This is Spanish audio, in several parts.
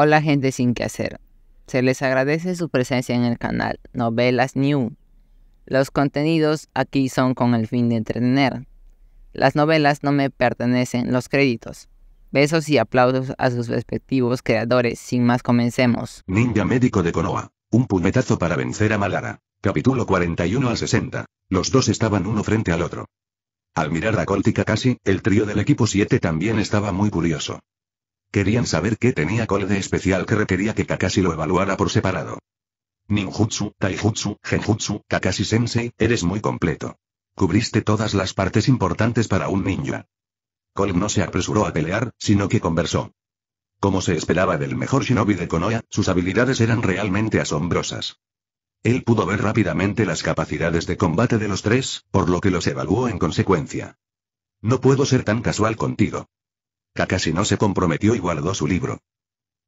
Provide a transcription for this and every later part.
Hola gente sin que hacer. Se les agradece su presencia en el canal Novelas New. Los contenidos aquí son con el fin de entretener. Las novelas no me pertenecen los créditos. Besos y aplausos a sus respectivos creadores. Sin más comencemos. Ninja médico de Konoha. Un puñetazo para vencer a Malara. Capítulo 41 al 60. Los dos estaban uno frente al otro. Al mirar la cóltica casi, el trío del equipo 7 también estaba muy curioso. Querían saber qué tenía Cole de especial que requería que Kakashi lo evaluara por separado. Ninjutsu, Taijutsu, Genjutsu, Kakashi Sensei, eres muy completo. Cubriste todas las partes importantes para un ninja. Cole no se apresuró a pelear, sino que conversó. Como se esperaba del mejor shinobi de Konoha, sus habilidades eran realmente asombrosas. Él pudo ver rápidamente las capacidades de combate de los tres, por lo que los evaluó en consecuencia. No puedo ser tan casual contigo. Kakashi no se comprometió y guardó su libro.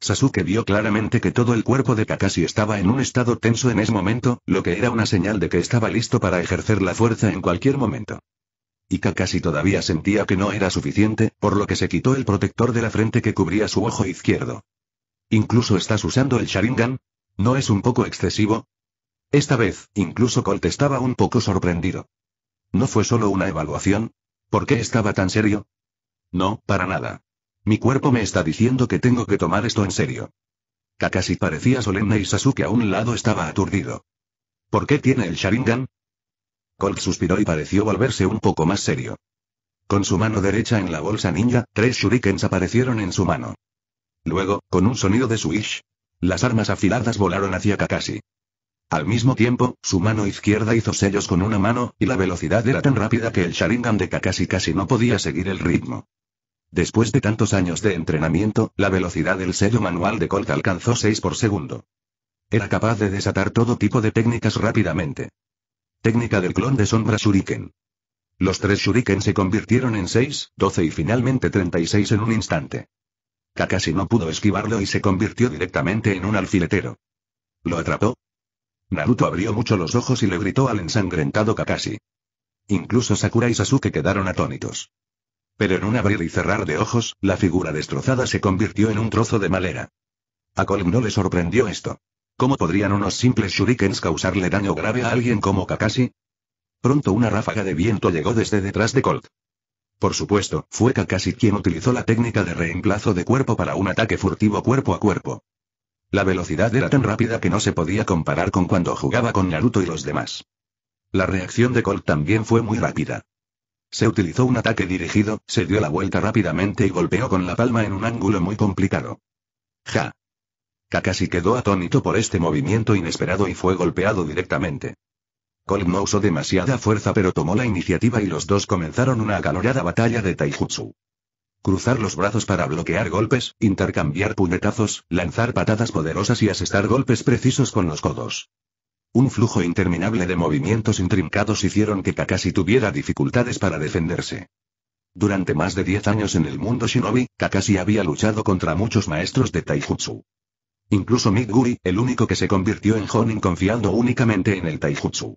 Sasuke vio claramente que todo el cuerpo de Kakashi estaba en un estado tenso en ese momento, lo que era una señal de que estaba listo para ejercer la fuerza en cualquier momento. Y Kakashi todavía sentía que no era suficiente, por lo que se quitó el protector de la frente que cubría su ojo izquierdo. ¿Incluso estás usando el Sharingan? ¿No es un poco excesivo? Esta vez, incluso Colt estaba un poco sorprendido. ¿No fue solo una evaluación? ¿Por qué estaba tan serio? No, para nada. Mi cuerpo me está diciendo que tengo que tomar esto en serio. Kakashi parecía solemne y Sasuke a un lado estaba aturdido. ¿Por qué tiene el Sharingan? Colt suspiró y pareció volverse un poco más serio. Con su mano derecha en la bolsa ninja, tres shurikens aparecieron en su mano. Luego, con un sonido de swish, las armas afiladas volaron hacia Kakashi. Al mismo tiempo, su mano izquierda hizo sellos con una mano, y la velocidad era tan rápida que el Sharingan de Kakashi casi no podía seguir el ritmo. Después de tantos años de entrenamiento, la velocidad del sello manual de Colt alcanzó 6 por segundo. Era capaz de desatar todo tipo de técnicas rápidamente. Técnica del clon de sombra Shuriken. Los tres Shuriken se convirtieron en 6, 12 y finalmente 36 en un instante. Kakashi no pudo esquivarlo y se convirtió directamente en un alfiletero. Lo atrapó, Naruto abrió mucho los ojos y le gritó al ensangrentado Kakashi. Incluso Sakura y Sasuke quedaron atónitos. Pero en un abrir y cerrar de ojos, la figura destrozada se convirtió en un trozo de madera. A Colm no le sorprendió esto. ¿Cómo podrían unos simples shurikens causarle daño grave a alguien como Kakashi? Pronto una ráfaga de viento llegó desde detrás de Colt. Por supuesto, fue Kakashi quien utilizó la técnica de reemplazo de cuerpo para un ataque furtivo cuerpo a cuerpo. La velocidad era tan rápida que no se podía comparar con cuando jugaba con Naruto y los demás. La reacción de Colt también fue muy rápida. Se utilizó un ataque dirigido, se dio la vuelta rápidamente y golpeó con la palma en un ángulo muy complicado. ¡Ja! Kakashi quedó atónito por este movimiento inesperado y fue golpeado directamente. Colt no usó demasiada fuerza pero tomó la iniciativa y los dos comenzaron una acalorada batalla de taijutsu. Cruzar los brazos para bloquear golpes, intercambiar puñetazos, lanzar patadas poderosas y asestar golpes precisos con los codos. Un flujo interminable de movimientos intrincados hicieron que Kakashi tuviera dificultades para defenderse. Durante más de 10 años en el mundo shinobi, Kakashi había luchado contra muchos maestros de taijutsu. Incluso Midguri, el único que se convirtió en Honin confiando únicamente en el taijutsu.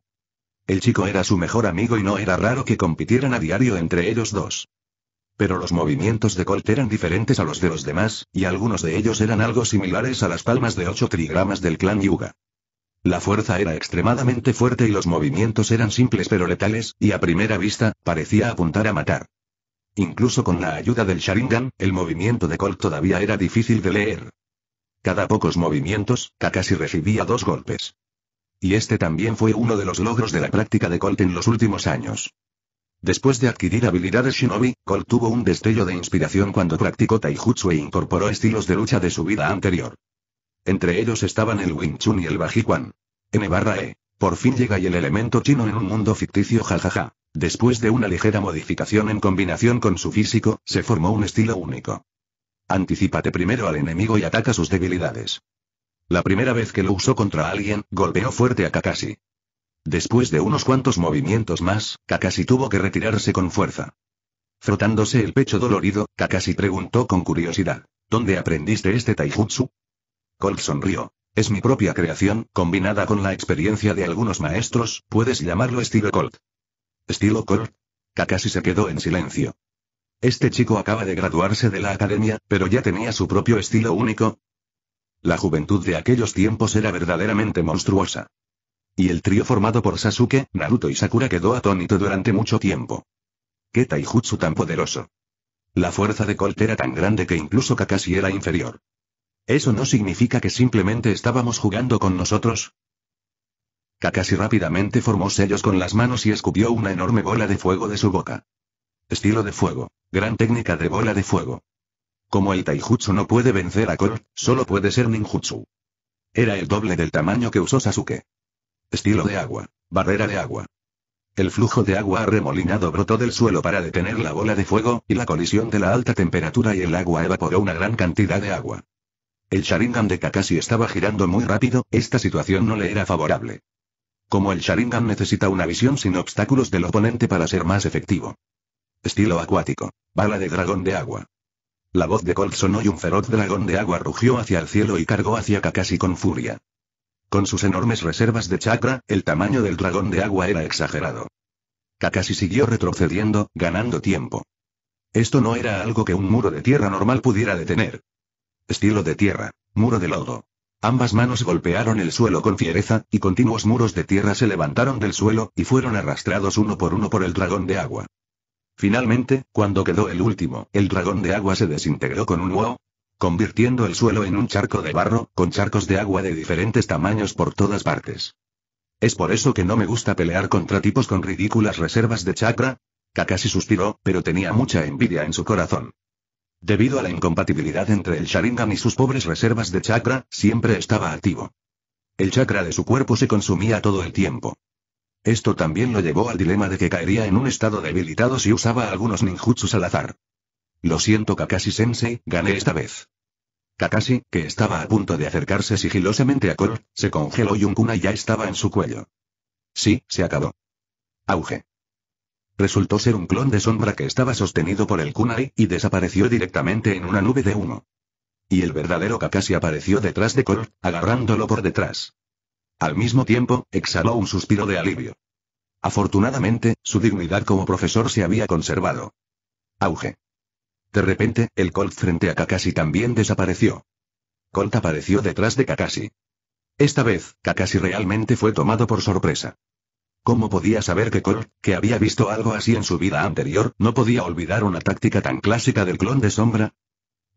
El chico era su mejor amigo y no era raro que compitieran a diario entre ellos dos. Pero los movimientos de Colt eran diferentes a los de los demás, y algunos de ellos eran algo similares a las palmas de ocho trigramas del clan Yuga. La fuerza era extremadamente fuerte y los movimientos eran simples pero letales, y a primera vista, parecía apuntar a matar. Incluso con la ayuda del Sharingan, el movimiento de Colt todavía era difícil de leer. Cada pocos movimientos, Kakashi recibía dos golpes. Y este también fue uno de los logros de la práctica de Colt en los últimos años. Después de adquirir habilidades shinobi, Cole tuvo un destello de inspiración cuando practicó taijutsu e incorporó estilos de lucha de su vida anterior. Entre ellos estaban el Wing Chun y el Bajiquan. N barra E. Por fin llega y el elemento chino en un mundo ficticio jajaja. Después de una ligera modificación en combinación con su físico, se formó un estilo único. Anticípate primero al enemigo y ataca sus debilidades. La primera vez que lo usó contra alguien, golpeó fuerte a Kakashi. Después de unos cuantos movimientos más, Kakashi tuvo que retirarse con fuerza. Frotándose el pecho dolorido, Kakashi preguntó con curiosidad. ¿Dónde aprendiste este taijutsu? Colt sonrió. Es mi propia creación, combinada con la experiencia de algunos maestros, puedes llamarlo estilo Colt. ¿Estilo Colt? Kakashi se quedó en silencio. Este chico acaba de graduarse de la academia, pero ya tenía su propio estilo único. La juventud de aquellos tiempos era verdaderamente monstruosa. Y el trío formado por Sasuke, Naruto y Sakura quedó atónito durante mucho tiempo. ¿Qué taijutsu tan poderoso? La fuerza de Colt era tan grande que incluso Kakashi era inferior. ¿Eso no significa que simplemente estábamos jugando con nosotros? Kakashi rápidamente formó sellos con las manos y escupió una enorme bola de fuego de su boca. Estilo de fuego. Gran técnica de bola de fuego. Como el taijutsu no puede vencer a Colt, solo puede ser ninjutsu. Era el doble del tamaño que usó Sasuke. Estilo de agua. Barrera de agua. El flujo de agua arremolinado brotó del suelo para detener la bola de fuego, y la colisión de la alta temperatura y el agua evaporó una gran cantidad de agua. El Sharingan de Kakashi estaba girando muy rápido, esta situación no le era favorable. Como el Sharingan necesita una visión sin obstáculos del oponente para ser más efectivo. Estilo acuático. Bala de dragón de agua. La voz de Colt sonó y un feroz dragón de agua rugió hacia el cielo y cargó hacia Kakashi con furia. Con sus enormes reservas de chakra, el tamaño del dragón de agua era exagerado. Kakashi siguió retrocediendo, ganando tiempo. Esto no era algo que un muro de tierra normal pudiera detener. Estilo de tierra. Muro de lodo. Ambas manos golpearon el suelo con fiereza, y continuos muros de tierra se levantaron del suelo, y fueron arrastrados uno por uno por el dragón de agua. Finalmente, cuando quedó el último, el dragón de agua se desintegró con un wow, convirtiendo el suelo en un charco de barro, con charcos de agua de diferentes tamaños por todas partes. Es por eso que no me gusta pelear contra tipos con ridículas reservas de chakra. Kakashi suspiró, pero tenía mucha envidia en su corazón. Debido a la incompatibilidad entre el Sharingan y sus pobres reservas de chakra, siempre estaba activo. El chakra de su cuerpo se consumía todo el tiempo. Esto también lo llevó al dilema de que caería en un estado debilitado si usaba algunos ninjutsus al azar. Lo siento Kakashi-sensei, gané esta vez. Kakashi, que estaba a punto de acercarse sigilosamente a Kor, se congeló y un kunai ya estaba en su cuello. Sí, se acabó. Auge. Resultó ser un clon de sombra que estaba sostenido por el kunai, y desapareció directamente en una nube de humo. Y el verdadero Kakashi apareció detrás de Kor, agarrándolo por detrás. Al mismo tiempo, exhaló un suspiro de alivio. Afortunadamente, su dignidad como profesor se había conservado. Auge. De repente, el Colt frente a Kakashi también desapareció. Colt apareció detrás de Kakashi. Esta vez, Kakashi realmente fue tomado por sorpresa. ¿Cómo podía saber que Colt, que había visto algo así en su vida anterior, no podía olvidar una táctica tan clásica del clon de sombra?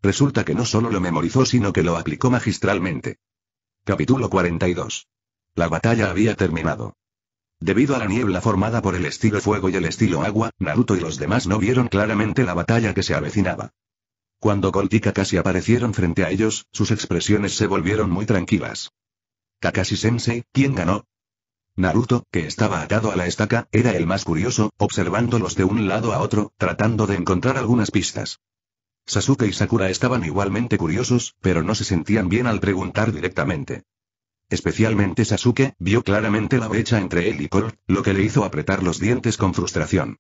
Resulta que no solo lo memorizó sino que lo aplicó magistralmente. Capítulo 42. La batalla había terminado. Debido a la niebla formada por el estilo fuego y el estilo agua, Naruto y los demás no vieron claramente la batalla que se avecinaba. Cuando Gold y Kakashi aparecieron frente a ellos, sus expresiones se volvieron muy tranquilas. Kakashi-sensei, ¿quién ganó? Naruto, que estaba atado a la estaca, era el más curioso, observándolos de un lado a otro, tratando de encontrar algunas pistas. Sasuke y Sakura estaban igualmente curiosos, pero no se sentían bien al preguntar directamente. Especialmente Sasuke, vio claramente la brecha entre él y Colt, lo que le hizo apretar los dientes con frustración.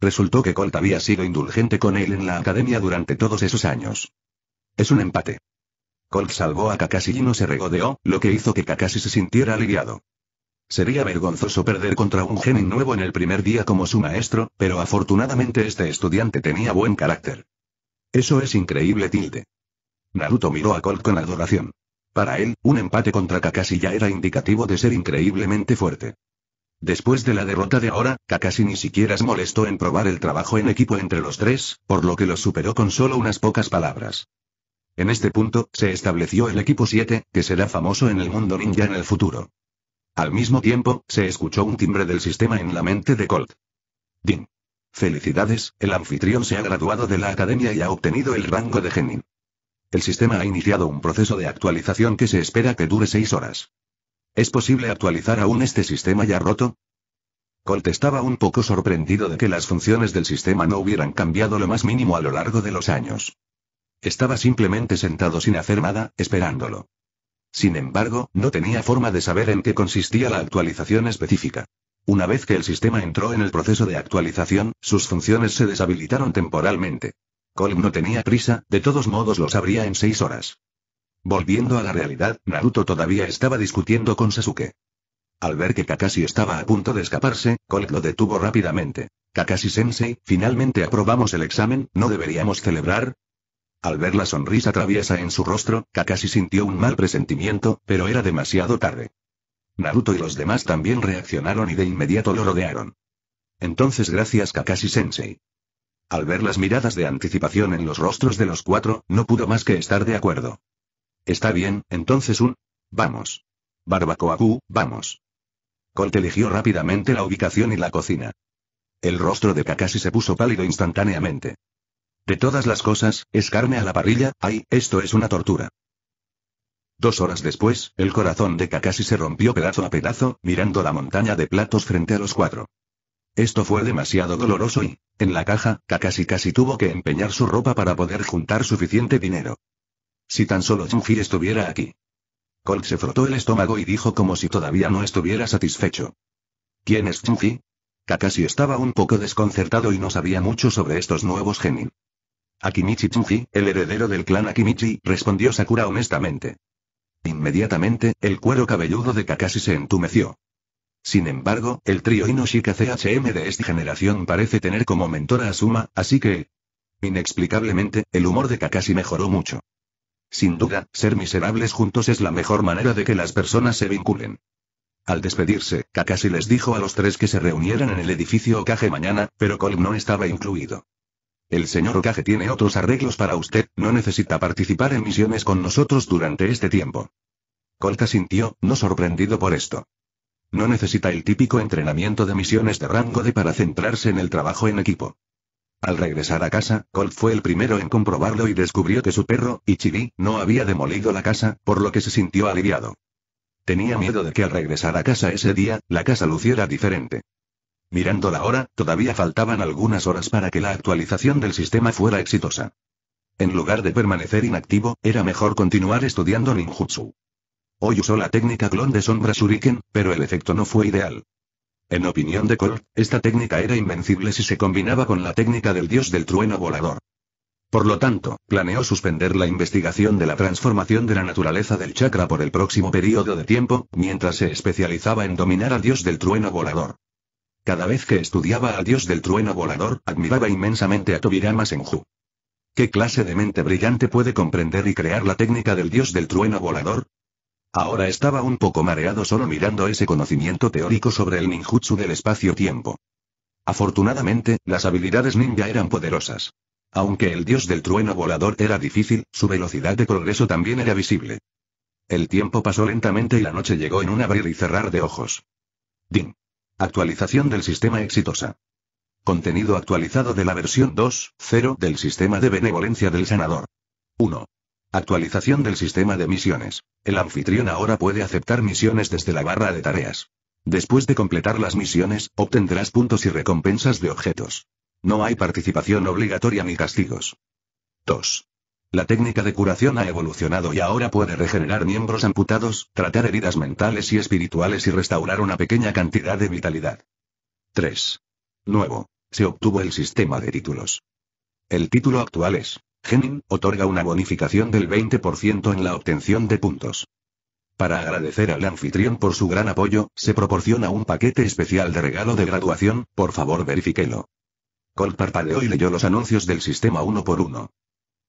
Resultó que Colt había sido indulgente con él en la academia durante todos esos años. Es un empate. Colt salvó a Kakashi y no se regodeó, lo que hizo que Kakashi se sintiera aliviado. Sería vergonzoso perder contra un genin nuevo en el primer día como su maestro, pero afortunadamente este estudiante tenía buen carácter. Eso es increíble tilde. Naruto miró a Colt con adoración. Para él, un empate contra Kakashi ya era indicativo de ser increíblemente fuerte. Después de la derrota de ahora, Kakashi ni siquiera se molestó en probar el trabajo en equipo entre los tres, por lo que los superó con solo unas pocas palabras. En este punto, se estableció el equipo 7, que será famoso en el mundo ninja en el futuro. Al mismo tiempo, se escuchó un timbre del sistema en la mente de Colt. Din. Felicidades, el anfitrión se ha graduado de la academia y ha obtenido el rango de Genin. El sistema ha iniciado un proceso de actualización que se espera que dure seis horas. ¿Es posible actualizar aún este sistema ya roto? estaba un poco sorprendido de que las funciones del sistema no hubieran cambiado lo más mínimo a lo largo de los años. Estaba simplemente sentado sin hacer nada, esperándolo. Sin embargo, no tenía forma de saber en qué consistía la actualización específica. Una vez que el sistema entró en el proceso de actualización, sus funciones se deshabilitaron temporalmente. Colm no tenía prisa, de todos modos lo sabría en seis horas. Volviendo a la realidad, Naruto todavía estaba discutiendo con Sasuke. Al ver que Kakashi estaba a punto de escaparse, Colm lo detuvo rápidamente. Kakashi-sensei, finalmente aprobamos el examen, ¿no deberíamos celebrar? Al ver la sonrisa traviesa en su rostro, Kakashi sintió un mal presentimiento, pero era demasiado tarde. Naruto y los demás también reaccionaron y de inmediato lo rodearon. Entonces gracias Kakashi-sensei. Al ver las miradas de anticipación en los rostros de los cuatro, no pudo más que estar de acuerdo. Está bien, entonces un... Vamos. ¡Barbacoa Q, vamos. Colt eligió rápidamente la ubicación y la cocina. El rostro de Kakashi se puso pálido instantáneamente. De todas las cosas, es carne a la parrilla, ay, esto es una tortura. Dos horas después, el corazón de Kakashi se rompió pedazo a pedazo, mirando la montaña de platos frente a los cuatro. Esto fue demasiado doloroso y, en la caja, Kakashi casi tuvo que empeñar su ropa para poder juntar suficiente dinero. Si tan solo Chunfi estuviera aquí. Colt se frotó el estómago y dijo como si todavía no estuviera satisfecho. ¿Quién es Chunfi? Kakashi estaba un poco desconcertado y no sabía mucho sobre estos nuevos genin. Akimichi Chunfi, el heredero del clan Akimichi, respondió Sakura honestamente. Inmediatamente, el cuero cabelludo de Kakashi se entumeció. Sin embargo, el trío Inoshika CHM de esta generación parece tener como mentora a Suma, así que... Inexplicablemente, el humor de Kakashi mejoró mucho. Sin duda, ser miserables juntos es la mejor manera de que las personas se vinculen. Al despedirse, Kakashi les dijo a los tres que se reunieran en el edificio Okage mañana, pero Colm no estaba incluido. El señor Okage tiene otros arreglos para usted, no necesita participar en misiones con nosotros durante este tiempo. Colta sintió, no sorprendido por esto. No necesita el típico entrenamiento de misiones de rango D para centrarse en el trabajo en equipo. Al regresar a casa, Colt fue el primero en comprobarlo y descubrió que su perro, Ichibi, no había demolido la casa, por lo que se sintió aliviado. Tenía miedo de que al regresar a casa ese día, la casa luciera diferente. Mirando la hora, todavía faltaban algunas horas para que la actualización del sistema fuera exitosa. En lugar de permanecer inactivo, era mejor continuar estudiando ninjutsu. Hoy usó la técnica clon de sombra shuriken, pero el efecto no fue ideal. En opinión de Cole, esta técnica era invencible si se combinaba con la técnica del dios del trueno volador. Por lo tanto, planeó suspender la investigación de la transformación de la naturaleza del chakra por el próximo periodo de tiempo, mientras se especializaba en dominar al dios del trueno volador. Cada vez que estudiaba al dios del trueno volador, admiraba inmensamente a Tobirama Senju. ¿Qué clase de mente brillante puede comprender y crear la técnica del dios del trueno volador? Ahora estaba un poco mareado solo mirando ese conocimiento teórico sobre el ninjutsu del espacio-tiempo. Afortunadamente, las habilidades ninja eran poderosas. Aunque el dios del trueno volador era difícil, su velocidad de progreso también era visible. El tiempo pasó lentamente y la noche llegó en un abrir y cerrar de ojos. Din. Actualización del sistema exitosa. Contenido actualizado de la versión 2.0 del sistema de benevolencia del sanador. 1. Actualización del sistema de misiones. El anfitrión ahora puede aceptar misiones desde la barra de tareas. Después de completar las misiones, obtendrás puntos y recompensas de objetos. No hay participación obligatoria ni castigos. 2. La técnica de curación ha evolucionado y ahora puede regenerar miembros amputados, tratar heridas mentales y espirituales y restaurar una pequeña cantidad de vitalidad. 3. Nuevo. Se obtuvo el sistema de títulos. El título actual es Genin, otorga una bonificación del 20% en la obtención de puntos. Para agradecer al anfitrión por su gran apoyo, se proporciona un paquete especial de regalo de graduación, por favor verifiquelo. Colt parpadeó y leyó los anuncios del sistema uno por uno.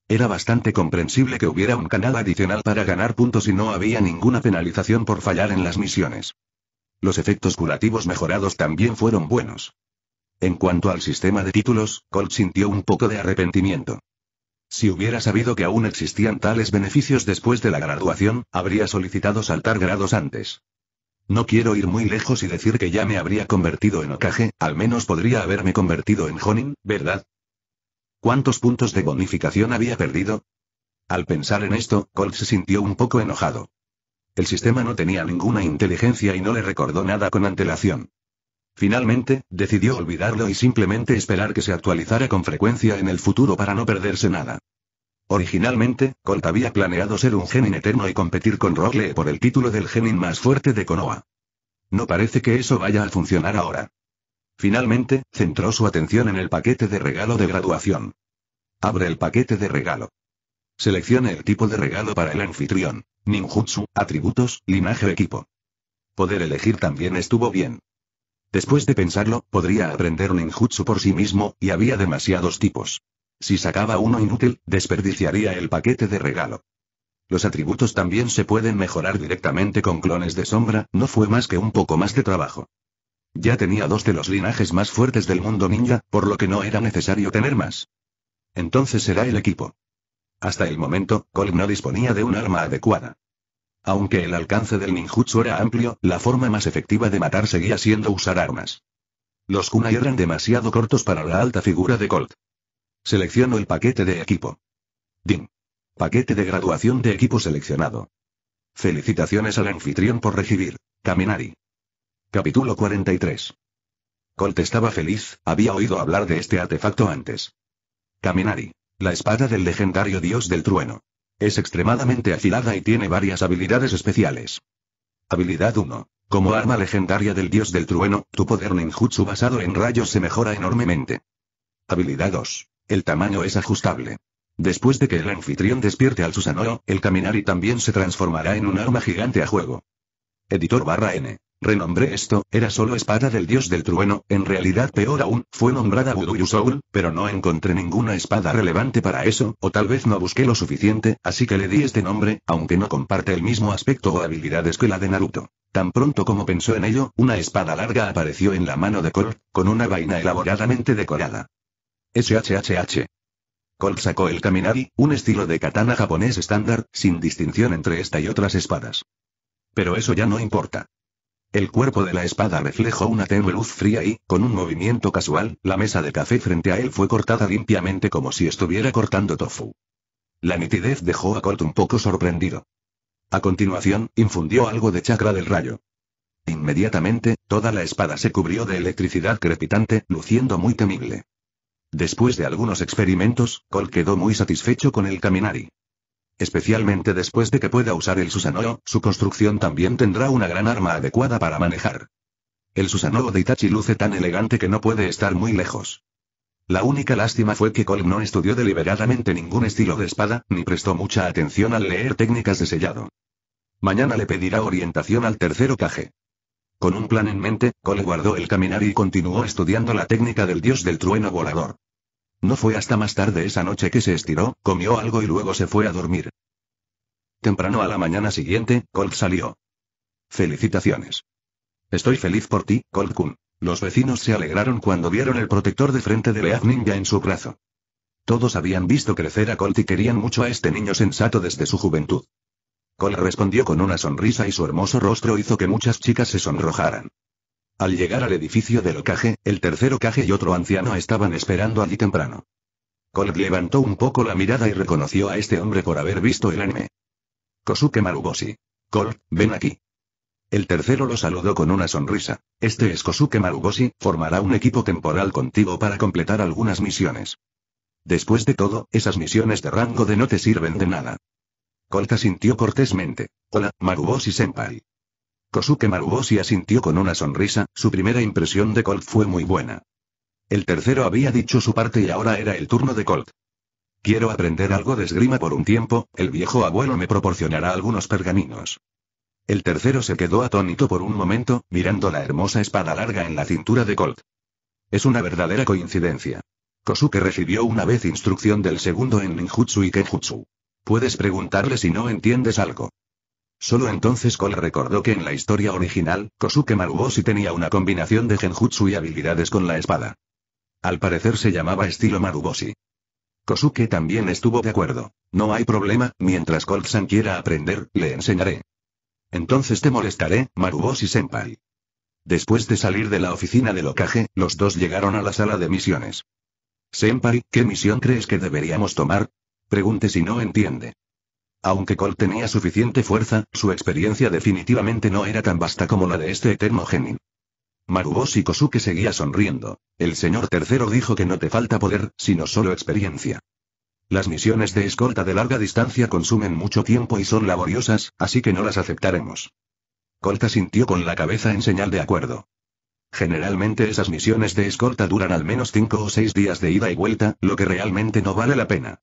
Era bastante comprensible que hubiera un canal adicional para ganar puntos y no había ninguna penalización por fallar en las misiones. Los efectos curativos mejorados también fueron buenos. En cuanto al sistema de títulos, Colt sintió un poco de arrepentimiento. Si hubiera sabido que aún existían tales beneficios después de la graduación, habría solicitado saltar grados antes. No quiero ir muy lejos y decir que ya me habría convertido en Okage, al menos podría haberme convertido en Honin, ¿verdad? ¿Cuántos puntos de bonificación había perdido? Al pensar en esto, Colt se sintió un poco enojado. El sistema no tenía ninguna inteligencia y no le recordó nada con antelación. Finalmente, decidió olvidarlo y simplemente esperar que se actualizara con frecuencia en el futuro para no perderse nada. Originalmente, Colt había planeado ser un genin eterno y competir con Lee por el título del genin más fuerte de Konoha. No parece que eso vaya a funcionar ahora. Finalmente, centró su atención en el paquete de regalo de graduación. Abre el paquete de regalo. Seleccione el tipo de regalo para el anfitrión. Ninjutsu, atributos, linaje equipo. Poder elegir también estuvo bien. Después de pensarlo, podría aprender ninjutsu por sí mismo, y había demasiados tipos. Si sacaba uno inútil, desperdiciaría el paquete de regalo. Los atributos también se pueden mejorar directamente con clones de sombra, no fue más que un poco más de trabajo. Ya tenía dos de los linajes más fuertes del mundo ninja, por lo que no era necesario tener más. Entonces será el equipo. Hasta el momento, Cole no disponía de un arma adecuada. Aunque el alcance del ninjutsu era amplio, la forma más efectiva de matar seguía siendo usar armas. Los kunai eran demasiado cortos para la alta figura de Colt. Selecciono el paquete de equipo. Ding. Paquete de graduación de equipo seleccionado. Felicitaciones al anfitrión por recibir. Kaminari. Capítulo 43. Colt estaba feliz, había oído hablar de este artefacto antes. Kaminari. La espada del legendario dios del trueno. Es extremadamente afilada y tiene varias habilidades especiales. Habilidad 1. Como arma legendaria del dios del trueno, tu poder ninjutsu basado en rayos se mejora enormemente. Habilidad 2. El tamaño es ajustable. Después de que el anfitrión despierte al Susanoo, el Kaminari también se transformará en un arma gigante a juego. Editor barra N. Renombré esto, era solo espada del dios del trueno, en realidad peor aún, fue nombrada Buduyu Soul, pero no encontré ninguna espada relevante para eso, o tal vez no busqué lo suficiente, así que le di este nombre, aunque no comparte el mismo aspecto o habilidades que la de Naruto. Tan pronto como pensó en ello, una espada larga apareció en la mano de Colt, con una vaina elaboradamente decorada. SHHH. Colt sacó el Kaminari, un estilo de katana japonés estándar, sin distinción entre esta y otras espadas. Pero eso ya no importa. El cuerpo de la espada reflejó una tenue luz fría y, con un movimiento casual, la mesa de café frente a él fue cortada limpiamente como si estuviera cortando tofu. La nitidez dejó a Colt un poco sorprendido. A continuación, infundió algo de chakra del rayo. Inmediatamente, toda la espada se cubrió de electricidad crepitante, luciendo muy temible. Después de algunos experimentos, Colt quedó muy satisfecho con el Caminari. Especialmente después de que pueda usar el Susanoo, su construcción también tendrá una gran arma adecuada para manejar. El Susanoo de Itachi luce tan elegante que no puede estar muy lejos. La única lástima fue que Cole no estudió deliberadamente ningún estilo de espada, ni prestó mucha atención al leer técnicas de sellado. Mañana le pedirá orientación al tercero caje. Con un plan en mente, Cole guardó el caminar y continuó estudiando la técnica del dios del trueno volador. No fue hasta más tarde esa noche que se estiró, comió algo y luego se fue a dormir. Temprano a la mañana siguiente, Colt salió. Felicitaciones. Estoy feliz por ti, Colt-kun. Los vecinos se alegraron cuando vieron el protector de frente de Leaf Ninja en su brazo. Todos habían visto crecer a Colt y querían mucho a este niño sensato desde su juventud. Colt respondió con una sonrisa y su hermoso rostro hizo que muchas chicas se sonrojaran. Al llegar al edificio del ocaje, el tercero ocaje y otro anciano estaban esperando allí temprano. Colt levantó un poco la mirada y reconoció a este hombre por haber visto el anime. Kosuke Maruboshi. Colt, ven aquí. El tercero lo saludó con una sonrisa. Este es Kosuke Maruboshi, formará un equipo temporal contigo para completar algunas misiones. Después de todo, esas misiones de rango de no te sirven de nada. Colt asintió cortésmente. Hola, Maruboshi-senpai. Kosuke y asintió con una sonrisa, su primera impresión de Colt fue muy buena. El tercero había dicho su parte y ahora era el turno de Colt. Quiero aprender algo de esgrima por un tiempo, el viejo abuelo me proporcionará algunos pergaminos. El tercero se quedó atónito por un momento, mirando la hermosa espada larga en la cintura de Colt. Es una verdadera coincidencia. Kosuke recibió una vez instrucción del segundo en ninjutsu y kenjutsu. Puedes preguntarle si no entiendes algo. Solo entonces Cole recordó que en la historia original, Kosuke Maruboshi tenía una combinación de genjutsu y habilidades con la espada. Al parecer se llamaba estilo Maruboshi. Kosuke también estuvo de acuerdo. No hay problema, mientras Cole-san quiera aprender, le enseñaré. Entonces te molestaré, Maruboshi-senpai. Después de salir de la oficina de locaje, los dos llegaron a la sala de misiones. Senpai, ¿qué misión crees que deberíamos tomar? Pregunte si no entiende. Aunque Colt tenía suficiente fuerza, su experiencia definitivamente no era tan vasta como la de este eterno genin. Marubos Kosuke seguía sonriendo. El señor tercero dijo que no te falta poder, sino solo experiencia. Las misiones de escolta de larga distancia consumen mucho tiempo y son laboriosas, así que no las aceptaremos. Colta sintió con la cabeza en señal de acuerdo. Generalmente esas misiones de escolta duran al menos cinco o seis días de ida y vuelta, lo que realmente no vale la pena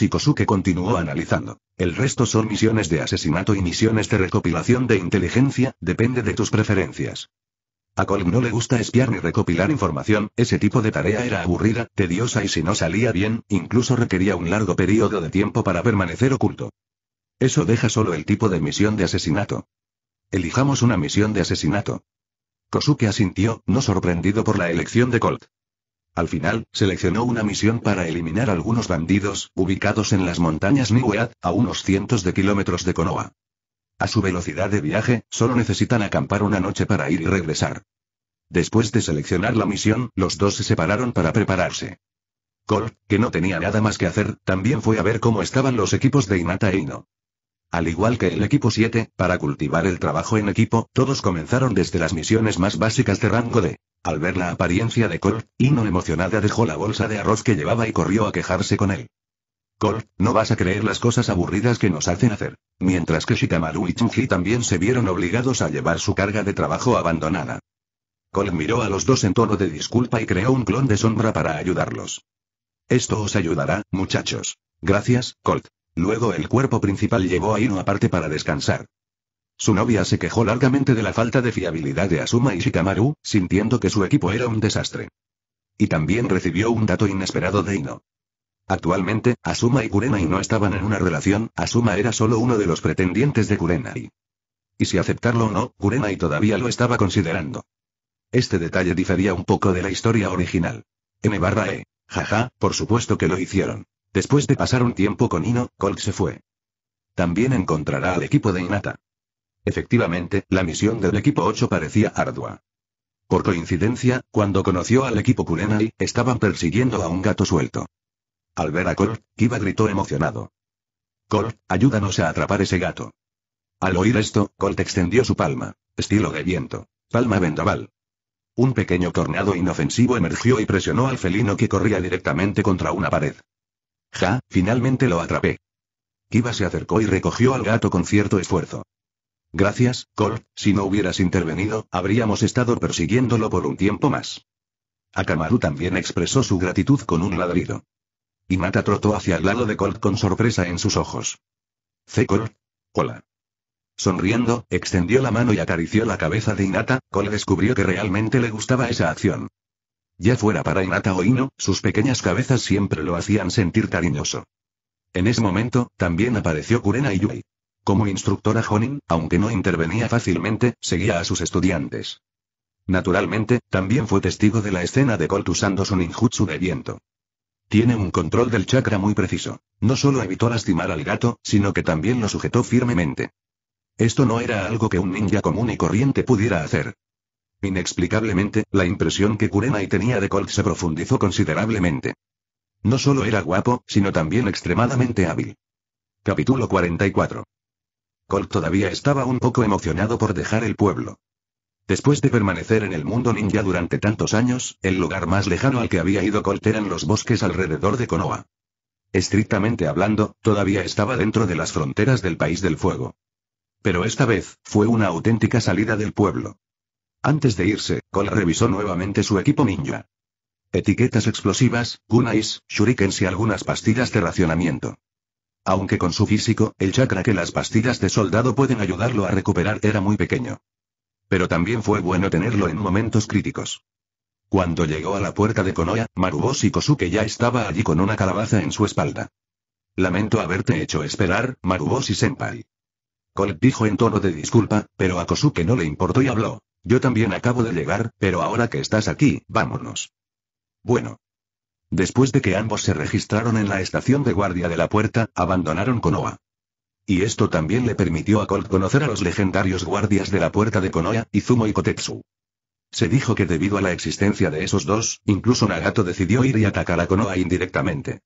y Kosuke continuó analizando. El resto son misiones de asesinato y misiones de recopilación de inteligencia, depende de tus preferencias. A Colt no le gusta espiar ni recopilar información, ese tipo de tarea era aburrida, tediosa y si no salía bien, incluso requería un largo periodo de tiempo para permanecer oculto. Eso deja solo el tipo de misión de asesinato. Elijamos una misión de asesinato. Kosuke asintió, no sorprendido por la elección de Colt. Al final, seleccionó una misión para eliminar algunos bandidos, ubicados en las montañas Niueat, a unos cientos de kilómetros de Konoha. A su velocidad de viaje, solo necesitan acampar una noche para ir y regresar. Después de seleccionar la misión, los dos se separaron para prepararse. Cole, que no tenía nada más que hacer, también fue a ver cómo estaban los equipos de Inata e Ino. Al igual que el equipo 7, para cultivar el trabajo en equipo, todos comenzaron desde las misiones más básicas de rango D. Al ver la apariencia de Colt, Ino emocionada dejó la bolsa de arroz que llevaba y corrió a quejarse con él. Colt, no vas a creer las cosas aburridas que nos hacen hacer. Mientras que Shikamaru y Chunji también se vieron obligados a llevar su carga de trabajo abandonada. Colt miró a los dos en tono de disculpa y creó un clon de sombra para ayudarlos. Esto os ayudará, muchachos. Gracias, Colt. Luego el cuerpo principal llevó a Ino aparte para descansar. Su novia se quejó largamente de la falta de fiabilidad de Asuma y Shikamaru, sintiendo que su equipo era un desastre. Y también recibió un dato inesperado de Ino. Actualmente, Asuma y Kurenai no estaban en una relación, Asuma era solo uno de los pretendientes de Kurenai. Y si aceptarlo o no, Kurenai todavía lo estaba considerando. Este detalle difería un poco de la historia original. N barra E. Jaja, por supuesto que lo hicieron. Después de pasar un tiempo con Ino, Colt se fue. También encontrará al equipo de Inata. Efectivamente, la misión del equipo 8 parecía ardua. Por coincidencia, cuando conoció al equipo Kurenai, estaban persiguiendo a un gato suelto. Al ver a Colt, Kiba gritó emocionado. Colt, ayúdanos a atrapar ese gato. Al oír esto, Colt extendió su palma. Estilo de viento. Palma vendaval. Un pequeño tornado inofensivo emergió y presionó al felino que corría directamente contra una pared. Ja, finalmente lo atrapé. Kiba se acercó y recogió al gato con cierto esfuerzo. Gracias, Colt, si no hubieras intervenido, habríamos estado persiguiéndolo por un tiempo más. Akamaru también expresó su gratitud con un ladrido. Inata trotó hacia el lado de Colt con sorpresa en sus ojos. C. Colt. Hola. Sonriendo, extendió la mano y acarició la cabeza de Inata. Colt descubrió que realmente le gustaba esa acción. Ya fuera para Inata o Hino, sus pequeñas cabezas siempre lo hacían sentir cariñoso. En ese momento, también apareció Kurena y Yui. Como instructora Honin, aunque no intervenía fácilmente, seguía a sus estudiantes. Naturalmente, también fue testigo de la escena de Colt usando su ninjutsu de viento. Tiene un control del chakra muy preciso. No solo evitó lastimar al gato, sino que también lo sujetó firmemente. Esto no era algo que un ninja común y corriente pudiera hacer. Inexplicablemente, la impresión que Kurenai tenía de Colt se profundizó considerablemente. No solo era guapo, sino también extremadamente hábil. Capítulo 44. Colt todavía estaba un poco emocionado por dejar el pueblo. Después de permanecer en el mundo ninja durante tantos años, el lugar más lejano al que había ido Colt eran los bosques alrededor de Konoha. Estrictamente hablando, todavía estaba dentro de las fronteras del país del fuego. Pero esta vez, fue una auténtica salida del pueblo. Antes de irse, Colt revisó nuevamente su equipo ninja. Etiquetas explosivas, kunais, shurikens y algunas pastillas de racionamiento. Aunque con su físico, el chakra que las pastillas de soldado pueden ayudarlo a recuperar era muy pequeño. Pero también fue bueno tenerlo en momentos críticos. Cuando llegó a la puerta de Konoha, Maruboshi Kosuke ya estaba allí con una calabaza en su espalda. Lamento haberte hecho esperar, Maruboshi-senpai. Colt dijo en tono de disculpa, pero a Kosuke no le importó y habló. Yo también acabo de llegar, pero ahora que estás aquí, vámonos. Bueno. Después de que ambos se registraron en la estación de guardia de la puerta, abandonaron Konoha. Y esto también le permitió a Colt conocer a los legendarios guardias de la puerta de Konoha, Izumo y Kotetsu. Se dijo que debido a la existencia de esos dos, incluso Nagato decidió ir y atacar a Konoha indirectamente.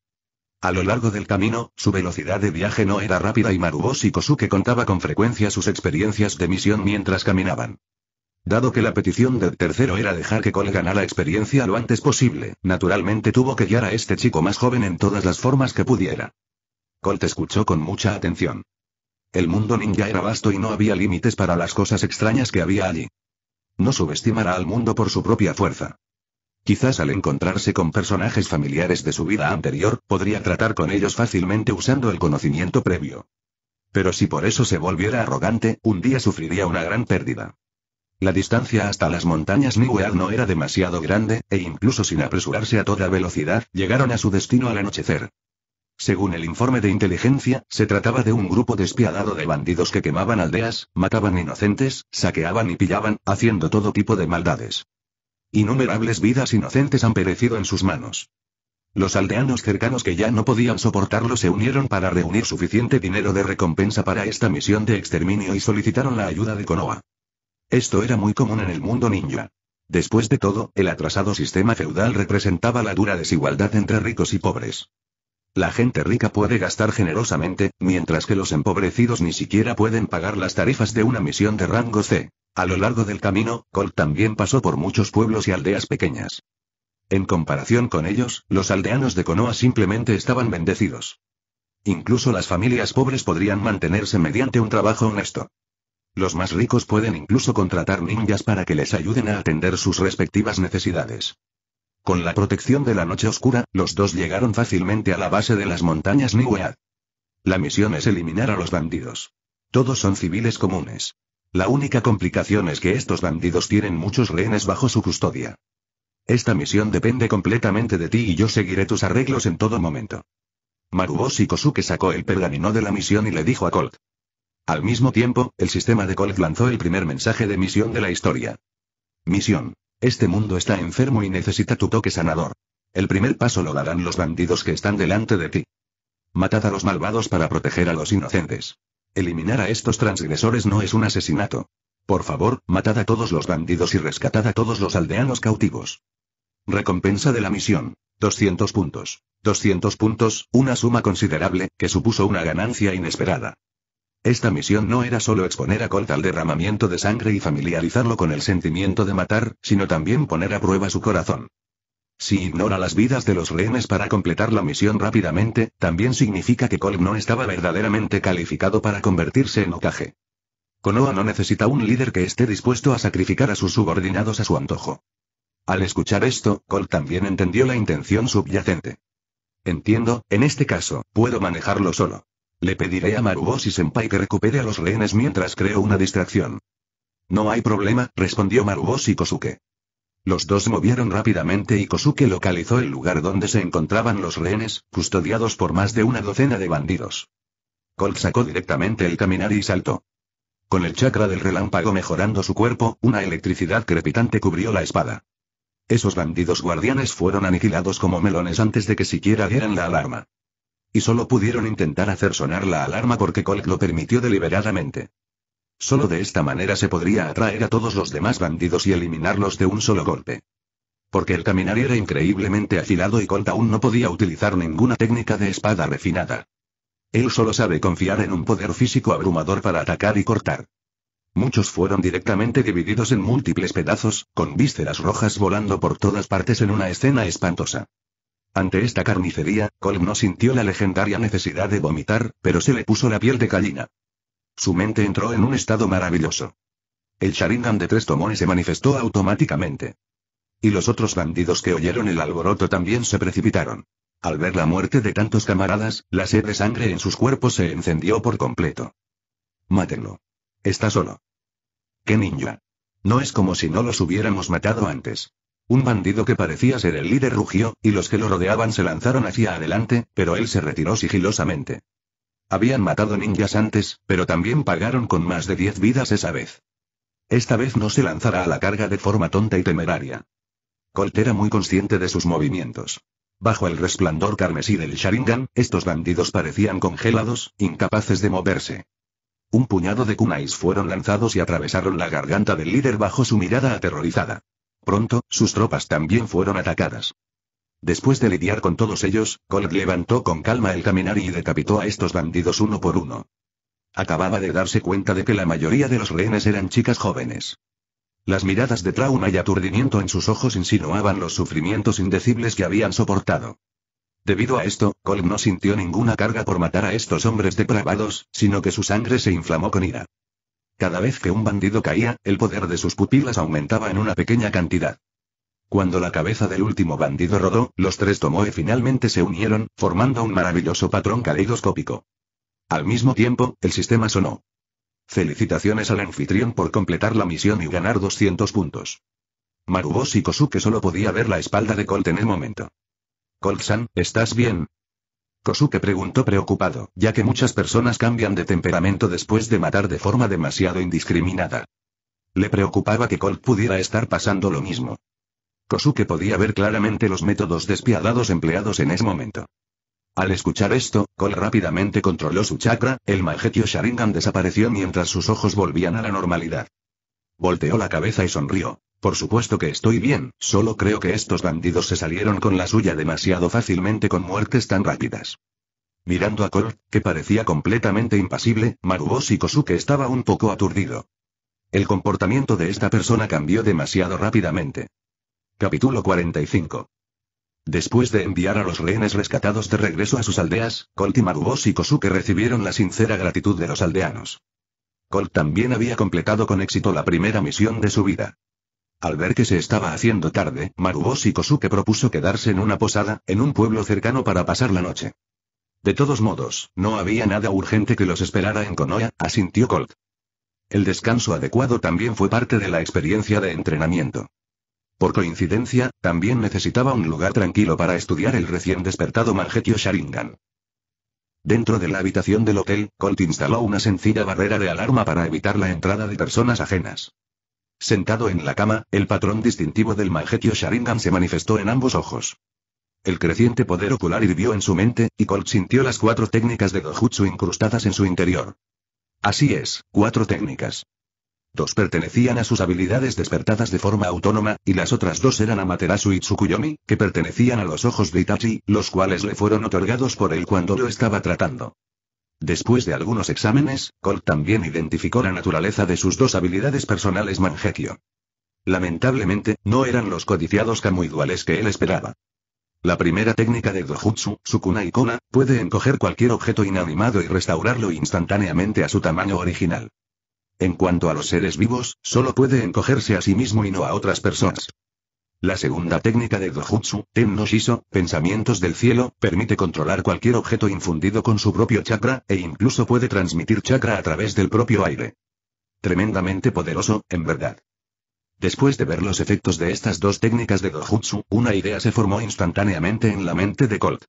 A lo largo del camino, su velocidad de viaje no era rápida y y Kosuke contaba con frecuencia sus experiencias de misión mientras caminaban. Dado que la petición del tercero era dejar que Cole ganara experiencia lo antes posible, naturalmente tuvo que guiar a este chico más joven en todas las formas que pudiera. te escuchó con mucha atención. El mundo ninja era vasto y no había límites para las cosas extrañas que había allí. No subestimará al mundo por su propia fuerza. Quizás al encontrarse con personajes familiares de su vida anterior, podría tratar con ellos fácilmente usando el conocimiento previo. Pero si por eso se volviera arrogante, un día sufriría una gran pérdida. La distancia hasta las montañas Niuear no era demasiado grande, e incluso sin apresurarse a toda velocidad, llegaron a su destino al anochecer. Según el informe de inteligencia, se trataba de un grupo despiadado de bandidos que quemaban aldeas, mataban inocentes, saqueaban y pillaban, haciendo todo tipo de maldades. Innumerables vidas inocentes han perecido en sus manos. Los aldeanos cercanos que ya no podían soportarlo se unieron para reunir suficiente dinero de recompensa para esta misión de exterminio y solicitaron la ayuda de Konoa. Esto era muy común en el mundo ninja. Después de todo, el atrasado sistema feudal representaba la dura desigualdad entre ricos y pobres. La gente rica puede gastar generosamente, mientras que los empobrecidos ni siquiera pueden pagar las tarifas de una misión de rango C. A lo largo del camino, Colt también pasó por muchos pueblos y aldeas pequeñas. En comparación con ellos, los aldeanos de Konoha simplemente estaban bendecidos. Incluso las familias pobres podrían mantenerse mediante un trabajo honesto. Los más ricos pueden incluso contratar ninjas para que les ayuden a atender sus respectivas necesidades. Con la protección de la noche oscura, los dos llegaron fácilmente a la base de las montañas Niuead. La misión es eliminar a los bandidos. Todos son civiles comunes. La única complicación es que estos bandidos tienen muchos rehenes bajo su custodia. Esta misión depende completamente de ti y yo seguiré tus arreglos en todo momento. Maruboshi Kosuke sacó el pergamino de la misión y le dijo a Colt. Al mismo tiempo, el sistema de Colt lanzó el primer mensaje de misión de la historia. Misión. Este mundo está enfermo y necesita tu toque sanador. El primer paso lo darán los bandidos que están delante de ti. Matad a los malvados para proteger a los inocentes. Eliminar a estos transgresores no es un asesinato. Por favor, matad a todos los bandidos y rescatad a todos los aldeanos cautivos. Recompensa de la misión. 200 puntos. 200 puntos, una suma considerable, que supuso una ganancia inesperada. Esta misión no era solo exponer a Colt al derramamiento de sangre y familiarizarlo con el sentimiento de matar, sino también poner a prueba su corazón. Si ignora las vidas de los rehenes para completar la misión rápidamente, también significa que Colt no estaba verdaderamente calificado para convertirse en ocaje. Konoha no necesita un líder que esté dispuesto a sacrificar a sus subordinados a su antojo. Al escuchar esto, Colt también entendió la intención subyacente. Entiendo, en este caso, puedo manejarlo solo. Le pediré a Maruboshi Senpai que recupere a los rehenes mientras creo una distracción. No hay problema, respondió Maruboshi Kosuke. Los dos movieron rápidamente y Kosuke localizó el lugar donde se encontraban los rehenes, custodiados por más de una docena de bandidos. Colt sacó directamente el caminar y saltó. Con el chakra del relámpago mejorando su cuerpo, una electricidad crepitante cubrió la espada. Esos bandidos guardianes fueron aniquilados como melones antes de que siquiera dieran la alarma. Y solo pudieron intentar hacer sonar la alarma porque Colt lo permitió deliberadamente. Solo de esta manera se podría atraer a todos los demás bandidos y eliminarlos de un solo golpe. Porque el caminar era increíblemente afilado y Colt aún no podía utilizar ninguna técnica de espada refinada. Él solo sabe confiar en un poder físico abrumador para atacar y cortar. Muchos fueron directamente divididos en múltiples pedazos, con vísceras rojas volando por todas partes en una escena espantosa. Ante esta carnicería, Colm no sintió la legendaria necesidad de vomitar, pero se le puso la piel de gallina. Su mente entró en un estado maravilloso. El Sharingan de tres tomones se manifestó automáticamente. Y los otros bandidos que oyeron el alboroto también se precipitaron. Al ver la muerte de tantos camaradas, la sed de sangre en sus cuerpos se encendió por completo. Mátenlo. Está solo. ¡Qué niña! No es como si no los hubiéramos matado antes. Un bandido que parecía ser el líder rugió, y los que lo rodeaban se lanzaron hacia adelante, pero él se retiró sigilosamente. Habían matado ninjas antes, pero también pagaron con más de 10 vidas esa vez. Esta vez no se lanzará a la carga de forma tonta y temeraria. Colt era muy consciente de sus movimientos. Bajo el resplandor carmesí del Sharingan, estos bandidos parecían congelados, incapaces de moverse. Un puñado de kunais fueron lanzados y atravesaron la garganta del líder bajo su mirada aterrorizada. Pronto, sus tropas también fueron atacadas. Después de lidiar con todos ellos, Colt levantó con calma el caminar y decapitó a estos bandidos uno por uno. Acababa de darse cuenta de que la mayoría de los rehenes eran chicas jóvenes. Las miradas de trauma y aturdimiento en sus ojos insinuaban los sufrimientos indecibles que habían soportado. Debido a esto, Colt no sintió ninguna carga por matar a estos hombres depravados, sino que su sangre se inflamó con ira. Cada vez que un bandido caía, el poder de sus pupilas aumentaba en una pequeña cantidad. Cuando la cabeza del último bandido rodó, los tres Tomoe finalmente se unieron, formando un maravilloso patrón caleidoscópico. Al mismo tiempo, el sistema sonó. Felicitaciones al anfitrión por completar la misión y ganar 200 puntos. Marubos y Kosuke solo podía ver la espalda de Colt en el momento. Colt-san, ¿estás bien? Kosuke preguntó preocupado, ya que muchas personas cambian de temperamento después de matar de forma demasiado indiscriminada. Le preocupaba que Colt pudiera estar pasando lo mismo. Kosuke podía ver claramente los métodos despiadados empleados en ese momento. Al escuchar esto, Cole rápidamente controló su chakra, el Magetio Sharingan desapareció mientras sus ojos volvían a la normalidad. Volteó la cabeza y sonrió. Por supuesto que estoy bien, solo creo que estos bandidos se salieron con la suya demasiado fácilmente con muertes tan rápidas. Mirando a Colt, que parecía completamente impasible, y Kosuke estaba un poco aturdido. El comportamiento de esta persona cambió demasiado rápidamente. Capítulo 45. Después de enviar a los rehenes rescatados de regreso a sus aldeas, Colt y y Kosuke recibieron la sincera gratitud de los aldeanos. Colt también había completado con éxito la primera misión de su vida. Al ver que se estaba haciendo tarde, Maruboshi Kosuke propuso quedarse en una posada, en un pueblo cercano para pasar la noche. De todos modos, no había nada urgente que los esperara en Konoya, asintió Colt. El descanso adecuado también fue parte de la experiencia de entrenamiento. Por coincidencia, también necesitaba un lugar tranquilo para estudiar el recién despertado Margetio Sharingan. Dentro de la habitación del hotel, Colt instaló una sencilla barrera de alarma para evitar la entrada de personas ajenas. Sentado en la cama, el patrón distintivo del magetio Sharingan se manifestó en ambos ojos. El creciente poder ocular hirvió en su mente, y Colt sintió las cuatro técnicas de Dojutsu incrustadas en su interior. Así es, cuatro técnicas. Dos pertenecían a sus habilidades despertadas de forma autónoma, y las otras dos eran Amaterasu y Tsukuyomi, que pertenecían a los ojos de Itachi, los cuales le fueron otorgados por él cuando lo estaba tratando. Después de algunos exámenes, Colt también identificó la naturaleza de sus dos habilidades personales Manjekio. Lamentablemente, no eran los codiciados kamuiduales que él esperaba. La primera técnica de Dojutsu, Sukuna y Kona, puede encoger cualquier objeto inanimado y restaurarlo instantáneamente a su tamaño original. En cuanto a los seres vivos, solo puede encogerse a sí mismo y no a otras personas. La segunda técnica de Dojutsu, Ten Shiso, pensamientos del cielo, permite controlar cualquier objeto infundido con su propio chakra, e incluso puede transmitir chakra a través del propio aire. Tremendamente poderoso, en verdad. Después de ver los efectos de estas dos técnicas de Dojutsu, una idea se formó instantáneamente en la mente de Colt.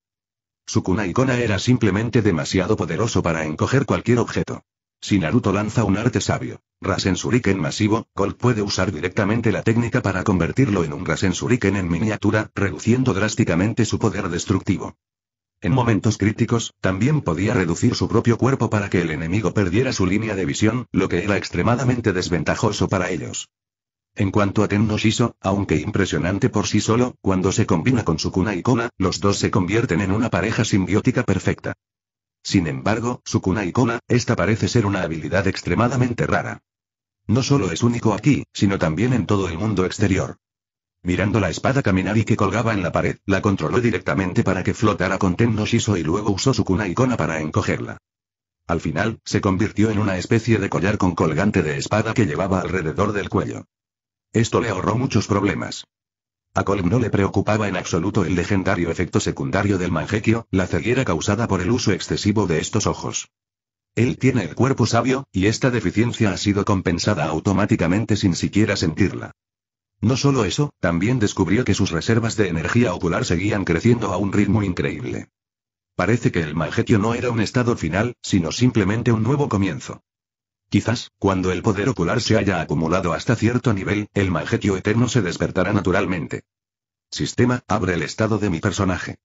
Su cuna kona era simplemente demasiado poderoso para encoger cualquier objeto. Si Naruto lanza un arte sabio, Rasensuriken masivo, Colt puede usar directamente la técnica para convertirlo en un Rasensuriken en miniatura, reduciendo drásticamente su poder destructivo. En momentos críticos, también podía reducir su propio cuerpo para que el enemigo perdiera su línea de visión, lo que era extremadamente desventajoso para ellos. En cuanto a Tenno Shiso, aunque impresionante por sí solo, cuando se combina con su y Kona, los dos se convierten en una pareja simbiótica perfecta. Sin embargo, su icona, esta parece ser una habilidad extremadamente rara. No solo es único aquí, sino también en todo el mundo exterior. Mirando la espada Kaminari que colgaba en la pared, la controló directamente para que flotara con Tenno Shiso y luego usó su kona para encogerla. Al final, se convirtió en una especie de collar con colgante de espada que llevaba alrededor del cuello. Esto le ahorró muchos problemas. A Colm no le preocupaba en absoluto el legendario efecto secundario del manjequio, la ceguera causada por el uso excesivo de estos ojos. Él tiene el cuerpo sabio, y esta deficiencia ha sido compensada automáticamente sin siquiera sentirla. No solo eso, también descubrió que sus reservas de energía ocular seguían creciendo a un ritmo increíble. Parece que el manjequio no era un estado final, sino simplemente un nuevo comienzo. Quizás, cuando el poder ocular se haya acumulado hasta cierto nivel, el magetio eterno se despertará naturalmente. Sistema, abre el estado de mi personaje.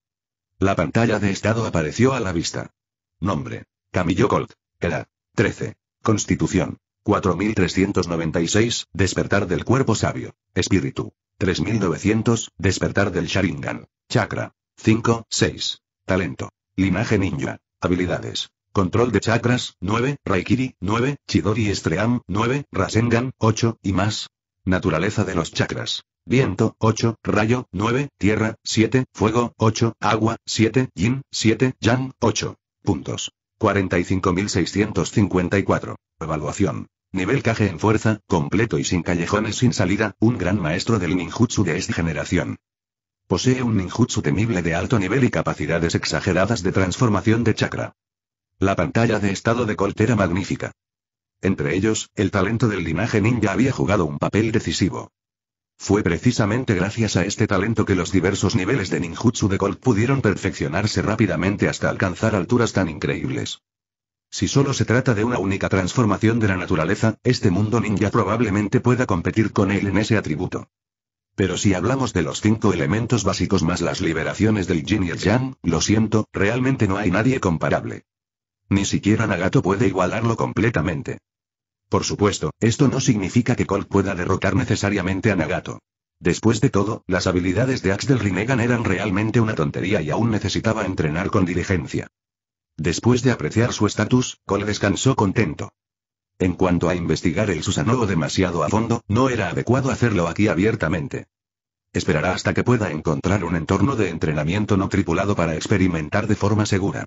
La pantalla de estado apareció a la vista. Nombre. Camillo Colt. Era. 13. Constitución. 4396, despertar del cuerpo sabio. Espíritu. 3900, despertar del Sharingan. Chakra. 5, 6. Talento. Linaje ninja. Habilidades. Control de chakras, 9, Raikiri, 9, Chidori Stream, 9, Rasengan, 8, y más. Naturaleza de los chakras. Viento, 8, rayo, 9, tierra, 7, fuego, 8, agua, 7, yin, 7, yang, 8. Puntos. 45.654. Evaluación. Nivel caje en fuerza, completo y sin callejones sin salida, un gran maestro del ninjutsu de esta generación. Posee un ninjutsu temible de alto nivel y capacidades exageradas de transformación de chakra. La pantalla de estado de Colt era magnífica. Entre ellos, el talento del linaje ninja había jugado un papel decisivo. Fue precisamente gracias a este talento que los diversos niveles de ninjutsu de Colt pudieron perfeccionarse rápidamente hasta alcanzar alturas tan increíbles. Si solo se trata de una única transformación de la naturaleza, este mundo ninja probablemente pueda competir con él en ese atributo. Pero si hablamos de los cinco elementos básicos más las liberaciones del Jin y el yang, lo siento, realmente no hay nadie comparable. Ni siquiera Nagato puede igualarlo completamente. Por supuesto, esto no significa que Cole pueda derrotar necesariamente a Nagato. Después de todo, las habilidades de Axel del Rinnegan eran realmente una tontería y aún necesitaba entrenar con diligencia. Después de apreciar su estatus, Cole descansó contento. En cuanto a investigar el Susanoo demasiado a fondo, no era adecuado hacerlo aquí abiertamente. Esperará hasta que pueda encontrar un entorno de entrenamiento no tripulado para experimentar de forma segura.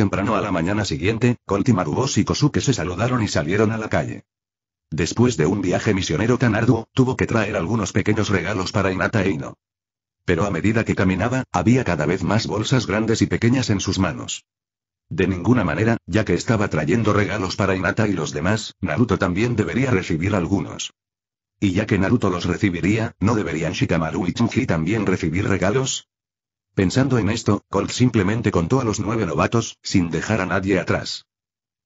Temprano a la mañana siguiente, Colti y Kosuke se saludaron y salieron a la calle. Después de un viaje misionero tan arduo, tuvo que traer algunos pequeños regalos para Inata e Ino. Pero a medida que caminaba, había cada vez más bolsas grandes y pequeñas en sus manos. De ninguna manera, ya que estaba trayendo regalos para Inata y los demás, Naruto también debería recibir algunos. Y ya que Naruto los recibiría, ¿no deberían Shikamaru y Chunji también recibir regalos? Pensando en esto, Colt simplemente contó a los nueve novatos, sin dejar a nadie atrás.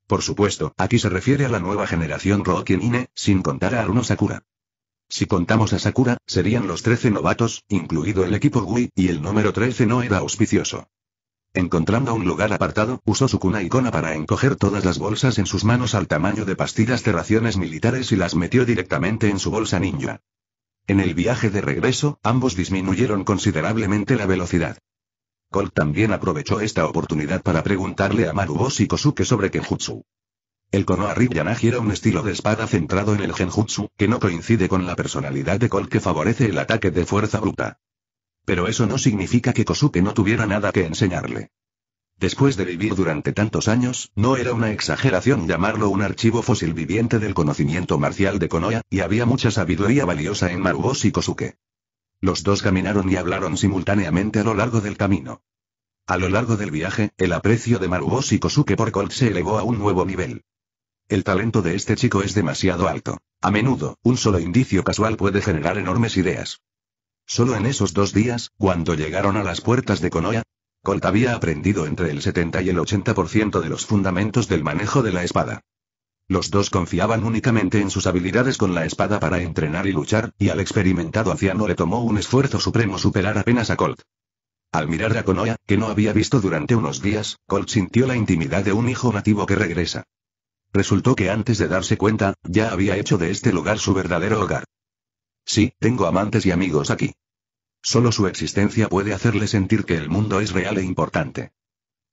Por supuesto, aquí se refiere a la nueva generación Rokinine, sin contar a Aruno Sakura. Si contamos a Sakura, serían los trece novatos, incluido el equipo Wii, y el número 13 no era auspicioso. Encontrando un lugar apartado, usó su cuna icona para encoger todas las bolsas en sus manos al tamaño de pastillas de raciones militares y las metió directamente en su bolsa ninja. En el viaje de regreso, ambos disminuyeron considerablemente la velocidad. Colt también aprovechó esta oportunidad para preguntarle a y Kosuke sobre Kenjutsu. El Konohari Yanagi era un estilo de espada centrado en el Genjutsu, que no coincide con la personalidad de Colt que favorece el ataque de fuerza bruta. Pero eso no significa que Kosuke no tuviera nada que enseñarle. Después de vivir durante tantos años, no era una exageración llamarlo un archivo fósil viviente del conocimiento marcial de Konoha, y había mucha sabiduría valiosa en Marubos y Kosuke. Los dos caminaron y hablaron simultáneamente a lo largo del camino. A lo largo del viaje, el aprecio de Marubos y Kosuke por Colt se elevó a un nuevo nivel. El talento de este chico es demasiado alto. A menudo, un solo indicio casual puede generar enormes ideas. Solo en esos dos días, cuando llegaron a las puertas de Konoha, Colt había aprendido entre el 70 y el 80% de los fundamentos del manejo de la espada. Los dos confiaban únicamente en sus habilidades con la espada para entrenar y luchar, y al experimentado anciano le tomó un esfuerzo supremo superar apenas a Colt. Al mirar a Konoa, que no había visto durante unos días, Colt sintió la intimidad de un hijo nativo que regresa. Resultó que antes de darse cuenta, ya había hecho de este lugar su verdadero hogar. Sí, tengo amantes y amigos aquí. Solo su existencia puede hacerle sentir que el mundo es real e importante.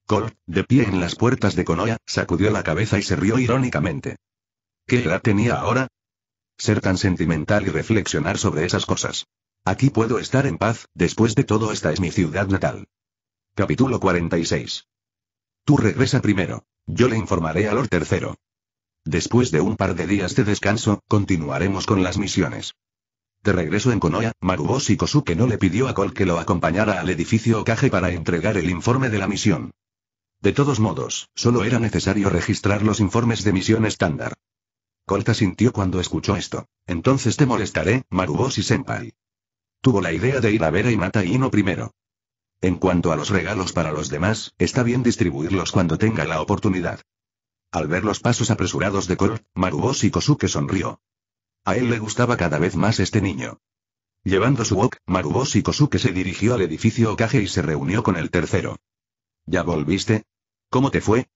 Cole, de pie en las puertas de Konoya, sacudió la cabeza y se rió irónicamente. ¿Qué edad tenía ahora? Ser tan sentimental y reflexionar sobre esas cosas. Aquí puedo estar en paz, después de todo esta es mi ciudad natal. Capítulo 46. Tú regresa primero. Yo le informaré a Lord Tercero. Después de un par de días de descanso, continuaremos con las misiones. De regreso en Konoha, y Kosuke no le pidió a Cole que lo acompañara al edificio caje para entregar el informe de la misión. De todos modos, solo era necesario registrar los informes de misión estándar. Colta sintió cuando escuchó esto. Entonces te molestaré, y Senpai. Tuvo la idea de ir a ver a y no primero. En cuanto a los regalos para los demás, está bien distribuirlos cuando tenga la oportunidad. Al ver los pasos apresurados de Colt, Maruboshi Kosuke sonrió. A él le gustaba cada vez más este niño. Llevando su wok, y Kosuke se dirigió al edificio Okaje y se reunió con el tercero. ¿Ya volviste? ¿Cómo te fue?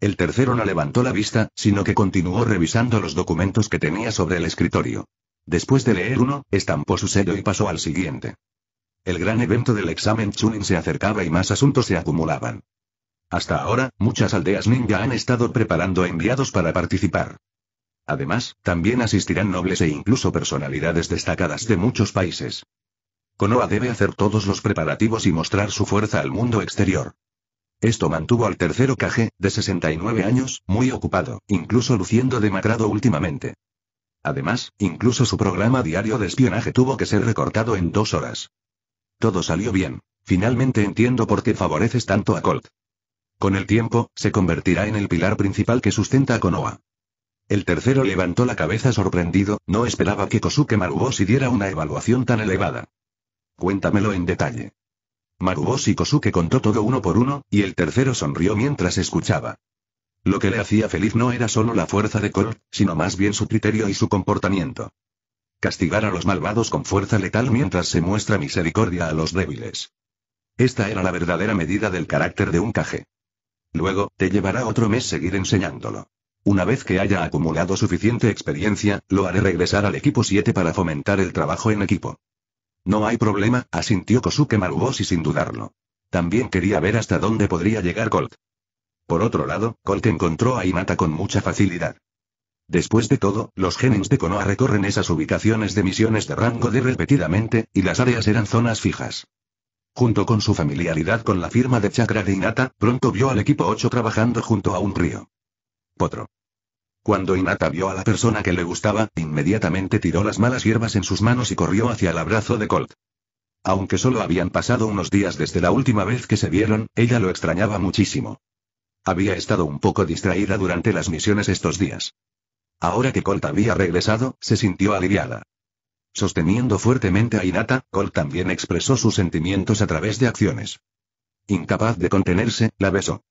El tercero no levantó la vista, sino que continuó revisando los documentos que tenía sobre el escritorio. Después de leer uno, estampó su sello y pasó al siguiente. El gran evento del examen Chunin se acercaba y más asuntos se acumulaban. Hasta ahora, muchas aldeas ninja han estado preparando enviados para participar. Además, también asistirán nobles e incluso personalidades destacadas de muchos países. Konoha debe hacer todos los preparativos y mostrar su fuerza al mundo exterior. Esto mantuvo al tercero Kage, de 69 años, muy ocupado, incluso luciendo demacrado últimamente. Además, incluso su programa diario de espionaje tuvo que ser recortado en dos horas. Todo salió bien. Finalmente entiendo por qué favoreces tanto a Colt. Con el tiempo, se convertirá en el pilar principal que sustenta a Konoha. El tercero levantó la cabeza sorprendido, no esperaba que Kosuke Maruboshi diera una evaluación tan elevada. Cuéntamelo en detalle. Maruboshi Kosuke contó todo uno por uno, y el tercero sonrió mientras escuchaba. Lo que le hacía feliz no era solo la fuerza de Kor, sino más bien su criterio y su comportamiento. Castigar a los malvados con fuerza letal mientras se muestra misericordia a los débiles. Esta era la verdadera medida del carácter de un caje. Luego, te llevará otro mes seguir enseñándolo. Una vez que haya acumulado suficiente experiencia, lo haré regresar al equipo 7 para fomentar el trabajo en equipo. No hay problema, asintió Kosuke Maruboshi sin dudarlo. También quería ver hasta dónde podría llegar Colt. Por otro lado, Colt encontró a Inata con mucha facilidad. Después de todo, los genins de Konoha recorren esas ubicaciones de misiones de rango D repetidamente, y las áreas eran zonas fijas. Junto con su familiaridad con la firma de chakra de Inata, pronto vio al equipo 8 trabajando junto a un río. Potro. Cuando Inata vio a la persona que le gustaba, inmediatamente tiró las malas hierbas en sus manos y corrió hacia el abrazo de Colt. Aunque solo habían pasado unos días desde la última vez que se vieron, ella lo extrañaba muchísimo. Había estado un poco distraída durante las misiones estos días. Ahora que Colt había regresado, se sintió aliviada. Sosteniendo fuertemente a Inata, Colt también expresó sus sentimientos a través de acciones. Incapaz de contenerse, la besó.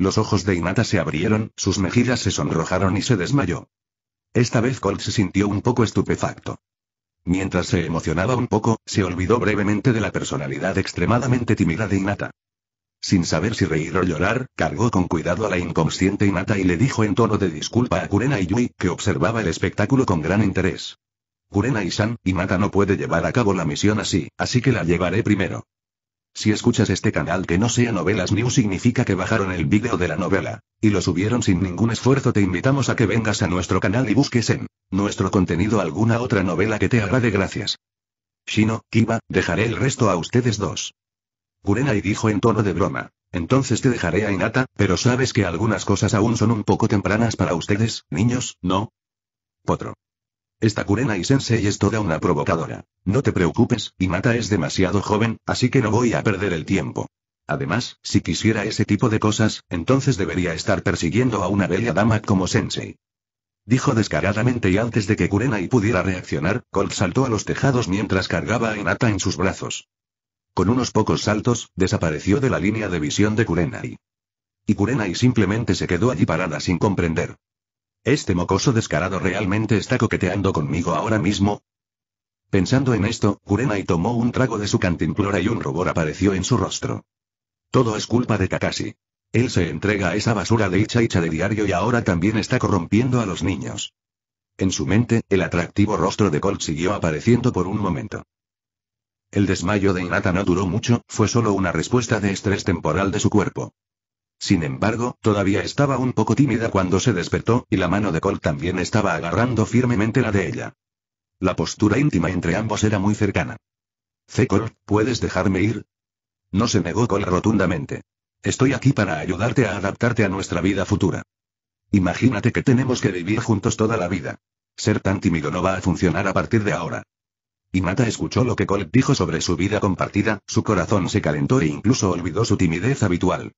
Los ojos de Inata se abrieron, sus mejillas se sonrojaron y se desmayó. Esta vez Colt se sintió un poco estupefacto. Mientras se emocionaba un poco, se olvidó brevemente de la personalidad extremadamente tímida de Inata. Sin saber si reír o llorar, cargó con cuidado a la inconsciente Inata y le dijo en tono de disculpa a Kurena y Yui, que observaba el espectáculo con gran interés. Kurena y San, Inata no puede llevar a cabo la misión así, así que la llevaré primero. Si escuchas este canal que no sea Novelas New significa que bajaron el vídeo de la novela, y lo subieron sin ningún esfuerzo te invitamos a que vengas a nuestro canal y busques en nuestro contenido alguna otra novela que te de gracias. Shino, Kiba, dejaré el resto a ustedes dos. y dijo en tono de broma. Entonces te dejaré a Inata, pero sabes que algunas cosas aún son un poco tempranas para ustedes, niños, ¿no? Potro. Esta Kurenai Sensei es toda una provocadora. No te preocupes, Inata es demasiado joven, así que no voy a perder el tiempo. Además, si quisiera ese tipo de cosas, entonces debería estar persiguiendo a una bella dama como Sensei. Dijo descaradamente y antes de que Kurenai pudiera reaccionar, Colt saltó a los tejados mientras cargaba a Hinata en sus brazos. Con unos pocos saltos, desapareció de la línea de visión de Kurenai. Y Kurenai simplemente se quedó allí parada sin comprender. Este mocoso descarado realmente está coqueteando conmigo ahora mismo. Pensando en esto, Kurenai tomó un trago de su cantimplora y un rubor apareció en su rostro. Todo es culpa de Kakashi. Él se entrega a esa basura de Icha Icha de diario y ahora también está corrompiendo a los niños. En su mente, el atractivo rostro de Colt siguió apareciendo por un momento. El desmayo de Inata no duró mucho, fue solo una respuesta de estrés temporal de su cuerpo. Sin embargo, todavía estaba un poco tímida cuando se despertó, y la mano de Cole también estaba agarrando firmemente la de ella. La postura íntima entre ambos era muy cercana. C. Cole, ¿puedes dejarme ir? No se negó Cole rotundamente. Estoy aquí para ayudarte a adaptarte a nuestra vida futura. Imagínate que tenemos que vivir juntos toda la vida. Ser tan tímido no va a funcionar a partir de ahora. Y Mata escuchó lo que Cole dijo sobre su vida compartida, su corazón se calentó e incluso olvidó su timidez habitual.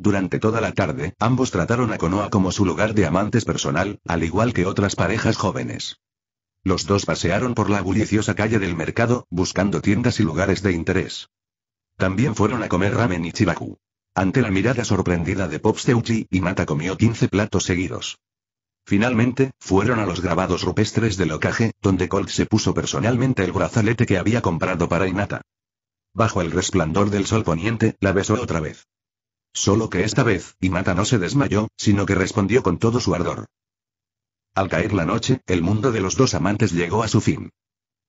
Durante toda la tarde, ambos trataron a Konoha como su lugar de amantes personal, al igual que otras parejas jóvenes. Los dos pasearon por la bulliciosa calle del mercado, buscando tiendas y lugares de interés. También fueron a comer ramen y chibaku. Ante la mirada sorprendida de Popsteuchi, Inata comió 15 platos seguidos. Finalmente, fueron a los grabados rupestres del locaje, donde Colt se puso personalmente el brazalete que había comprado para Inata. Bajo el resplandor del sol poniente, la besó otra vez. Solo que esta vez, Imata no se desmayó, sino que respondió con todo su ardor. Al caer la noche, el mundo de los dos amantes llegó a su fin.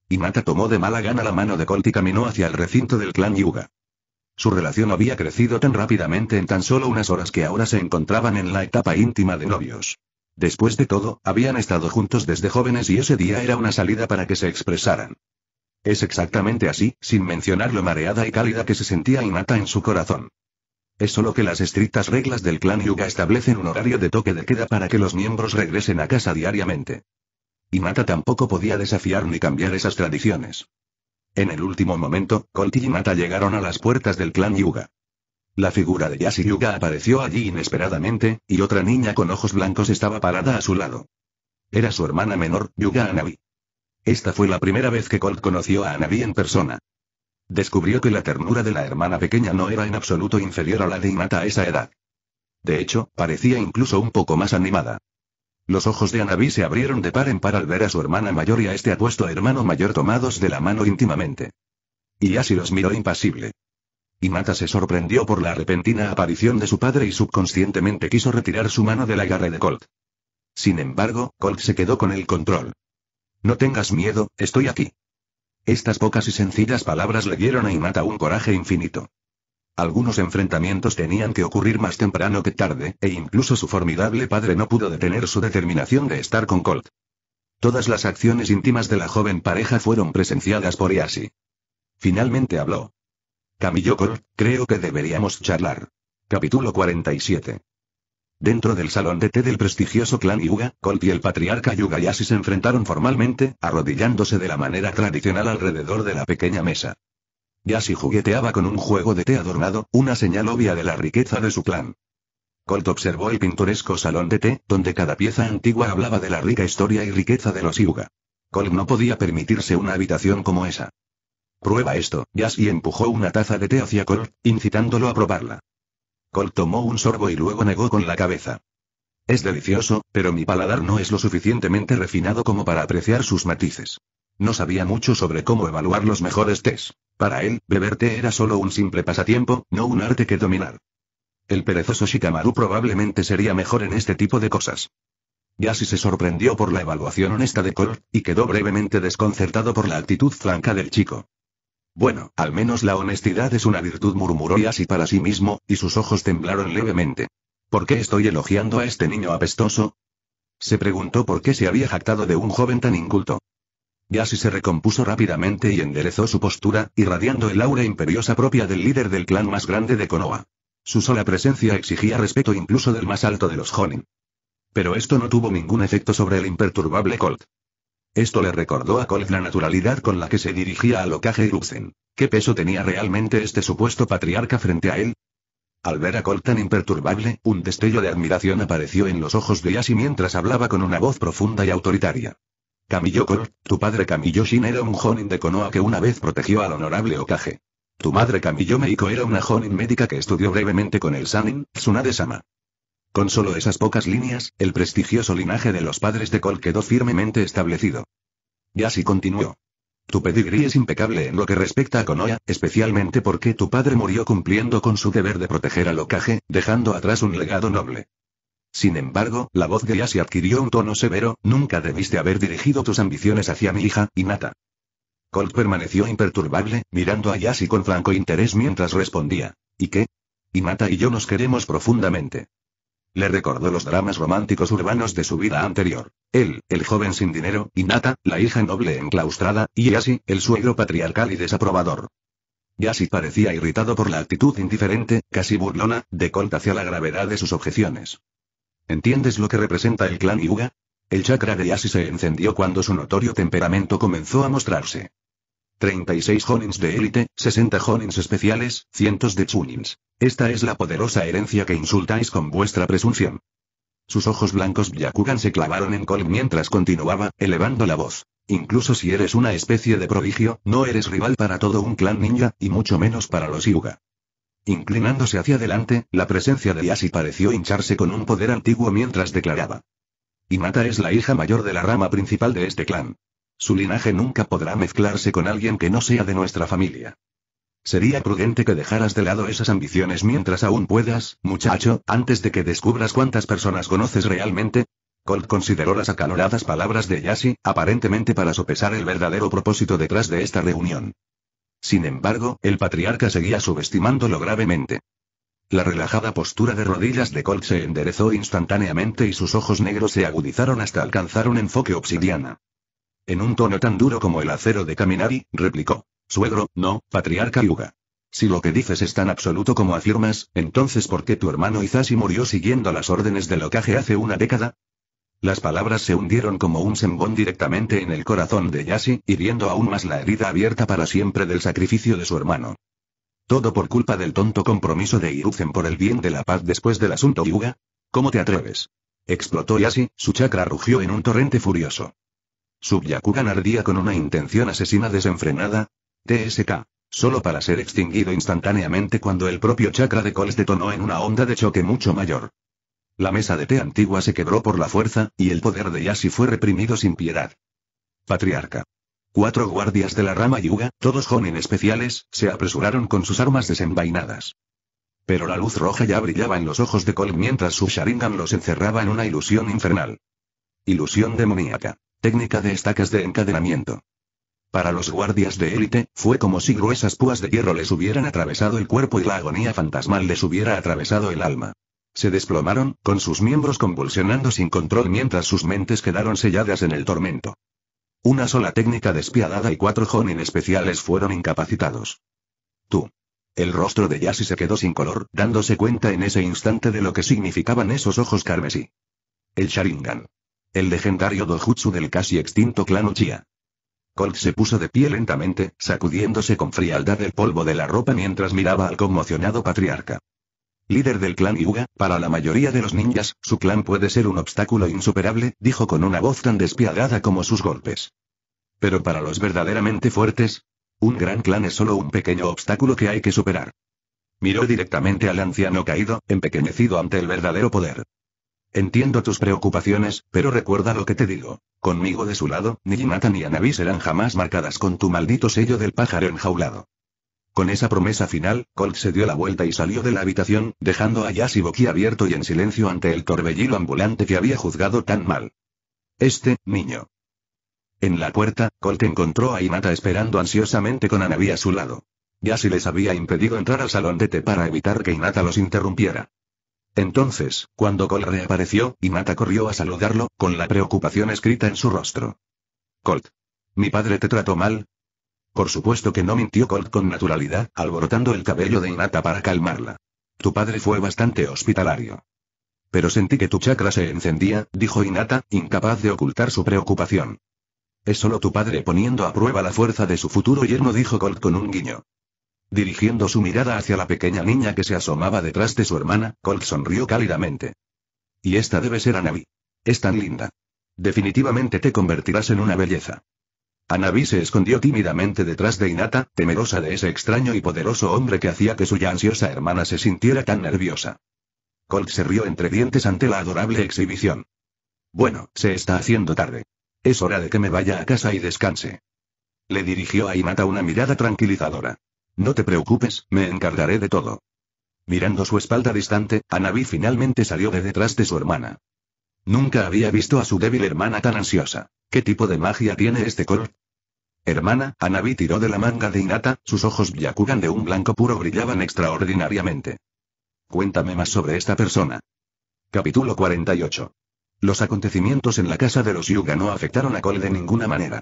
Imata tomó de mala gana la mano de Colt y caminó hacia el recinto del clan Yuga. Su relación había crecido tan rápidamente en tan solo unas horas que ahora se encontraban en la etapa íntima de novios. Después de todo, habían estado juntos desde jóvenes y ese día era una salida para que se expresaran. Es exactamente así, sin mencionar lo mareada y cálida que se sentía Inata en su corazón. Es solo que las estrictas reglas del clan Yuga establecen un horario de toque de queda para que los miembros regresen a casa diariamente. Y Mata tampoco podía desafiar ni cambiar esas tradiciones. En el último momento, Colt y Mata llegaron a las puertas del clan Yuga. La figura de Yashi Yuga apareció allí inesperadamente, y otra niña con ojos blancos estaba parada a su lado. Era su hermana menor, Yuga Anabi. Esta fue la primera vez que Colt conoció a Anabi en persona. Descubrió que la ternura de la hermana pequeña no era en absoluto inferior a la de Inata a esa edad. De hecho, parecía incluso un poco más animada. Los ojos de Anabi se abrieron de par en par al ver a su hermana mayor y a este apuesto hermano mayor tomados de la mano íntimamente. Y así los miró impasible. Inata se sorprendió por la repentina aparición de su padre y subconscientemente quiso retirar su mano del agarre de Colt. Sin embargo, Colt se quedó con el control. No tengas miedo, estoy aquí. Estas pocas y sencillas palabras le dieron a Imata un coraje infinito. Algunos enfrentamientos tenían que ocurrir más temprano que tarde, e incluso su formidable padre no pudo detener su determinación de estar con Colt. Todas las acciones íntimas de la joven pareja fueron presenciadas por Iasi. Finalmente habló. Camillo Colt, creo que deberíamos charlar. Capítulo 47. Dentro del salón de té del prestigioso clan Yuga, Colt y el patriarca Yuga Yashi se enfrentaron formalmente, arrodillándose de la manera tradicional alrededor de la pequeña mesa. Yashi jugueteaba con un juego de té adornado, una señal obvia de la riqueza de su clan. Colt observó el pintoresco salón de té, donde cada pieza antigua hablaba de la rica historia y riqueza de los Yuga. Colt no podía permitirse una habitación como esa. Prueba esto, Yashi empujó una taza de té hacia Colt, incitándolo a probarla. Cole tomó un sorbo y luego negó con la cabeza. Es delicioso, pero mi paladar no es lo suficientemente refinado como para apreciar sus matices. No sabía mucho sobre cómo evaluar los mejores tés. Para él, beber té era solo un simple pasatiempo, no un arte que dominar. El perezoso Shikamaru probablemente sería mejor en este tipo de cosas. Yasi se sorprendió por la evaluación honesta de Cole, y quedó brevemente desconcertado por la actitud franca del chico. Bueno, al menos la honestidad es una virtud, murmuró Yasi para sí mismo, y sus ojos temblaron levemente. ¿Por qué estoy elogiando a este niño apestoso? Se preguntó por qué se había jactado de un joven tan inculto. Yasi se recompuso rápidamente y enderezó su postura, irradiando el aura imperiosa propia del líder del clan más grande de Konoha. Su sola presencia exigía respeto incluso del más alto de los Jonin. Pero esto no tuvo ningún efecto sobre el imperturbable Colt. Esto le recordó a Colt la naturalidad con la que se dirigía al Okage y ¿Qué peso tenía realmente este supuesto patriarca frente a él? Al ver a Colt tan imperturbable, un destello de admiración apareció en los ojos de Yasi mientras hablaba con una voz profunda y autoritaria. Camillo Colt, tu padre Camillo Shin era un Jonin de Konoha que una vez protegió al honorable Okage. Tu madre Camillo Meiko era una Jonin médica que estudió brevemente con el Sanin, Tsunade-sama. Con solo esas pocas líneas, el prestigioso linaje de los padres de Cole quedó firmemente establecido. Yashi continuó. Tu pedigrí es impecable en lo que respecta a Konoha, especialmente porque tu padre murió cumpliendo con su deber de proteger a ocaje, dejando atrás un legado noble. Sin embargo, la voz de Yashi adquirió un tono severo, nunca debiste haber dirigido tus ambiciones hacia mi hija, Nata. Colt permaneció imperturbable, mirando a Yashi con franco interés mientras respondía. ¿Y qué? Inata y yo nos queremos profundamente. Le recordó los dramas románticos urbanos de su vida anterior. Él, el joven sin dinero, y Nata, la hija noble enclaustrada, y Yasi, el suegro patriarcal y desaprobador. Yasi parecía irritado por la actitud indiferente, casi burlona, de Colt hacia la gravedad de sus objeciones. ¿Entiendes lo que representa el clan Yuga? El chakra de Yasi se encendió cuando su notorio temperamento comenzó a mostrarse. 36 honins de élite, 60 honins especiales, cientos de chunins. Esta es la poderosa herencia que insultáis con vuestra presunción. Sus ojos blancos Byakugan se clavaron en Colin mientras continuaba, elevando la voz. Incluso si eres una especie de prodigio, no eres rival para todo un clan ninja, y mucho menos para los Yuga. Inclinándose hacia adelante, la presencia de Yasi pareció hincharse con un poder antiguo mientras declaraba. Mata es la hija mayor de la rama principal de este clan. Su linaje nunca podrá mezclarse con alguien que no sea de nuestra familia. Sería prudente que dejaras de lado esas ambiciones mientras aún puedas, muchacho, antes de que descubras cuántas personas conoces realmente. Colt consideró las acaloradas palabras de Yasi, aparentemente para sopesar el verdadero propósito detrás de esta reunión. Sin embargo, el patriarca seguía subestimándolo gravemente. La relajada postura de rodillas de Colt se enderezó instantáneamente y sus ojos negros se agudizaron hasta alcanzar un enfoque obsidiana. En un tono tan duro como el acero de Kaminari, replicó. Suegro, no, patriarca Yuga. Si lo que dices es tan absoluto como afirmas, entonces ¿por qué tu hermano Izashi murió siguiendo las órdenes del Okage hace una década? Las palabras se hundieron como un sembón directamente en el corazón de Yashi, hiriendo aún más la herida abierta para siempre del sacrificio de su hermano. Todo por culpa del tonto compromiso de Iruzen por el bien de la paz después del asunto Yuga. ¿Cómo te atreves? Explotó Yashi, su chakra rugió en un torrente furioso. Subyakugan ardía con una intención asesina desenfrenada. TSK. Solo para ser extinguido instantáneamente cuando el propio chakra de Coles detonó en una onda de choque mucho mayor. La mesa de té antigua se quebró por la fuerza, y el poder de Yashi fue reprimido sin piedad. Patriarca. Cuatro guardias de la rama Yuga, todos Honin especiales, se apresuraron con sus armas desenvainadas. Pero la luz roja ya brillaba en los ojos de Cole mientras su Sharingan los encerraba en una ilusión infernal. Ilusión demoníaca. Técnica de estacas de encadenamiento. Para los guardias de élite, fue como si gruesas púas de hierro les hubieran atravesado el cuerpo y la agonía fantasmal les hubiera atravesado el alma. Se desplomaron, con sus miembros convulsionando sin control mientras sus mentes quedaron selladas en el tormento. Una sola técnica despiadada y cuatro Jonin especiales fueron incapacitados. Tú. El rostro de Yasi se quedó sin color, dándose cuenta en ese instante de lo que significaban esos ojos carmesí. El Sharingan. El legendario dojutsu del casi extinto clan Uchiha. Colt se puso de pie lentamente, sacudiéndose con frialdad el polvo de la ropa mientras miraba al conmocionado patriarca. Líder del clan Yuga, para la mayoría de los ninjas, su clan puede ser un obstáculo insuperable, dijo con una voz tan despiadada como sus golpes. Pero para los verdaderamente fuertes, un gran clan es solo un pequeño obstáculo que hay que superar. Miró directamente al anciano caído, empequeñecido ante el verdadero poder. Entiendo tus preocupaciones, pero recuerda lo que te digo. Conmigo de su lado, ni Inata ni Anabi serán jamás marcadas con tu maldito sello del pájaro enjaulado. Con esa promesa final, Colt se dio la vuelta y salió de la habitación, dejando a Boqui abierto y en silencio ante el torbellino ambulante que había juzgado tan mal. Este, niño. En la puerta, Colt encontró a Inata esperando ansiosamente con Anabi a su lado. si les había impedido entrar al salón de té para evitar que Inata los interrumpiera. Entonces, cuando Colt reapareció, Inata corrió a saludarlo, con la preocupación escrita en su rostro. Colt. ¿Mi padre te trató mal? Por supuesto que no mintió Colt con naturalidad, alborotando el cabello de Inata para calmarla. Tu padre fue bastante hospitalario. Pero sentí que tu chakra se encendía, dijo Inata, incapaz de ocultar su preocupación. Es solo tu padre poniendo a prueba la fuerza de su futuro yerno, dijo Colt con un guiño. Dirigiendo su mirada hacia la pequeña niña que se asomaba detrás de su hermana, Colt sonrió cálidamente. Y esta debe ser Anabi. Es tan linda. Definitivamente te convertirás en una belleza. Anabi se escondió tímidamente detrás de Inata, temerosa de ese extraño y poderoso hombre que hacía que su ya ansiosa hermana se sintiera tan nerviosa. Colt se rió entre dientes ante la adorable exhibición. Bueno, se está haciendo tarde. Es hora de que me vaya a casa y descanse. Le dirigió a Inata una mirada tranquilizadora. No te preocupes, me encargaré de todo. Mirando su espalda distante, Anabi finalmente salió de detrás de su hermana. Nunca había visto a su débil hermana tan ansiosa. ¿Qué tipo de magia tiene este color? Hermana, Anabi tiró de la manga de Inata, sus ojos Yakugan de un blanco puro brillaban extraordinariamente. Cuéntame más sobre esta persona. Capítulo 48. Los acontecimientos en la casa de los Yuga no afectaron a Cole de ninguna manera.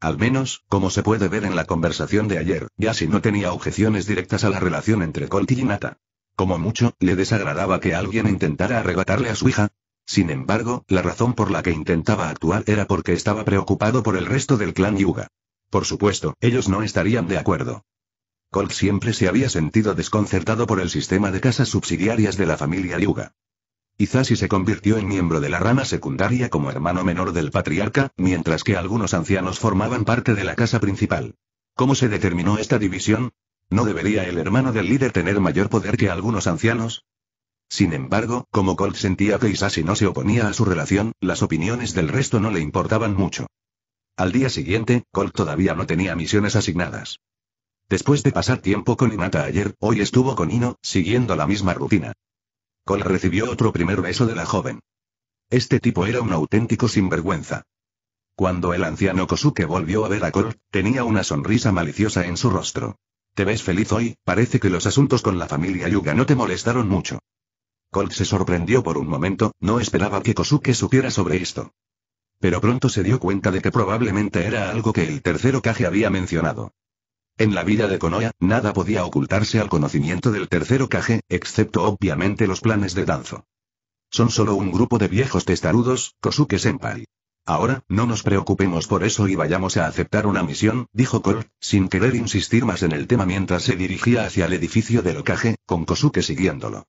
Al menos, como se puede ver en la conversación de ayer, ya no tenía objeciones directas a la relación entre Colt y Nata. Como mucho, le desagradaba que alguien intentara arrebatarle a su hija. Sin embargo, la razón por la que intentaba actuar era porque estaba preocupado por el resto del clan Yuga. Por supuesto, ellos no estarían de acuerdo. Colt siempre se había sentido desconcertado por el sistema de casas subsidiarias de la familia Yuga. Izasi se convirtió en miembro de la rama secundaria como hermano menor del patriarca, mientras que algunos ancianos formaban parte de la casa principal. ¿Cómo se determinó esta división? ¿No debería el hermano del líder tener mayor poder que algunos ancianos? Sin embargo, como Colt sentía que Isasi no se oponía a su relación, las opiniones del resto no le importaban mucho. Al día siguiente, Colt todavía no tenía misiones asignadas. Después de pasar tiempo con Inata ayer, hoy estuvo con Ino, siguiendo la misma rutina. Cole recibió otro primer beso de la joven. Este tipo era un auténtico sinvergüenza. Cuando el anciano Kosuke volvió a ver a Cole, tenía una sonrisa maliciosa en su rostro. Te ves feliz hoy, parece que los asuntos con la familia Yuga no te molestaron mucho. Cole se sorprendió por un momento, no esperaba que Kosuke supiera sobre esto. Pero pronto se dio cuenta de que probablemente era algo que el tercero Kage había mencionado. En la vida de Konoya, nada podía ocultarse al conocimiento del tercer Kage, excepto obviamente los planes de Danzo. Son solo un grupo de viejos testarudos, Kosuke-senpai. Ahora, no nos preocupemos por eso y vayamos a aceptar una misión, dijo Colt, sin querer insistir más en el tema mientras se dirigía hacia el edificio del Okage, con Kosuke siguiéndolo.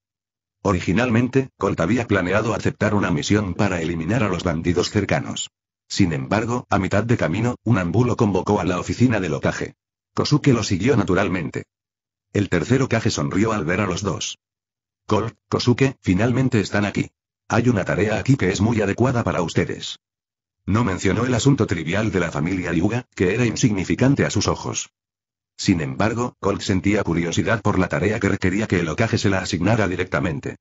Originalmente, Colt había planeado aceptar una misión para eliminar a los bandidos cercanos. Sin embargo, a mitad de camino, un ambulo convocó a la oficina del Okage. Kosuke lo siguió naturalmente. El tercer ocaje sonrió al ver a los dos. Kolk, Kosuke, finalmente están aquí. Hay una tarea aquí que es muy adecuada para ustedes. No mencionó el asunto trivial de la familia Yuga, que era insignificante a sus ojos. Sin embargo, Colt sentía curiosidad por la tarea que requería que el ocaje se la asignara directamente.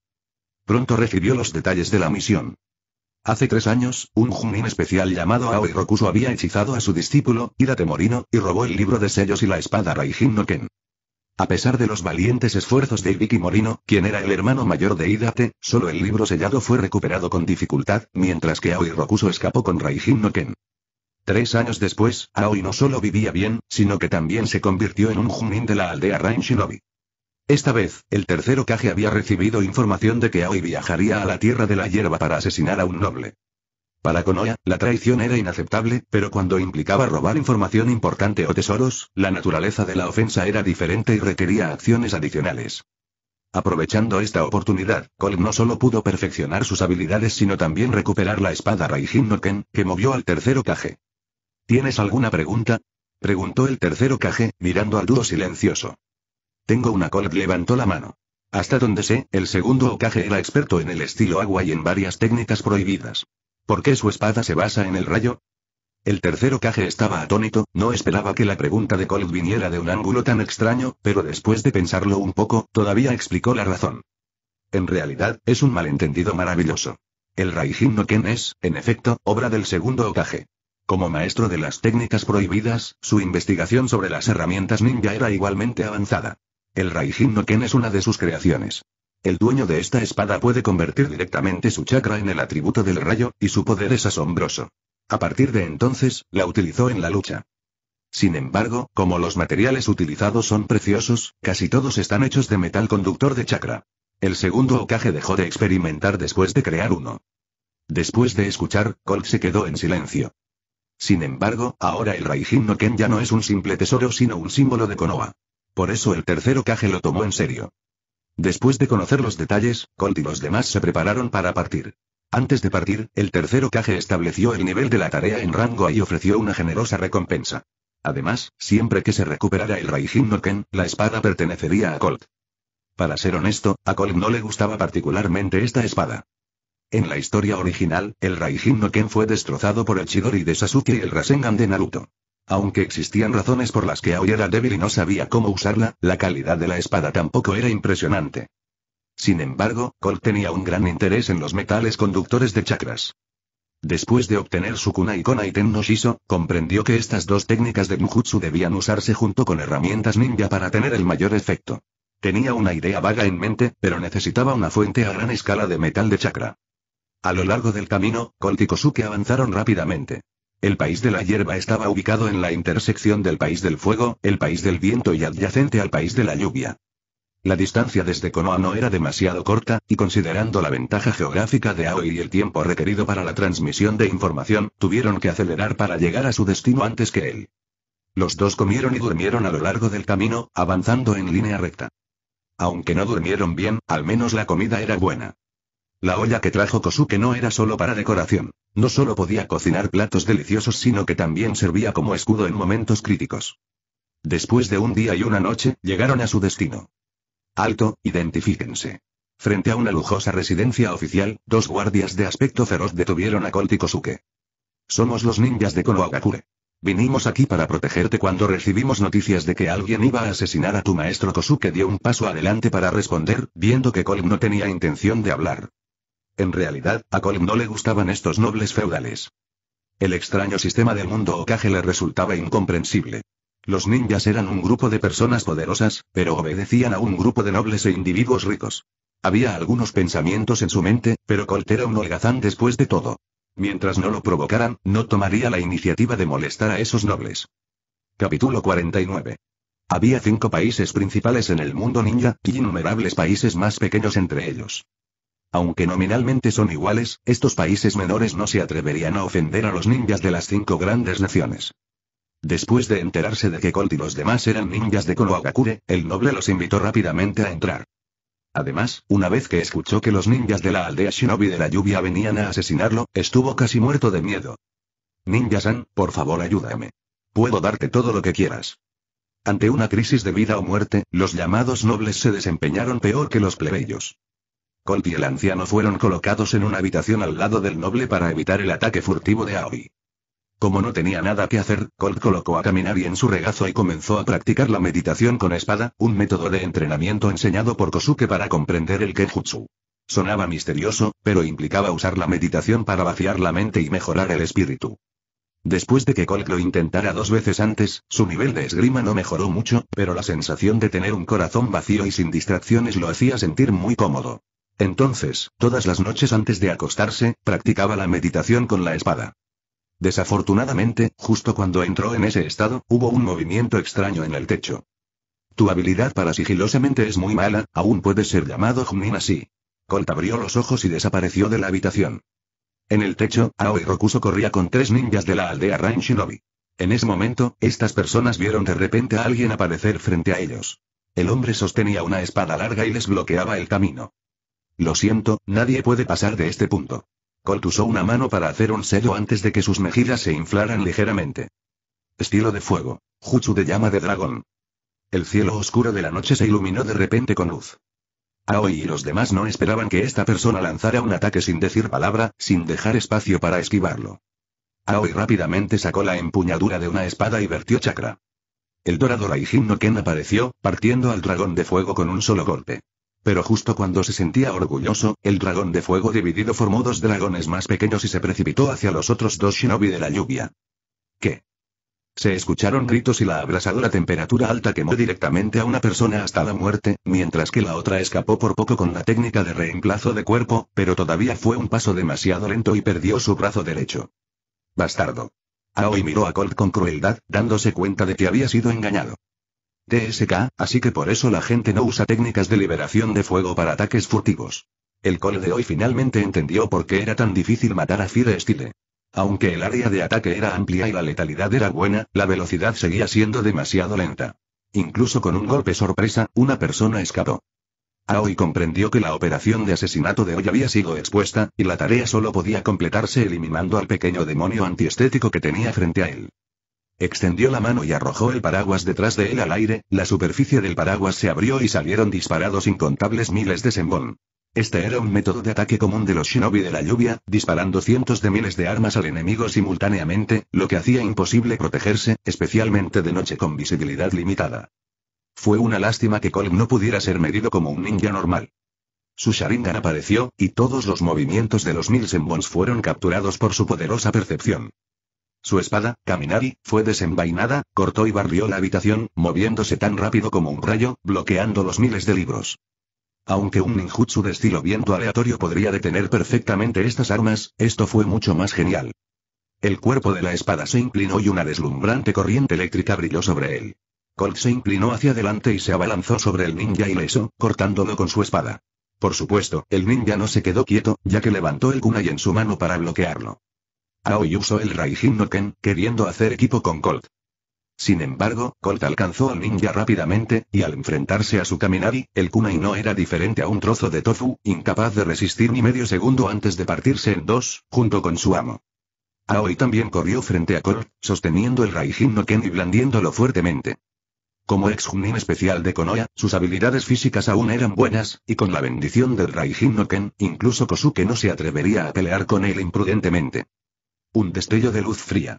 Pronto recibió los detalles de la misión. Hace tres años, un junín especial llamado Aoi Rokuso había hechizado a su discípulo, Hidate Morino, y robó el libro de sellos y la espada Raijin no Ken. A pesar de los valientes esfuerzos de Iriki Morino, quien era el hermano mayor de Idate, solo el libro sellado fue recuperado con dificultad, mientras que Aoi Rokuso escapó con Raijin no Ken. Tres años después, Aoi no solo vivía bien, sino que también se convirtió en un junín de la aldea Rain esta vez, el tercero Kage había recibido información de que Aoi viajaría a la tierra de la hierba para asesinar a un noble. Para Konoha, la traición era inaceptable, pero cuando implicaba robar información importante o tesoros, la naturaleza de la ofensa era diferente y requería acciones adicionales. Aprovechando esta oportunidad, Cole no solo pudo perfeccionar sus habilidades sino también recuperar la espada Raijin noken, que movió al tercero Kage. ¿Tienes alguna pregunta? Preguntó el tercero Kage, mirando al dúo silencioso. Tengo una Colt levantó la mano. Hasta donde sé, el segundo Okage era experto en el estilo agua y en varias técnicas prohibidas. ¿Por qué su espada se basa en el rayo? El tercer Okage estaba atónito, no esperaba que la pregunta de Colt viniera de un ángulo tan extraño, pero después de pensarlo un poco, todavía explicó la razón. En realidad, es un malentendido maravilloso. El Raijin no Ken es, en efecto, obra del segundo Okage. Como maestro de las técnicas prohibidas, su investigación sobre las herramientas ninja era igualmente avanzada. El Raijin no Ken es una de sus creaciones. El dueño de esta espada puede convertir directamente su chakra en el atributo del rayo, y su poder es asombroso. A partir de entonces, la utilizó en la lucha. Sin embargo, como los materiales utilizados son preciosos, casi todos están hechos de metal conductor de chakra. El segundo Okage dejó de experimentar después de crear uno. Después de escuchar, Colt se quedó en silencio. Sin embargo, ahora el Raijin no Ken ya no es un simple tesoro sino un símbolo de Konoha. Por eso el tercero Kage lo tomó en serio. Después de conocer los detalles, Colt y los demás se prepararon para partir. Antes de partir, el tercero Kage estableció el nivel de la tarea en rango y ofreció una generosa recompensa. Además, siempre que se recuperara el Raijin no la espada pertenecería a Colt. Para ser honesto, a Colt no le gustaba particularmente esta espada. En la historia original, el Raijin no fue destrozado por el Chidori de Sasuke y el Rasengan de Naruto. Aunque existían razones por las que Aoi era débil y no sabía cómo usarla, la calidad de la espada tampoco era impresionante. Sin embargo, Cole tenía un gran interés en los metales conductores de chakras. Después de obtener su kunai y y no Shiso, comprendió que estas dos técnicas de Nujutsu debían usarse junto con herramientas ninja para tener el mayor efecto. Tenía una idea vaga en mente, pero necesitaba una fuente a gran escala de metal de chakra. A lo largo del camino, Colt y Kosuke avanzaron rápidamente. El país de la hierba estaba ubicado en la intersección del país del fuego, el país del viento y adyacente al país de la lluvia. La distancia desde Konoha no era demasiado corta, y considerando la ventaja geográfica de Aoi y el tiempo requerido para la transmisión de información, tuvieron que acelerar para llegar a su destino antes que él. Los dos comieron y durmieron a lo largo del camino, avanzando en línea recta. Aunque no durmieron bien, al menos la comida era buena. La olla que trajo Kosuke no era solo para decoración. No solo podía cocinar platos deliciosos, sino que también servía como escudo en momentos críticos. Después de un día y una noche, llegaron a su destino. Alto, identifíquense. Frente a una lujosa residencia oficial, dos guardias de aspecto feroz detuvieron a Colt y Kosuke. Somos los ninjas de Konohagakure. Vinimos aquí para protegerte cuando recibimos noticias de que alguien iba a asesinar a tu maestro Kosuke dio un paso adelante para responder, viendo que Colt no tenía intención de hablar. En realidad, a Colin no le gustaban estos nobles feudales. El extraño sistema del mundo ocaje le resultaba incomprensible. Los ninjas eran un grupo de personas poderosas, pero obedecían a un grupo de nobles e individuos ricos. Había algunos pensamientos en su mente, pero Colt era un holgazán después de todo. Mientras no lo provocaran, no tomaría la iniciativa de molestar a esos nobles. Capítulo 49. Había cinco países principales en el mundo ninja, y innumerables países más pequeños entre ellos. Aunque nominalmente son iguales, estos países menores no se atreverían a ofender a los ninjas de las cinco grandes naciones. Después de enterarse de que Colt y los demás eran ninjas de Konohagakure, el noble los invitó rápidamente a entrar. Además, una vez que escuchó que los ninjas de la aldea Shinobi de la lluvia venían a asesinarlo, estuvo casi muerto de miedo. Ninja-san, por favor ayúdame. Puedo darte todo lo que quieras. Ante una crisis de vida o muerte, los llamados nobles se desempeñaron peor que los plebeyos. Colt y el anciano fueron colocados en una habitación al lado del noble para evitar el ataque furtivo de Aoi. Como no tenía nada que hacer, Colt colocó a Kaminari en su regazo y comenzó a practicar la meditación con espada, un método de entrenamiento enseñado por Kosuke para comprender el Kenjutsu. Sonaba misterioso, pero implicaba usar la meditación para vaciar la mente y mejorar el espíritu. Después de que Colt lo intentara dos veces antes, su nivel de esgrima no mejoró mucho, pero la sensación de tener un corazón vacío y sin distracciones lo hacía sentir muy cómodo. Entonces, todas las noches antes de acostarse, practicaba la meditación con la espada. Desafortunadamente, justo cuando entró en ese estado, hubo un movimiento extraño en el techo. Tu habilidad para sigilosamente es muy mala, aún puedes ser llamado Junin así. Colt abrió los ojos y desapareció de la habitación. En el techo, Aoi Rokuso corría con tres ninjas de la aldea Rain En ese momento, estas personas vieron de repente a alguien aparecer frente a ellos. El hombre sostenía una espada larga y les bloqueaba el camino. Lo siento, nadie puede pasar de este punto. Colt usó una mano para hacer un sello antes de que sus mejillas se inflaran ligeramente. Estilo de fuego. Juchu de llama de dragón. El cielo oscuro de la noche se iluminó de repente con luz. Aoi y los demás no esperaban que esta persona lanzara un ataque sin decir palabra, sin dejar espacio para esquivarlo. Aoi rápidamente sacó la empuñadura de una espada y vertió chakra. El dorado Raijin no Ken apareció, partiendo al dragón de fuego con un solo golpe. Pero justo cuando se sentía orgulloso, el dragón de fuego dividido formó dos dragones más pequeños y se precipitó hacia los otros dos shinobi de la lluvia. ¿Qué? Se escucharon gritos y la abrasadora temperatura alta quemó directamente a una persona hasta la muerte, mientras que la otra escapó por poco con la técnica de reemplazo de cuerpo, pero todavía fue un paso demasiado lento y perdió su brazo derecho. Bastardo. Aoi miró a Colt con crueldad, dándose cuenta de que había sido engañado. DSK, así que por eso la gente no usa técnicas de liberación de fuego para ataques furtivos. El cole de hoy finalmente entendió por qué era tan difícil matar a Fire Style. Aunque el área de ataque era amplia y la letalidad era buena, la velocidad seguía siendo demasiado lenta. Incluso con un golpe sorpresa, una persona escapó. Aoi comprendió que la operación de asesinato de hoy había sido expuesta, y la tarea solo podía completarse eliminando al pequeño demonio antiestético que tenía frente a él. Extendió la mano y arrojó el paraguas detrás de él al aire, la superficie del paraguas se abrió y salieron disparados incontables miles de sembón. Este era un método de ataque común de los shinobi de la lluvia, disparando cientos de miles de armas al enemigo simultáneamente, lo que hacía imposible protegerse, especialmente de noche con visibilidad limitada. Fue una lástima que Colm no pudiera ser medido como un ninja normal. Su Sharingan apareció, y todos los movimientos de los mil Sembons fueron capturados por su poderosa percepción. Su espada, Kaminari, fue desenvainada, cortó y barrió la habitación, moviéndose tan rápido como un rayo, bloqueando los miles de libros. Aunque un ninjutsu de estilo viento aleatorio podría detener perfectamente estas armas, esto fue mucho más genial. El cuerpo de la espada se inclinó y una deslumbrante corriente eléctrica brilló sobre él. Colt se inclinó hacia adelante y se abalanzó sobre el ninja ileso, cortándolo con su espada. Por supuesto, el ninja no se quedó quieto, ya que levantó el kunai en su mano para bloquearlo. Aoi usó el Raijin no Ken, queriendo hacer equipo con Colt. Sin embargo, Colt alcanzó al ninja rápidamente, y al enfrentarse a su Kaminari, el kunai no era diferente a un trozo de tofu, incapaz de resistir ni medio segundo antes de partirse en dos, junto con su amo. Aoi también corrió frente a Colt, sosteniendo el Raijin no Ken y blandiéndolo fuertemente. Como ex Junin especial de Konoha, sus habilidades físicas aún eran buenas, y con la bendición del Raijin no Ken, incluso Kosuke no se atrevería a pelear con él imprudentemente. Un destello de luz fría.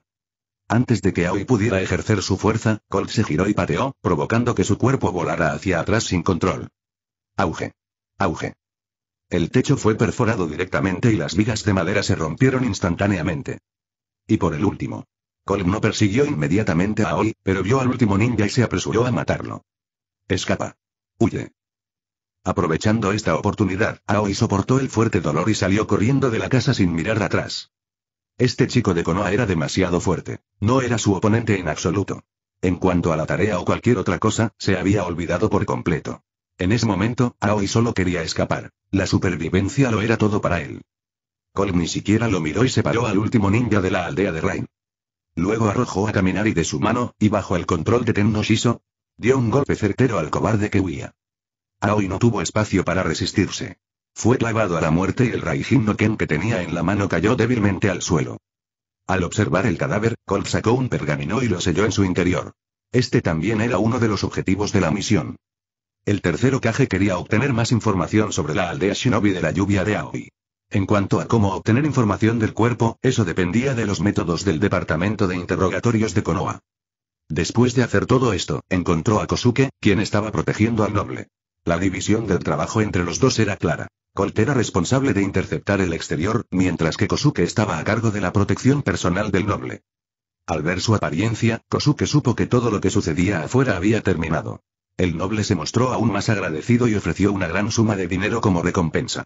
Antes de que Aoi pudiera ejercer su fuerza, Colt se giró y pateó, provocando que su cuerpo volara hacia atrás sin control. Auge. Auge. El techo fue perforado directamente y las vigas de madera se rompieron instantáneamente. Y por el último. Colt no persiguió inmediatamente a Aoi, pero vio al último ninja y se apresuró a matarlo. Escapa. Huye. Aprovechando esta oportunidad, Aoi soportó el fuerte dolor y salió corriendo de la casa sin mirar atrás. Este chico de Konoha era demasiado fuerte. No era su oponente en absoluto. En cuanto a la tarea o cualquier otra cosa, se había olvidado por completo. En ese momento, Aoi solo quería escapar. La supervivencia lo era todo para él. Cole ni siquiera lo miró y separó al último ninja de la aldea de Rain. Luego arrojó a caminar y de su mano, y bajo el control de Tenno Shiso, dio un golpe certero al cobarde que huía. Aoi no tuvo espacio para resistirse. Fue clavado a la muerte y el Raijin no Ken que tenía en la mano cayó débilmente al suelo. Al observar el cadáver, Colt sacó un pergamino y lo selló en su interior. Este también era uno de los objetivos de la misión. El tercero Kage quería obtener más información sobre la aldea shinobi de la lluvia de Aoi. En cuanto a cómo obtener información del cuerpo, eso dependía de los métodos del departamento de interrogatorios de Konoha. Después de hacer todo esto, encontró a Kosuke, quien estaba protegiendo al noble. La división del trabajo entre los dos era clara era responsable de interceptar el exterior, mientras que Kosuke estaba a cargo de la protección personal del noble. Al ver su apariencia, Kosuke supo que todo lo que sucedía afuera había terminado. El noble se mostró aún más agradecido y ofreció una gran suma de dinero como recompensa.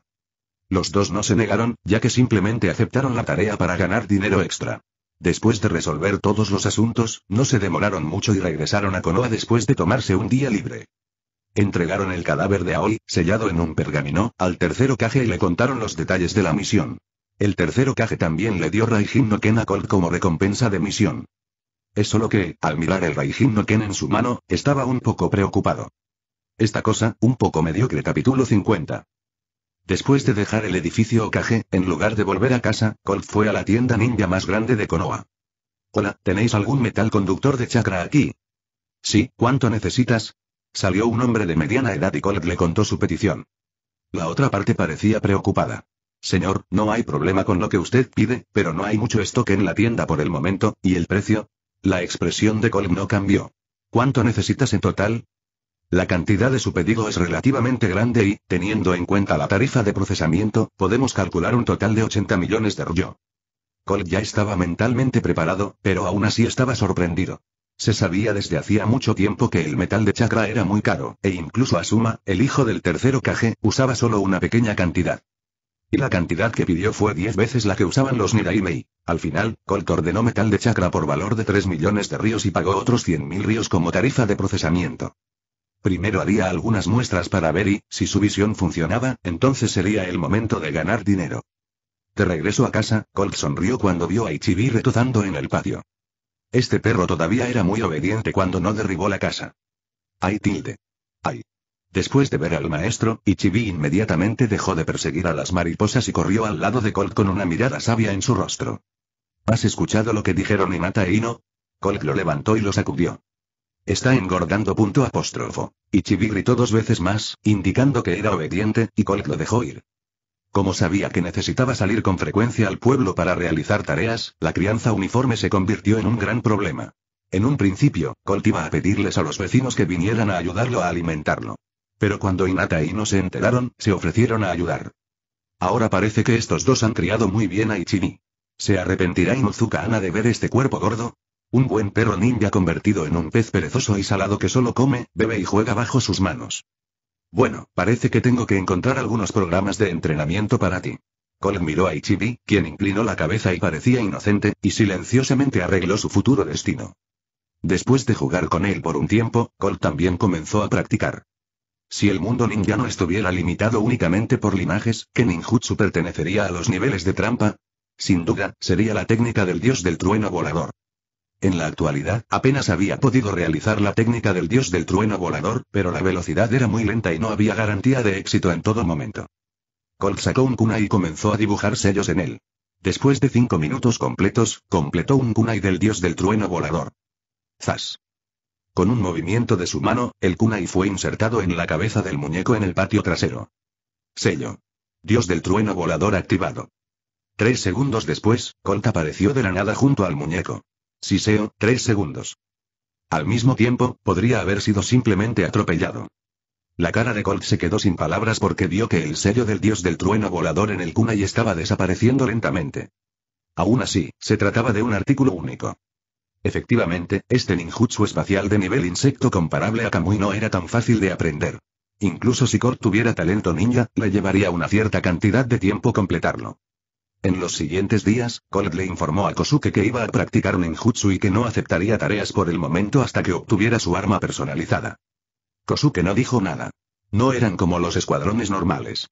Los dos no se negaron, ya que simplemente aceptaron la tarea para ganar dinero extra. Después de resolver todos los asuntos, no se demoraron mucho y regresaron a Konoha después de tomarse un día libre. Entregaron el cadáver de Aoi, sellado en un pergamino, al tercero Kage y le contaron los detalles de la misión. El tercero Kage también le dio Raijin no Ken a Colt como recompensa de misión. Es solo que, al mirar el Raijin no Ken en su mano, estaba un poco preocupado. Esta cosa, un poco mediocre capítulo 50. Después de dejar el edificio Kage, en lugar de volver a casa, Colt fue a la tienda ninja más grande de Konoha. Hola, ¿tenéis algún metal conductor de chakra aquí? Sí, ¿cuánto necesitas? Salió un hombre de mediana edad y Colt le contó su petición. La otra parte parecía preocupada. Señor, no hay problema con lo que usted pide, pero no hay mucho stock en la tienda por el momento, ¿y el precio? La expresión de Cole no cambió. ¿Cuánto necesitas en total? La cantidad de su pedido es relativamente grande y, teniendo en cuenta la tarifa de procesamiento, podemos calcular un total de 80 millones de rollo. Cole ya estaba mentalmente preparado, pero aún así estaba sorprendido. Se sabía desde hacía mucho tiempo que el metal de chakra era muy caro, e incluso Asuma, el hijo del tercero Kage, usaba solo una pequeña cantidad. Y la cantidad que pidió fue 10 veces la que usaban los Niraimei. Al final, Colt ordenó metal de chakra por valor de 3 millones de ríos y pagó otros 100.000 ríos como tarifa de procesamiento. Primero haría algunas muestras para ver y, si su visión funcionaba, entonces sería el momento de ganar dinero. De regreso a casa, Colt sonrió cuando vio a Ichibi retozando en el patio. Este perro todavía era muy obediente cuando no derribó la casa. Ay tilde. Ay. Después de ver al maestro, Ichibi inmediatamente dejó de perseguir a las mariposas y corrió al lado de Colt con una mirada sabia en su rostro. ¿Has escuchado lo que dijeron Inata e Ino? Colt lo levantó y lo sacudió. Está engordando punto apóstrofo. Ichibi gritó dos veces más, indicando que era obediente, y Colt lo dejó ir. Como sabía que necesitaba salir con frecuencia al pueblo para realizar tareas, la crianza uniforme se convirtió en un gran problema. En un principio, Colt a pedirles a los vecinos que vinieran a ayudarlo a alimentarlo. Pero cuando Inata y no se enteraron, se ofrecieron a ayudar. Ahora parece que estos dos han criado muy bien a Ichini. ¿Se arrepentirá Inuzuka Ana de ver este cuerpo gordo? Un buen perro ninja convertido en un pez perezoso y salado que solo come, bebe y juega bajo sus manos. Bueno, parece que tengo que encontrar algunos programas de entrenamiento para ti. Cole miró a Ichibi, quien inclinó la cabeza y parecía inocente, y silenciosamente arregló su futuro destino. Después de jugar con él por un tiempo, Cole también comenzó a practicar. Si el mundo ninja no estuviera limitado únicamente por linajes, ¿qué ninjutsu pertenecería a los niveles de trampa? Sin duda, sería la técnica del dios del trueno volador. En la actualidad, apenas había podido realizar la técnica del dios del trueno volador, pero la velocidad era muy lenta y no había garantía de éxito en todo momento. Colt sacó un kunai y comenzó a dibujar sellos en él. Después de cinco minutos completos, completó un kunai del dios del trueno volador. ¡Zas! Con un movimiento de su mano, el kunai fue insertado en la cabeza del muñeco en el patio trasero. Sello. Dios del trueno volador activado. Tres segundos después, Colt apareció de la nada junto al muñeco. Siseo, tres segundos. Al mismo tiempo, podría haber sido simplemente atropellado. La cara de Colt se quedó sin palabras porque vio que el sello del dios del trueno volador en el kunai estaba desapareciendo lentamente. Aún así, se trataba de un artículo único. Efectivamente, este ninjutsu espacial de nivel insecto comparable a Kamui no era tan fácil de aprender. Incluso si Colt tuviera talento ninja, le llevaría una cierta cantidad de tiempo completarlo. En los siguientes días, Colt le informó a Kosuke que iba a practicar ninjutsu y que no aceptaría tareas por el momento hasta que obtuviera su arma personalizada. Kosuke no dijo nada. No eran como los escuadrones normales.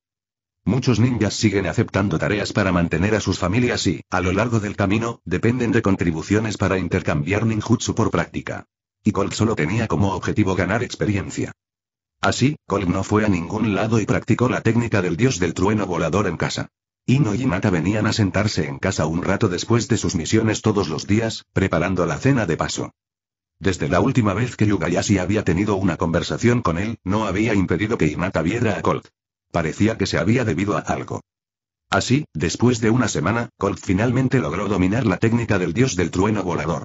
Muchos ninjas siguen aceptando tareas para mantener a sus familias y, a lo largo del camino, dependen de contribuciones para intercambiar ninjutsu por práctica. Y Colt solo tenía como objetivo ganar experiencia. Así, Colt no fue a ningún lado y practicó la técnica del dios del trueno volador en casa. Ino y Mata venían a sentarse en casa un rato después de sus misiones todos los días, preparando la cena de paso. Desde la última vez que Yugayashi había tenido una conversación con él, no había impedido que Inata viera a Colt. Parecía que se había debido a algo. Así, después de una semana, Colt finalmente logró dominar la técnica del dios del trueno volador.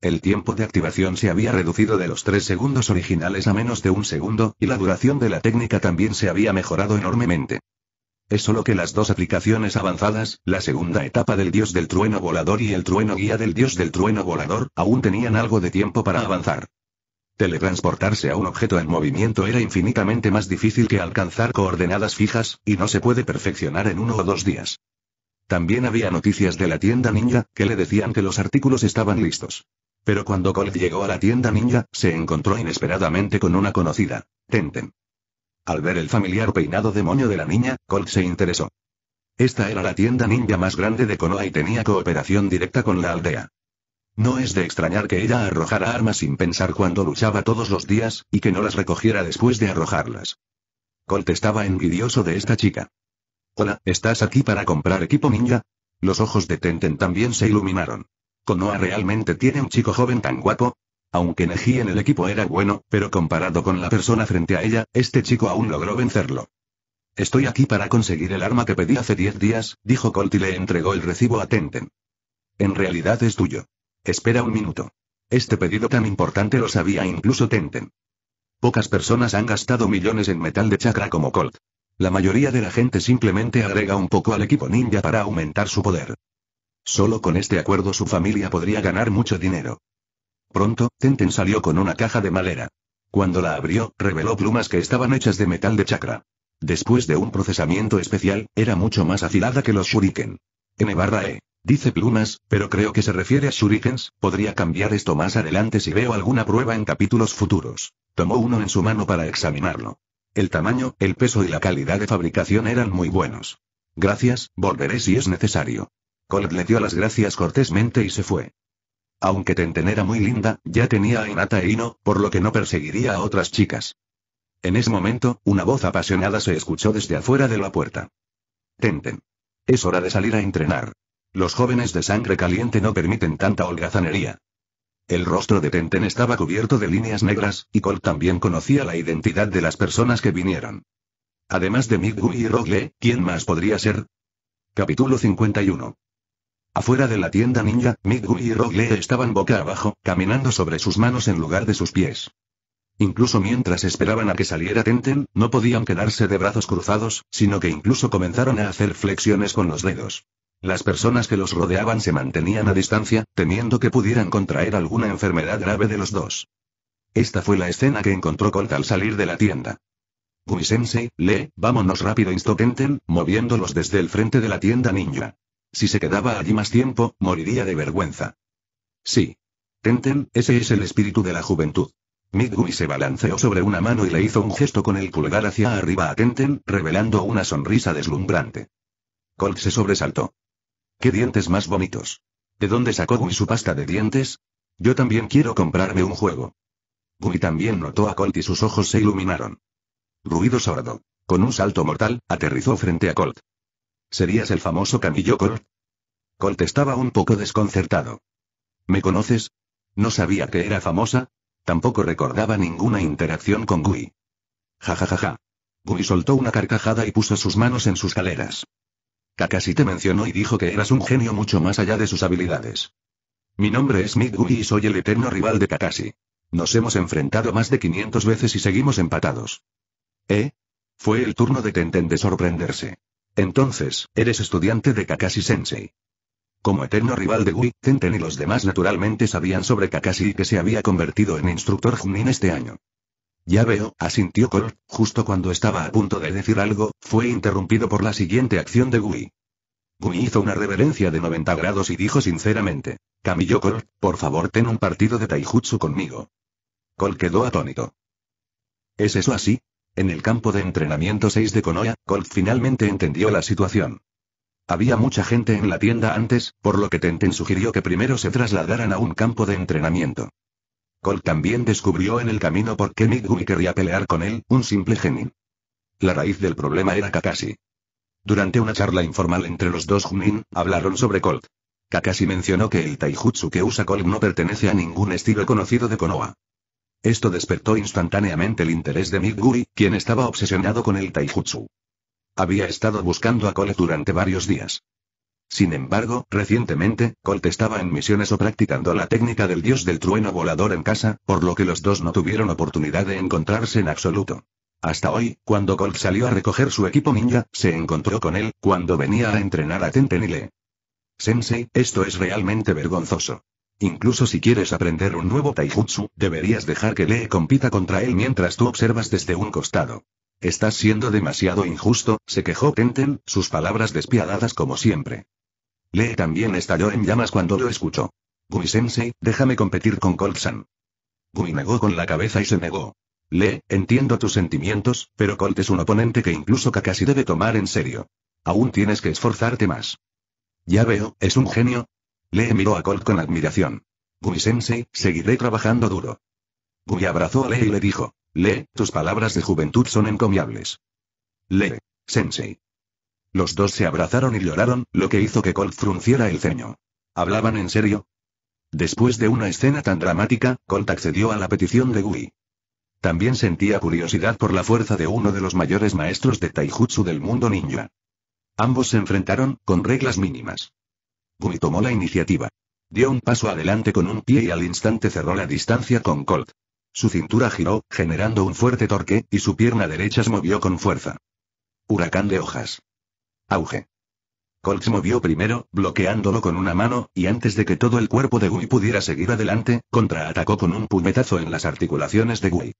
El tiempo de activación se había reducido de los tres segundos originales a menos de un segundo, y la duración de la técnica también se había mejorado enormemente. Es solo que las dos aplicaciones avanzadas, la segunda etapa del dios del trueno volador y el trueno guía del dios del trueno volador, aún tenían algo de tiempo para avanzar. Teletransportarse a un objeto en movimiento era infinitamente más difícil que alcanzar coordenadas fijas, y no se puede perfeccionar en uno o dos días. También había noticias de la tienda ninja, que le decían que los artículos estaban listos. Pero cuando Cole llegó a la tienda ninja, se encontró inesperadamente con una conocida, Tenten. Al ver el familiar peinado demonio de la niña, Colt se interesó. Esta era la tienda ninja más grande de Konoha y tenía cooperación directa con la aldea. No es de extrañar que ella arrojara armas sin pensar cuando luchaba todos los días, y que no las recogiera después de arrojarlas. Colt estaba envidioso de esta chica. Hola, ¿estás aquí para comprar equipo ninja? Los ojos de Tenten también se iluminaron. ¿Konoha realmente tiene un chico joven tan guapo? Aunque Neji en el equipo era bueno, pero comparado con la persona frente a ella, este chico aún logró vencerlo. Estoy aquí para conseguir el arma que pedí hace 10 días, dijo Colt y le entregó el recibo a Tenten. En realidad es tuyo. Espera un minuto. Este pedido tan importante lo sabía incluso Tenten. Pocas personas han gastado millones en metal de chakra como Colt. La mayoría de la gente simplemente agrega un poco al equipo ninja para aumentar su poder. Solo con este acuerdo su familia podría ganar mucho dinero. Pronto, Tenten salió con una caja de madera. Cuando la abrió, reveló plumas que estaban hechas de metal de chakra. Después de un procesamiento especial, era mucho más afilada que los shuriken. N barra E. Dice plumas, pero creo que se refiere a shurikens, podría cambiar esto más adelante si veo alguna prueba en capítulos futuros. Tomó uno en su mano para examinarlo. El tamaño, el peso y la calidad de fabricación eran muy buenos. Gracias, volveré si es necesario. Colt le dio las gracias cortésmente y se fue. Aunque Tenten era muy linda, ya tenía a Inata e Ino, por lo que no perseguiría a otras chicas. En ese momento, una voz apasionada se escuchó desde afuera de la puerta. Tenten. Es hora de salir a entrenar. Los jóvenes de sangre caliente no permiten tanta holgazanería. El rostro de Tenten estaba cubierto de líneas negras, y Cole también conocía la identidad de las personas que vinieron. Además de Migu y Rogle, ¿quién más podría ser? Capítulo 51. Afuera de la tienda ninja, Miku y Rogle estaban boca abajo, caminando sobre sus manos en lugar de sus pies. Incluso mientras esperaban a que saliera Tenten, no podían quedarse de brazos cruzados, sino que incluso comenzaron a hacer flexiones con los dedos. Las personas que los rodeaban se mantenían a distancia, temiendo que pudieran contraer alguna enfermedad grave de los dos. Esta fue la escena que encontró Colt al salir de la tienda. Gui-sensei, Lee, vámonos rápido instó Tenten, moviéndolos desde el frente de la tienda ninja. Si se quedaba allí más tiempo, moriría de vergüenza. Sí. Tenten, ese es el espíritu de la juventud. Midgui se balanceó sobre una mano y le hizo un gesto con el pulgar hacia arriba a Tenten, revelando una sonrisa deslumbrante. Colt se sobresaltó. ¡Qué dientes más bonitos! ¿De dónde sacó Gui su pasta de dientes? Yo también quiero comprarme un juego. Gumi también notó a Colt y sus ojos se iluminaron. Ruido sordo. Con un salto mortal, aterrizó frente a Colt. ¿Serías el famoso Camillo Colt? Colt estaba un poco desconcertado. ¿Me conoces? No sabía que era famosa. Tampoco recordaba ninguna interacción con Gui. Ja ja ja Gui soltó una carcajada y puso sus manos en sus caleras. Kakashi te mencionó y dijo que eras un genio mucho más allá de sus habilidades. Mi nombre es Mick Gui y soy el eterno rival de Kakashi. Nos hemos enfrentado más de 500 veces y seguimos empatados. ¿Eh? Fue el turno de Tenten de sorprenderse. Entonces, eres estudiante de Kakashi Sensei. Como eterno rival de Gui, Tenten y los demás naturalmente sabían sobre Kakashi y que se había convertido en instructor Junin este año. Ya veo, asintió Kor, justo cuando estaba a punto de decir algo, fue interrumpido por la siguiente acción de Gui. Gui hizo una reverencia de 90 grados y dijo sinceramente, Camillo Kor, por favor ten un partido de taijutsu conmigo. Cole quedó atónito. ¿Es eso así? En el campo de entrenamiento 6 de Konoha, Colt finalmente entendió la situación. Había mucha gente en la tienda antes, por lo que Tenten sugirió que primero se trasladaran a un campo de entrenamiento. Colt también descubrió en el camino por qué Midgumi quería pelear con él, un simple genin. La raíz del problema era Kakashi. Durante una charla informal entre los dos Junin, hablaron sobre Colt. Kakashi mencionó que el taijutsu que usa Colt no pertenece a ningún estilo conocido de Konoha. Esto despertó instantáneamente el interés de Midguri, quien estaba obsesionado con el taijutsu. Había estado buscando a Colt durante varios días. Sin embargo, recientemente, Colt estaba en misiones o practicando la técnica del dios del trueno volador en casa, por lo que los dos no tuvieron oportunidad de encontrarse en absoluto. Hasta hoy, cuando Colt salió a recoger su equipo ninja, se encontró con él, cuando venía a entrenar a Tentenile. Sensei, esto es realmente vergonzoso. Incluso si quieres aprender un nuevo taijutsu, deberías dejar que Lee compita contra él mientras tú observas desde un costado. Estás siendo demasiado injusto, se quejó Tenten, sus palabras despiadadas como siempre. Lee también estalló en llamas cuando lo escuchó. Gumi-sensei, déjame competir con Colt-san. negó con la cabeza y se negó. Lee, entiendo tus sentimientos, pero Colt es un oponente que incluso Kakashi debe tomar en serio. Aún tienes que esforzarte más. Ya veo, es un genio, Lee miró a Colt con admiración. gui sensei seguiré trabajando duro. Gui abrazó a Lee y le dijo, Lee, tus palabras de juventud son encomiables. Lee, sensei. Los dos se abrazaron y lloraron, lo que hizo que Colt frunciera el ceño. ¿Hablaban en serio? Después de una escena tan dramática, Colt accedió a la petición de Gui. También sentía curiosidad por la fuerza de uno de los mayores maestros de taijutsu del mundo ninja. Ambos se enfrentaron, con reglas mínimas. Gui tomó la iniciativa. Dio un paso adelante con un pie y al instante cerró la distancia con Colt. Su cintura giró, generando un fuerte torque, y su pierna derecha se movió con fuerza. Huracán de hojas. Auge. Colt se movió primero, bloqueándolo con una mano, y antes de que todo el cuerpo de Gui pudiera seguir adelante, contraatacó con un puñetazo en las articulaciones de Gui.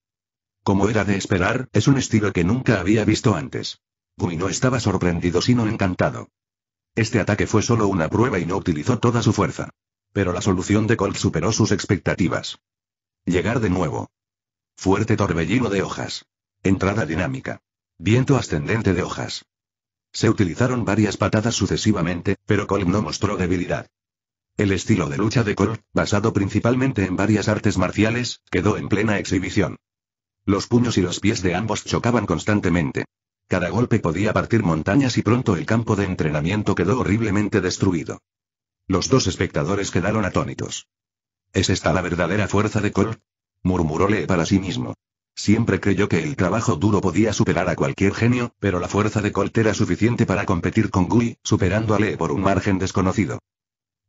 Como era de esperar, es un estilo que nunca había visto antes. Gui no estaba sorprendido sino encantado. Este ataque fue solo una prueba y no utilizó toda su fuerza. Pero la solución de Colt superó sus expectativas. Llegar de nuevo. Fuerte torbellino de hojas. Entrada dinámica. Viento ascendente de hojas. Se utilizaron varias patadas sucesivamente, pero Colt no mostró debilidad. El estilo de lucha de Colt, basado principalmente en varias artes marciales, quedó en plena exhibición. Los puños y los pies de ambos chocaban constantemente. Cada golpe podía partir montañas y pronto el campo de entrenamiento quedó horriblemente destruido. Los dos espectadores quedaron atónitos. ¿Es esta la verdadera fuerza de Colt? murmuró Lee para sí mismo. Siempre creyó que el trabajo duro podía superar a cualquier genio, pero la fuerza de Colt era suficiente para competir con Gui, superando a Lee por un margen desconocido.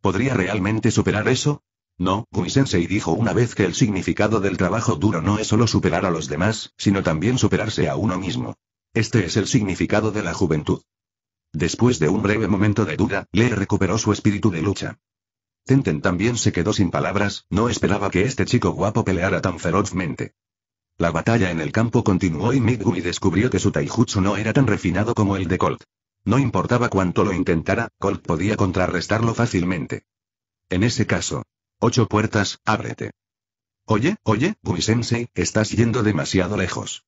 ¿Podría realmente superar eso? No, Gui-sensei dijo una vez que el significado del trabajo duro no es solo superar a los demás, sino también superarse a uno mismo. Este es el significado de la juventud. Después de un breve momento de duda, Lee recuperó su espíritu de lucha. Tenten también se quedó sin palabras, no esperaba que este chico guapo peleara tan ferozmente. La batalla en el campo continuó y Midgumi descubrió que su taijutsu no era tan refinado como el de Colt. No importaba cuánto lo intentara, Colt podía contrarrestarlo fácilmente. En ese caso. Ocho puertas, ábrete. Oye, oye, Gumi-sensei, estás yendo demasiado lejos.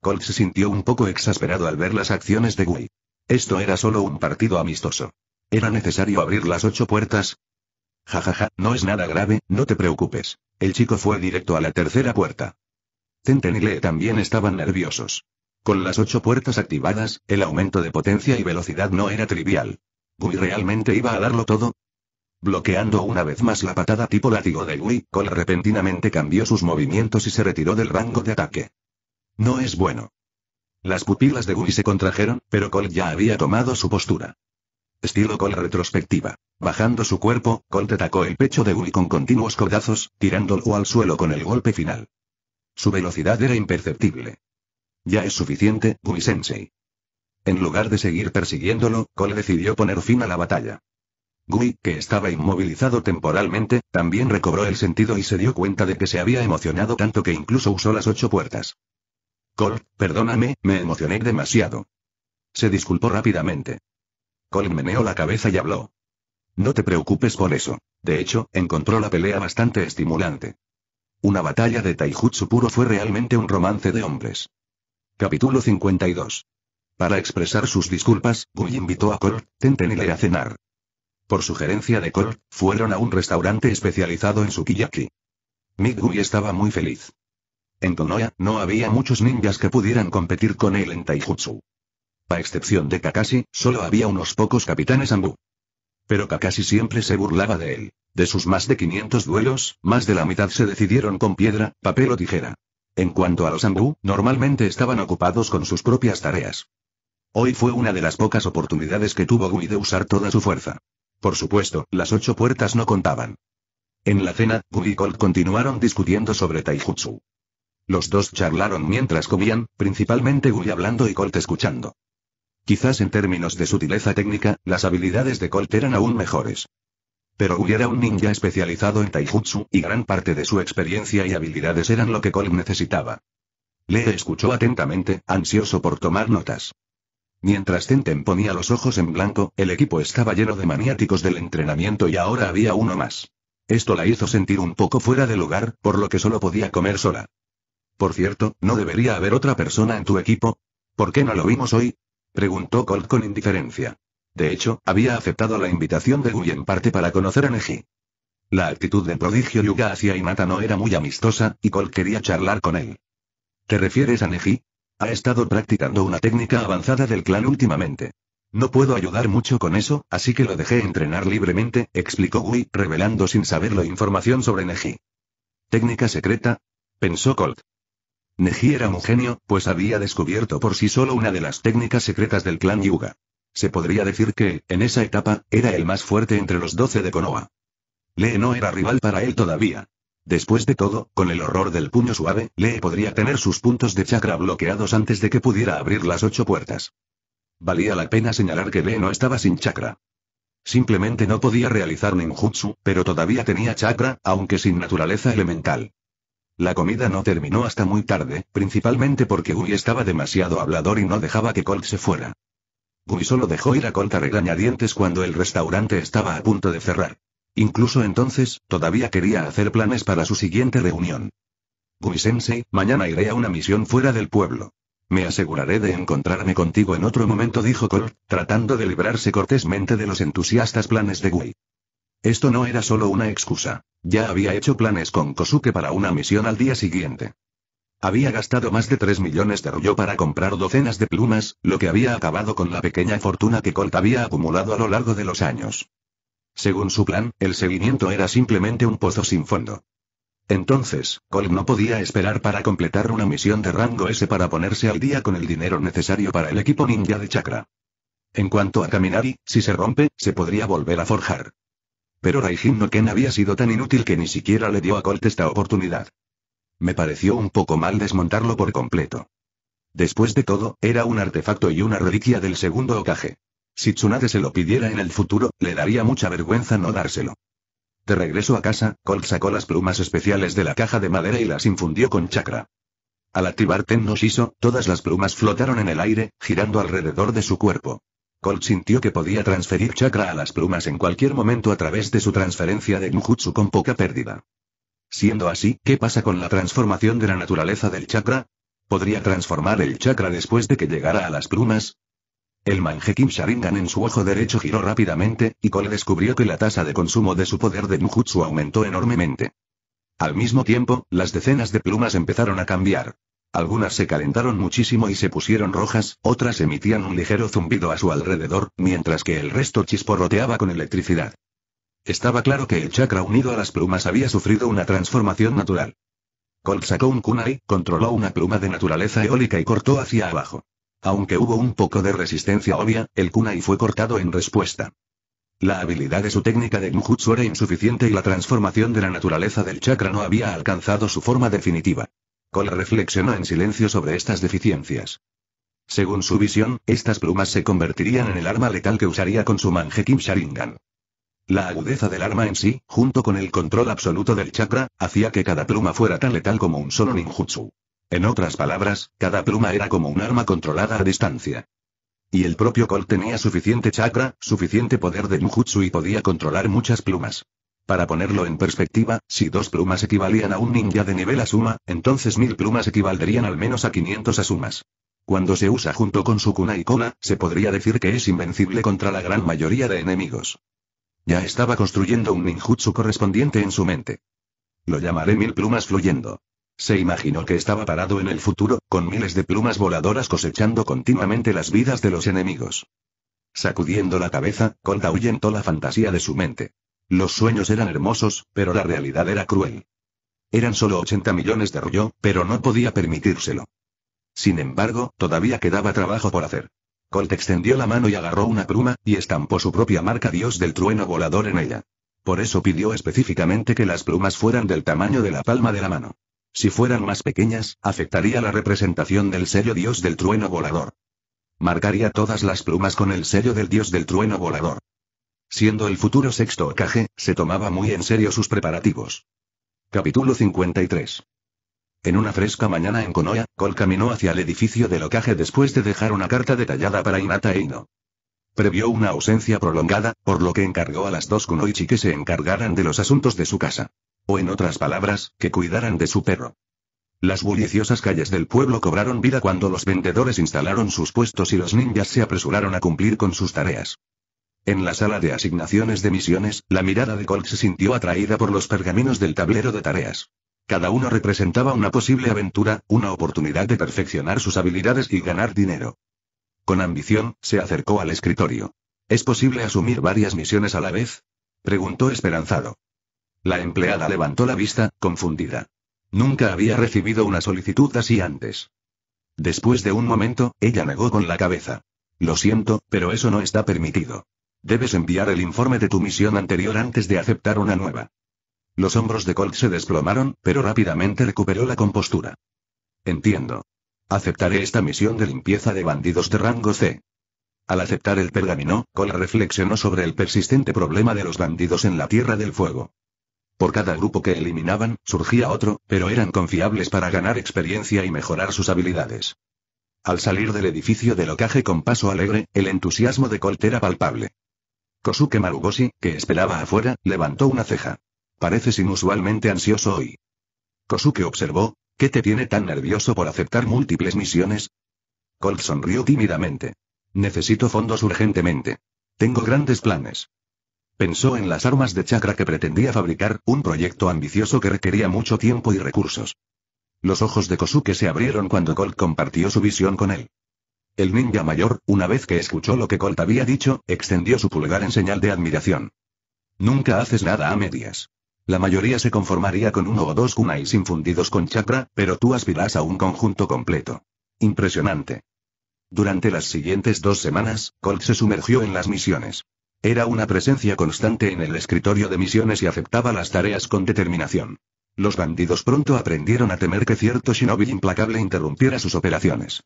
Colt se sintió un poco exasperado al ver las acciones de Gui. Esto era solo un partido amistoso. ¿Era necesario abrir las ocho puertas? Jajaja, ja, ja, no es nada grave, no te preocupes. El chico fue directo a la tercera puerta. Tenten y Lee también estaban nerviosos. Con las ocho puertas activadas, el aumento de potencia y velocidad no era trivial. ¿Gui realmente iba a darlo todo? Bloqueando una vez más la patada tipo látigo de Gui, Col repentinamente cambió sus movimientos y se retiró del rango de ataque. No es bueno. Las pupilas de Gui se contrajeron, pero Cole ya había tomado su postura. Estilo Cole retrospectiva. Bajando su cuerpo, Cole atacó el pecho de Gui con continuos codazos, tirándolo al suelo con el golpe final. Su velocidad era imperceptible. Ya es suficiente, Gui Sensei. En lugar de seguir persiguiéndolo, Cole decidió poner fin a la batalla. Gui, que estaba inmovilizado temporalmente, también recobró el sentido y se dio cuenta de que se había emocionado tanto que incluso usó las ocho puertas. Cole, perdóname, me emocioné demasiado. Se disculpó rápidamente. Cole meneó la cabeza y habló. No te preocupes por eso. De hecho, encontró la pelea bastante estimulante. Una batalla de taijutsu puro fue realmente un romance de hombres. Capítulo 52. Para expresar sus disculpas, Guy invitó a y Tentenile a cenar. Por sugerencia de Cole, fueron a un restaurante especializado en sukiyaki. Miguel estaba muy feliz. En Konoha, no había muchos ninjas que pudieran competir con él en Taijutsu. A excepción de Kakashi, solo había unos pocos capitanes Anbu. Pero Kakashi siempre se burlaba de él. De sus más de 500 duelos, más de la mitad se decidieron con piedra, papel o tijera. En cuanto a los Anbu, normalmente estaban ocupados con sus propias tareas. Hoy fue una de las pocas oportunidades que tuvo Gui de usar toda su fuerza. Por supuesto, las ocho puertas no contaban. En la cena, Gui y Colt continuaron discutiendo sobre Taijutsu. Los dos charlaron mientras comían, principalmente Guy hablando y Colt escuchando. Quizás en términos de sutileza técnica, las habilidades de Colt eran aún mejores. Pero Guy era un ninja especializado en taijutsu, y gran parte de su experiencia y habilidades eran lo que Colt necesitaba. Le escuchó atentamente, ansioso por tomar notas. Mientras Tenten ponía los ojos en blanco, el equipo estaba lleno de maniáticos del entrenamiento y ahora había uno más. Esto la hizo sentir un poco fuera de lugar, por lo que solo podía comer sola. Por cierto, ¿no debería haber otra persona en tu equipo? ¿Por qué no lo vimos hoy? Preguntó Colt con indiferencia. De hecho, había aceptado la invitación de Guy en parte para conocer a Neji. La actitud de prodigio Yuga hacia Inata no era muy amistosa, y Colt quería charlar con él. ¿Te refieres a Neji? Ha estado practicando una técnica avanzada del clan últimamente. No puedo ayudar mucho con eso, así que lo dejé entrenar libremente, explicó Gui, revelando sin saberlo información sobre Neji. ¿Técnica secreta? pensó Colt. Neji era un genio, pues había descubierto por sí solo una de las técnicas secretas del clan Yuga. Se podría decir que, en esa etapa, era el más fuerte entre los doce de Konoha. Lee no era rival para él todavía. Después de todo, con el horror del puño suave, Lee podría tener sus puntos de chakra bloqueados antes de que pudiera abrir las ocho puertas. Valía la pena señalar que Lee no estaba sin chakra. Simplemente no podía realizar ninjutsu, pero todavía tenía chakra, aunque sin naturaleza elemental. La comida no terminó hasta muy tarde, principalmente porque Gui estaba demasiado hablador y no dejaba que Colt se fuera. Gui solo dejó ir a Colt a regañadientes cuando el restaurante estaba a punto de cerrar. Incluso entonces, todavía quería hacer planes para su siguiente reunión. Gui Sensei, mañana iré a una misión fuera del pueblo. Me aseguraré de encontrarme contigo en otro momento, dijo Colt, tratando de librarse cortésmente de los entusiastas planes de Gui. Esto no era solo una excusa. Ya había hecho planes con Kosuke para una misión al día siguiente. Había gastado más de 3 millones de rollo para comprar docenas de plumas, lo que había acabado con la pequeña fortuna que Colt había acumulado a lo largo de los años. Según su plan, el seguimiento era simplemente un pozo sin fondo. Entonces, Colt no podía esperar para completar una misión de rango S para ponerse al día con el dinero necesario para el equipo ninja de Chakra. En cuanto a Kaminari, si se rompe, se podría volver a forjar. Pero Raijin no Ken había sido tan inútil que ni siquiera le dio a Colt esta oportunidad. Me pareció un poco mal desmontarlo por completo. Después de todo, era un artefacto y una reliquia del segundo ocaje. Si Tsunade se lo pidiera en el futuro, le daría mucha vergüenza no dárselo. De regreso a casa, Colt sacó las plumas especiales de la caja de madera y las infundió con chakra. Al activar Ten no Shiso, todas las plumas flotaron en el aire, girando alrededor de su cuerpo. Colt sintió que podía transferir chakra a las plumas en cualquier momento a través de su transferencia de mujutsu con poca pérdida. Siendo así, ¿qué pasa con la transformación de la naturaleza del chakra? ¿Podría transformar el chakra después de que llegara a las plumas? El manjekim Sharingan en su ojo derecho giró rápidamente, y Cole descubrió que la tasa de consumo de su poder de Nujutsu aumentó enormemente. Al mismo tiempo, las decenas de plumas empezaron a cambiar. Algunas se calentaron muchísimo y se pusieron rojas, otras emitían un ligero zumbido a su alrededor, mientras que el resto chisporroteaba con electricidad. Estaba claro que el chakra unido a las plumas había sufrido una transformación natural. Colt sacó un kunai, controló una pluma de naturaleza eólica y cortó hacia abajo. Aunque hubo un poco de resistencia obvia, el kunai fue cortado en respuesta. La habilidad de su técnica de Mujutsu era insuficiente y la transformación de la naturaleza del chakra no había alcanzado su forma definitiva. Cole reflexionó en silencio sobre estas deficiencias. Según su visión, estas plumas se convertirían en el arma letal que usaría con su Kim Sharingan. La agudeza del arma en sí, junto con el control absoluto del chakra, hacía que cada pluma fuera tan letal como un solo ninjutsu. En otras palabras, cada pluma era como un arma controlada a distancia. Y el propio Cole tenía suficiente chakra, suficiente poder de ninjutsu y podía controlar muchas plumas. Para ponerlo en perspectiva, si dos plumas equivalían a un ninja de nivel Asuma, entonces mil plumas equivaldrían al menos a 500 Asumas. Cuando se usa junto con su y Kona, se podría decir que es invencible contra la gran mayoría de enemigos. Ya estaba construyendo un ninjutsu correspondiente en su mente. Lo llamaré mil plumas fluyendo. Se imaginó que estaba parado en el futuro, con miles de plumas voladoras cosechando continuamente las vidas de los enemigos. Sacudiendo la cabeza, Konda la fantasía de su mente. Los sueños eran hermosos, pero la realidad era cruel. Eran solo 80 millones de rollo, pero no podía permitírselo. Sin embargo, todavía quedaba trabajo por hacer. Colt extendió la mano y agarró una pluma, y estampó su propia marca Dios del trueno volador en ella. Por eso pidió específicamente que las plumas fueran del tamaño de la palma de la mano. Si fueran más pequeñas, afectaría la representación del sello Dios del trueno volador. Marcaría todas las plumas con el sello del Dios del trueno volador. Siendo el futuro sexto Okage, se tomaba muy en serio sus preparativos. Capítulo 53. En una fresca mañana en Konoha, Cole caminó hacia el edificio del Okage después de dejar una carta detallada para Inata e Ino. Previó una ausencia prolongada, por lo que encargó a las dos Kunoichi que se encargaran de los asuntos de su casa. O en otras palabras, que cuidaran de su perro. Las bulliciosas calles del pueblo cobraron vida cuando los vendedores instalaron sus puestos y los ninjas se apresuraron a cumplir con sus tareas. En la sala de asignaciones de misiones, la mirada de Colt se sintió atraída por los pergaminos del tablero de tareas. Cada uno representaba una posible aventura, una oportunidad de perfeccionar sus habilidades y ganar dinero. Con ambición, se acercó al escritorio. ¿Es posible asumir varias misiones a la vez? preguntó esperanzado. La empleada levantó la vista, confundida. Nunca había recibido una solicitud así antes. Después de un momento, ella negó con la cabeza. Lo siento, pero eso no está permitido. Debes enviar el informe de tu misión anterior antes de aceptar una nueva. Los hombros de Colt se desplomaron, pero rápidamente recuperó la compostura. Entiendo. Aceptaré esta misión de limpieza de bandidos de rango C. Al aceptar el pergamino, Colt reflexionó sobre el persistente problema de los bandidos en la Tierra del Fuego. Por cada grupo que eliminaban, surgía otro, pero eran confiables para ganar experiencia y mejorar sus habilidades. Al salir del edificio de locaje con paso alegre, el entusiasmo de Colt era palpable. Kosuke Marugoshi, que esperaba afuera, levantó una ceja. Pareces inusualmente ansioso hoy. Kosuke observó, ¿qué te tiene tan nervioso por aceptar múltiples misiones? Colt sonrió tímidamente. Necesito fondos urgentemente. Tengo grandes planes. Pensó en las armas de chakra que pretendía fabricar, un proyecto ambicioso que requería mucho tiempo y recursos. Los ojos de Kosuke se abrieron cuando Colt compartió su visión con él. El ninja mayor, una vez que escuchó lo que Colt había dicho, extendió su pulgar en señal de admiración. Nunca haces nada a medias. La mayoría se conformaría con uno o dos kunais infundidos con chakra, pero tú aspiras a un conjunto completo. Impresionante. Durante las siguientes dos semanas, Colt se sumergió en las misiones. Era una presencia constante en el escritorio de misiones y aceptaba las tareas con determinación. Los bandidos pronto aprendieron a temer que cierto shinobi implacable interrumpiera sus operaciones.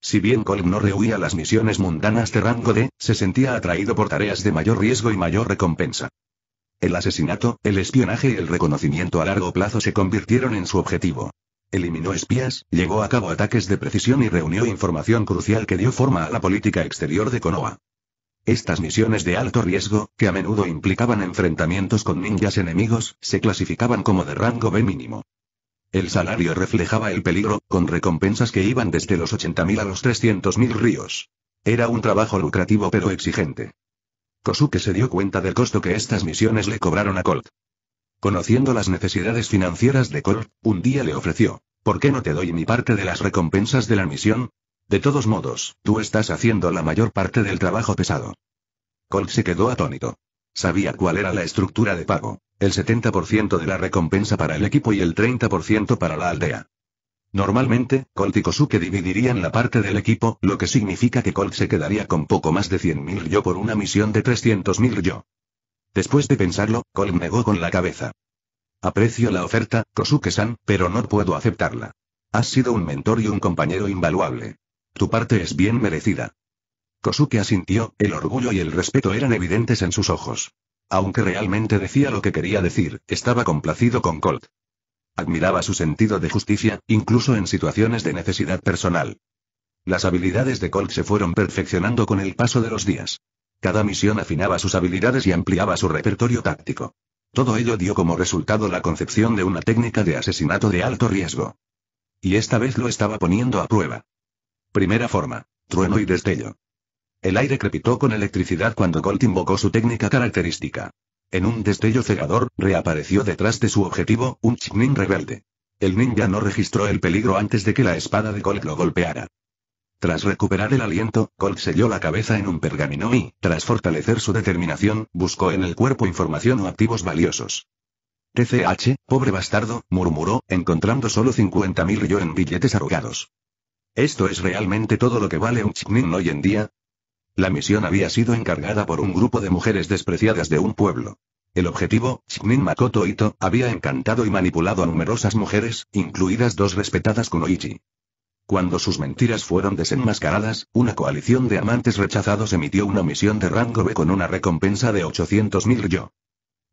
Si bien Colm no rehuía las misiones mundanas de rango D, se sentía atraído por tareas de mayor riesgo y mayor recompensa. El asesinato, el espionaje y el reconocimiento a largo plazo se convirtieron en su objetivo. Eliminó espías, llevó a cabo ataques de precisión y reunió información crucial que dio forma a la política exterior de Konoha. Estas misiones de alto riesgo, que a menudo implicaban enfrentamientos con ninjas enemigos, se clasificaban como de rango B mínimo. El salario reflejaba el peligro, con recompensas que iban desde los 80.000 a los 300.000 ríos. Era un trabajo lucrativo pero exigente. Kosuke se dio cuenta del costo que estas misiones le cobraron a Colt. Conociendo las necesidades financieras de Colt, un día le ofreció, ¿por qué no te doy mi parte de las recompensas de la misión? De todos modos, tú estás haciendo la mayor parte del trabajo pesado. Colt se quedó atónito. Sabía cuál era la estructura de pago. El 70% de la recompensa para el equipo y el 30% para la aldea. Normalmente, Colt y Kosuke dividirían la parte del equipo, lo que significa que Colt se quedaría con poco más de 100.000 yo por una misión de 300.000 yo. Después de pensarlo, Colt negó con la cabeza. Aprecio la oferta, Kosuke-san, pero no puedo aceptarla. Has sido un mentor y un compañero invaluable. Tu parte es bien merecida. Kosuke asintió, el orgullo y el respeto eran evidentes en sus ojos. Aunque realmente decía lo que quería decir, estaba complacido con Colt. Admiraba su sentido de justicia, incluso en situaciones de necesidad personal. Las habilidades de Colt se fueron perfeccionando con el paso de los días. Cada misión afinaba sus habilidades y ampliaba su repertorio táctico. Todo ello dio como resultado la concepción de una técnica de asesinato de alto riesgo. Y esta vez lo estaba poniendo a prueba. Primera forma. Trueno y destello. El aire crepitó con electricidad cuando Gold invocó su técnica característica. En un destello cegador, reapareció detrás de su objetivo, un chnin rebelde. El ninja no registró el peligro antes de que la espada de Colt lo golpeara. Tras recuperar el aliento, Colt selló la cabeza en un pergamino y, tras fortalecer su determinación, buscó en el cuerpo información o activos valiosos. TCH, pobre bastardo, murmuró, encontrando solo 50.000 yo en billetes arrugados. ¿Esto es realmente todo lo que vale un Chnin hoy en día? La misión había sido encargada por un grupo de mujeres despreciadas de un pueblo. El objetivo, Shinin Makoto Ito, había encantado y manipulado a numerosas mujeres, incluidas dos respetadas Kunoichi. Cuando sus mentiras fueron desenmascaradas, una coalición de amantes rechazados emitió una misión de rango B con una recompensa de 800.000 yo.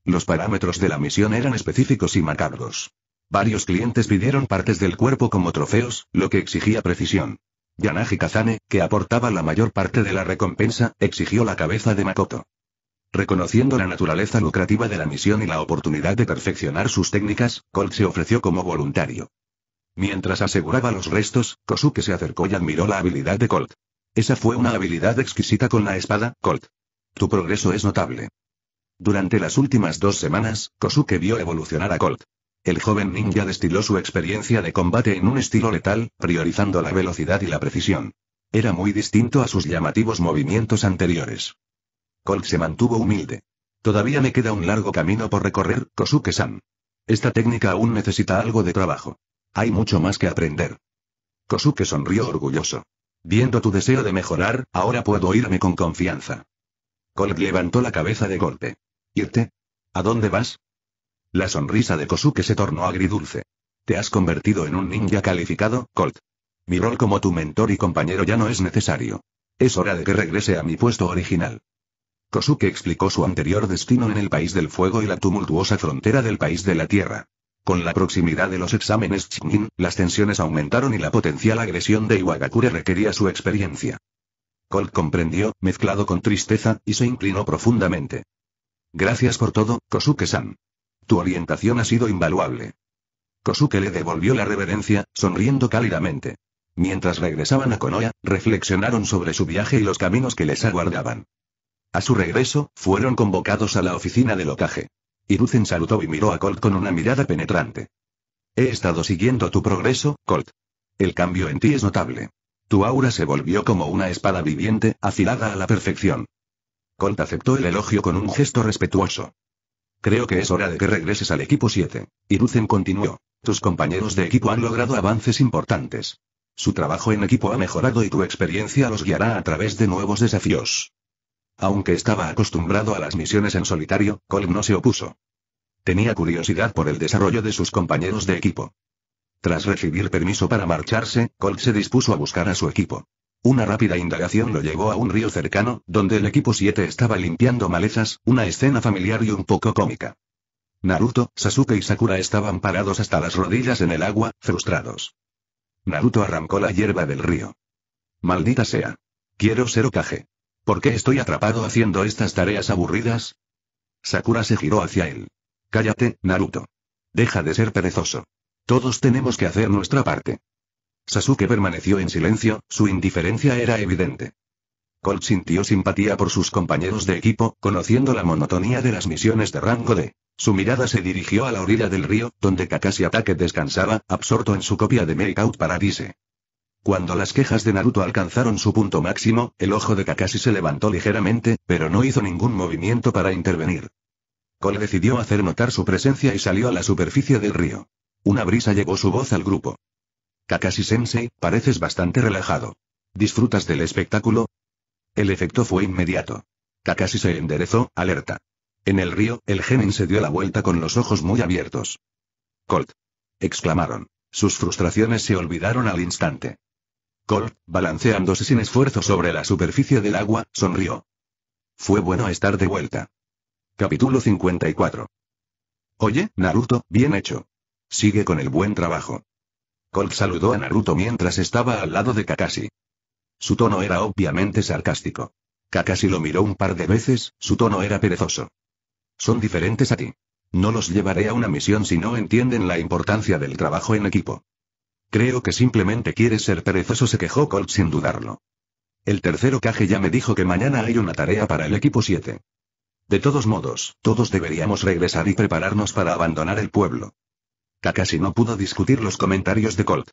Los parámetros de la misión eran específicos y macabros. Varios clientes pidieron partes del cuerpo como trofeos, lo que exigía precisión. Yanagi Kazane, que aportaba la mayor parte de la recompensa, exigió la cabeza de Makoto. Reconociendo la naturaleza lucrativa de la misión y la oportunidad de perfeccionar sus técnicas, Colt se ofreció como voluntario. Mientras aseguraba los restos, Kosuke se acercó y admiró la habilidad de Colt. Esa fue una habilidad exquisita con la espada, Colt. Tu progreso es notable. Durante las últimas dos semanas, Kosuke vio evolucionar a Colt. El joven ninja destiló su experiencia de combate en un estilo letal, priorizando la velocidad y la precisión. Era muy distinto a sus llamativos movimientos anteriores. Colt se mantuvo humilde. Todavía me queda un largo camino por recorrer, Kosuke-san. Esta técnica aún necesita algo de trabajo. Hay mucho más que aprender. Kosuke sonrió orgulloso. Viendo tu deseo de mejorar, ahora puedo irme con confianza. Colt levantó la cabeza de golpe. ¿Irte? ¿A dónde vas? La sonrisa de Kosuke se tornó agridulce. Te has convertido en un ninja calificado, Colt. Mi rol como tu mentor y compañero ya no es necesario. Es hora de que regrese a mi puesto original. Kosuke explicó su anterior destino en el país del fuego y la tumultuosa frontera del país de la tierra. Con la proximidad de los exámenes Chunin, las tensiones aumentaron y la potencial agresión de Iwagakure requería su experiencia. Colt comprendió, mezclado con tristeza, y se inclinó profundamente. Gracias por todo, Kosuke-san. Tu orientación ha sido invaluable. Kosuke le devolvió la reverencia, sonriendo cálidamente. Mientras regresaban a Konoha, reflexionaron sobre su viaje y los caminos que les aguardaban. A su regreso, fueron convocados a la oficina del ocaje. Iruzen saludó y miró a Colt con una mirada penetrante. He estado siguiendo tu progreso, Colt. El cambio en ti es notable. Tu aura se volvió como una espada viviente, afilada a la perfección. Colt aceptó el elogio con un gesto respetuoso. Creo que es hora de que regreses al equipo 7. Lucen continuó. Tus compañeros de equipo han logrado avances importantes. Su trabajo en equipo ha mejorado y tu experiencia los guiará a través de nuevos desafíos. Aunque estaba acostumbrado a las misiones en solitario, Cole no se opuso. Tenía curiosidad por el desarrollo de sus compañeros de equipo. Tras recibir permiso para marcharse, Colt se dispuso a buscar a su equipo. Una rápida indagación lo llevó a un río cercano, donde el equipo 7 estaba limpiando malezas, una escena familiar y un poco cómica. Naruto, Sasuke y Sakura estaban parados hasta las rodillas en el agua, frustrados. Naruto arrancó la hierba del río. Maldita sea. Quiero ser Okage. ¿Por qué estoy atrapado haciendo estas tareas aburridas? Sakura se giró hacia él. Cállate, Naruto. Deja de ser perezoso. Todos tenemos que hacer nuestra parte. Sasuke permaneció en silencio, su indiferencia era evidente. Colt sintió simpatía por sus compañeros de equipo, conociendo la monotonía de las misiones de rango D. Su mirada se dirigió a la orilla del río, donde Kakashi Ataque descansaba, absorto en su copia de Make Out Paradise. Cuando las quejas de Naruto alcanzaron su punto máximo, el ojo de Kakashi se levantó ligeramente, pero no hizo ningún movimiento para intervenir. Cole decidió hacer notar su presencia y salió a la superficie del río. Una brisa llevó su voz al grupo. Kakashi-sensei, pareces bastante relajado. ¿Disfrutas del espectáculo? El efecto fue inmediato. Kakashi se enderezó, alerta. En el río, el genin se dio la vuelta con los ojos muy abiertos. Colt. exclamaron. Sus frustraciones se olvidaron al instante. Colt, balanceándose sin esfuerzo sobre la superficie del agua, sonrió. Fue bueno estar de vuelta. Capítulo 54. Oye, Naruto, bien hecho. Sigue con el buen trabajo. Colt saludó a Naruto mientras estaba al lado de Kakashi. Su tono era obviamente sarcástico. Kakashi lo miró un par de veces, su tono era perezoso. Son diferentes a ti. No los llevaré a una misión si no entienden la importancia del trabajo en equipo. Creo que simplemente quieres ser perezoso, se quejó Colt sin dudarlo. El tercero Kage ya me dijo que mañana hay una tarea para el equipo 7. De todos modos, todos deberíamos regresar y prepararnos para abandonar el pueblo. Casi no pudo discutir los comentarios de Colt.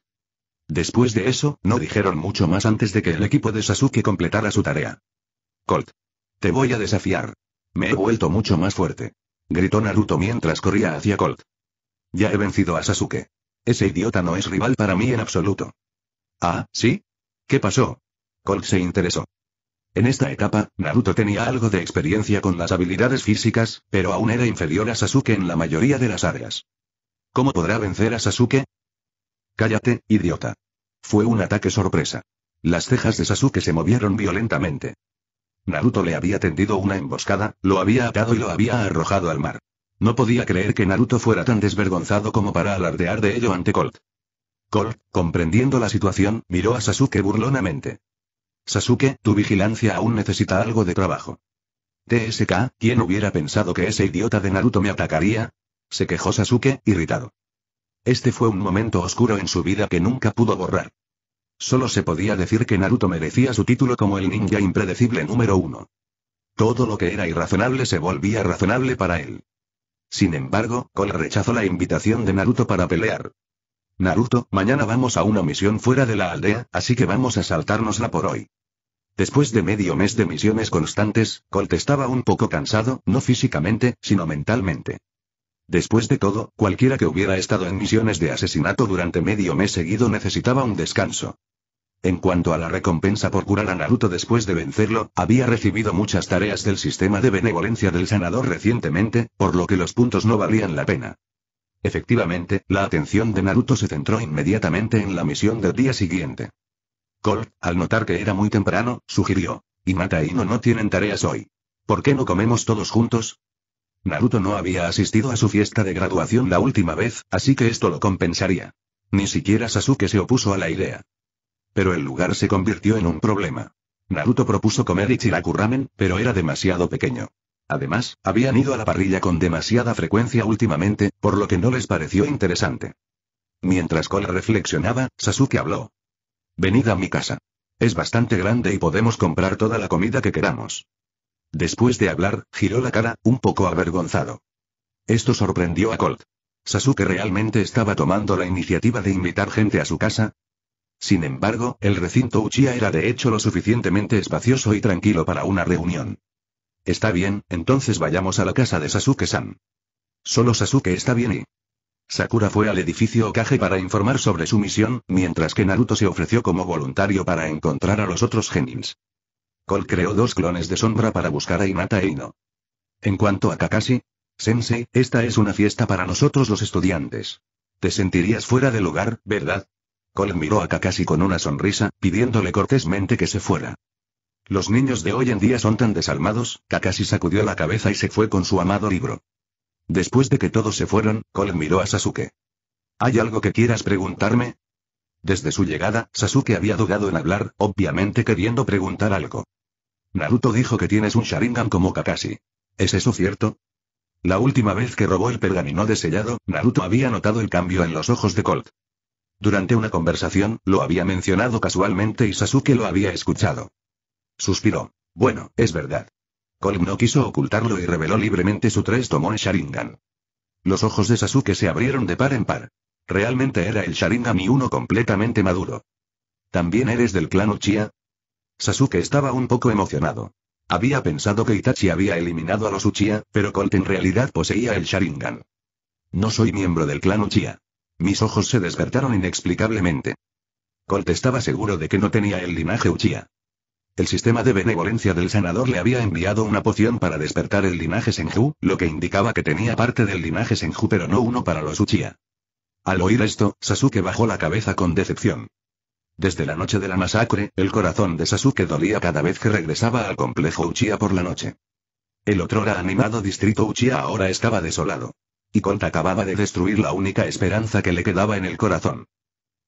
Después de eso, no dijeron mucho más antes de que el equipo de Sasuke completara su tarea. Colt. Te voy a desafiar. Me he vuelto mucho más fuerte. Gritó Naruto mientras corría hacia Colt. Ya he vencido a Sasuke. Ese idiota no es rival para mí en absoluto. Ah, ¿sí? ¿Qué pasó? Colt se interesó. En esta etapa, Naruto tenía algo de experiencia con las habilidades físicas, pero aún era inferior a Sasuke en la mayoría de las áreas. ¿Cómo podrá vencer a Sasuke? Cállate, idiota. Fue un ataque sorpresa. Las cejas de Sasuke se movieron violentamente. Naruto le había tendido una emboscada, lo había atado y lo había arrojado al mar. No podía creer que Naruto fuera tan desvergonzado como para alardear de ello ante Colt. Colt, comprendiendo la situación, miró a Sasuke burlonamente. Sasuke, tu vigilancia aún necesita algo de trabajo. TSK, ¿quién hubiera pensado que ese idiota de Naruto me atacaría? se quejó Sasuke, irritado. Este fue un momento oscuro en su vida que nunca pudo borrar. Solo se podía decir que Naruto merecía su título como el ninja impredecible número uno. Todo lo que era irrazonable se volvía razonable para él. Sin embargo, Cole rechazó la invitación de Naruto para pelear. Naruto, mañana vamos a una misión fuera de la aldea, así que vamos a saltárnosla por hoy. Después de medio mes de misiones constantes, Colt estaba un poco cansado, no físicamente, sino mentalmente. Después de todo, cualquiera que hubiera estado en misiones de asesinato durante medio mes seguido necesitaba un descanso. En cuanto a la recompensa por curar a Naruto después de vencerlo, había recibido muchas tareas del sistema de benevolencia del sanador recientemente, por lo que los puntos no valían la pena. Efectivamente, la atención de Naruto se centró inmediatamente en la misión del día siguiente. Cole, al notar que era muy temprano, sugirió. Y Mata y No no tienen tareas hoy. ¿Por qué no comemos todos juntos? Naruto no había asistido a su fiesta de graduación la última vez, así que esto lo compensaría. Ni siquiera Sasuke se opuso a la idea. Pero el lugar se convirtió en un problema. Naruto propuso comer Ichiraku ramen, pero era demasiado pequeño. Además, habían ido a la parrilla con demasiada frecuencia últimamente, por lo que no les pareció interesante. Mientras Cole reflexionaba, Sasuke habló. Venid a mi casa. Es bastante grande y podemos comprar toda la comida que queramos. Después de hablar, giró la cara, un poco avergonzado. Esto sorprendió a Colt. ¿Sasuke realmente estaba tomando la iniciativa de invitar gente a su casa? Sin embargo, el recinto Uchiha era de hecho lo suficientemente espacioso y tranquilo para una reunión. Está bien, entonces vayamos a la casa de Sasuke-san. Solo Sasuke está bien y... Sakura fue al edificio Okage para informar sobre su misión, mientras que Naruto se ofreció como voluntario para encontrar a los otros genins. Cole creó dos clones de sombra para buscar a Inata e Ino. En cuanto a Kakashi, Sensei, esta es una fiesta para nosotros los estudiantes. Te sentirías fuera de lugar, ¿verdad? Cole miró a Kakashi con una sonrisa, pidiéndole cortésmente que se fuera. Los niños de hoy en día son tan desalmados, Kakashi sacudió la cabeza y se fue con su amado libro. Después de que todos se fueron, Cole miró a Sasuke. ¿Hay algo que quieras preguntarme? Desde su llegada, Sasuke había dudado en hablar, obviamente queriendo preguntar algo. Naruto dijo que tienes un Sharingan como Kakashi. ¿Es eso cierto? La última vez que robó el pergamino de sellado, Naruto había notado el cambio en los ojos de Colt. Durante una conversación, lo había mencionado casualmente y Sasuke lo había escuchado. Suspiró. Bueno, es verdad. Colt no quiso ocultarlo y reveló libremente su tres tomones Sharingan. Los ojos de Sasuke se abrieron de par en par. Realmente era el Sharingan y uno completamente maduro. ¿También eres del clan Uchiha? Sasuke estaba un poco emocionado. Había pensado que Itachi había eliminado a los Uchiha, pero Colt en realidad poseía el Sharingan. No soy miembro del clan Uchiha. Mis ojos se despertaron inexplicablemente. Colt estaba seguro de que no tenía el linaje Uchiha. El sistema de benevolencia del sanador le había enviado una poción para despertar el linaje Senju, lo que indicaba que tenía parte del linaje Senju pero no uno para los Uchiha. Al oír esto, Sasuke bajó la cabeza con decepción. Desde la noche de la masacre, el corazón de Sasuke dolía cada vez que regresaba al complejo Uchiha por la noche. El otrora animado distrito Uchiha ahora estaba desolado. Y Colt acababa de destruir la única esperanza que le quedaba en el corazón.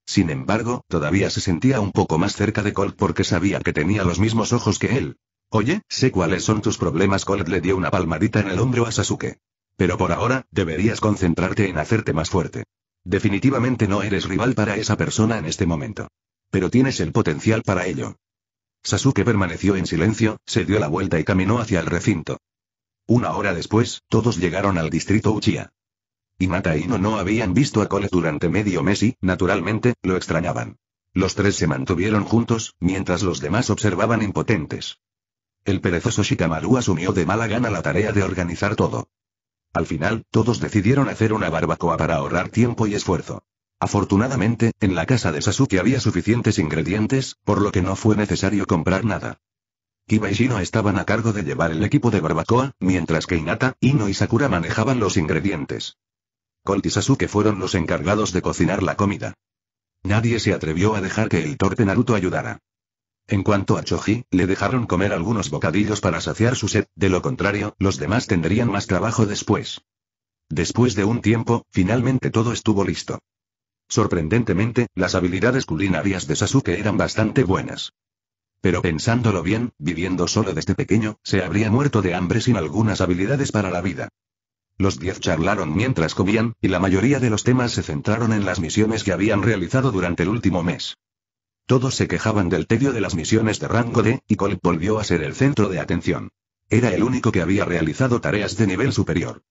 Sin embargo, todavía se sentía un poco más cerca de Colt porque sabía que tenía los mismos ojos que él. Oye, sé cuáles son tus problemas. Colt le dio una palmadita en el hombro a Sasuke. Pero por ahora, deberías concentrarte en hacerte más fuerte. Definitivamente no eres rival para esa persona en este momento. Pero tienes el potencial para ello. Sasuke permaneció en silencio, se dio la vuelta y caminó hacia el recinto. Una hora después, todos llegaron al distrito Uchiha. y e No no habían visto a Cole durante medio mes y, naturalmente, lo extrañaban. Los tres se mantuvieron juntos, mientras los demás observaban impotentes. El perezoso Shikamaru asumió de mala gana la tarea de organizar todo. Al final, todos decidieron hacer una barbacoa para ahorrar tiempo y esfuerzo. Afortunadamente, en la casa de Sasuke había suficientes ingredientes, por lo que no fue necesario comprar nada. Kiba y Shino estaban a cargo de llevar el equipo de barbacoa, mientras que Inata, Ino y Sakura manejaban los ingredientes. Colt y Sasuke fueron los encargados de cocinar la comida. Nadie se atrevió a dejar que el torpe Naruto ayudara. En cuanto a Choji, le dejaron comer algunos bocadillos para saciar su sed, de lo contrario, los demás tendrían más trabajo después. Después de un tiempo, finalmente todo estuvo listo. Sorprendentemente, las habilidades culinarias de Sasuke eran bastante buenas. Pero pensándolo bien, viviendo solo desde este pequeño, se habría muerto de hambre sin algunas habilidades para la vida. Los diez charlaron mientras comían, y la mayoría de los temas se centraron en las misiones que habían realizado durante el último mes. Todos se quejaban del tedio de las misiones de rango D, y Colt volvió a ser el centro de atención. Era el único que había realizado tareas de nivel superior.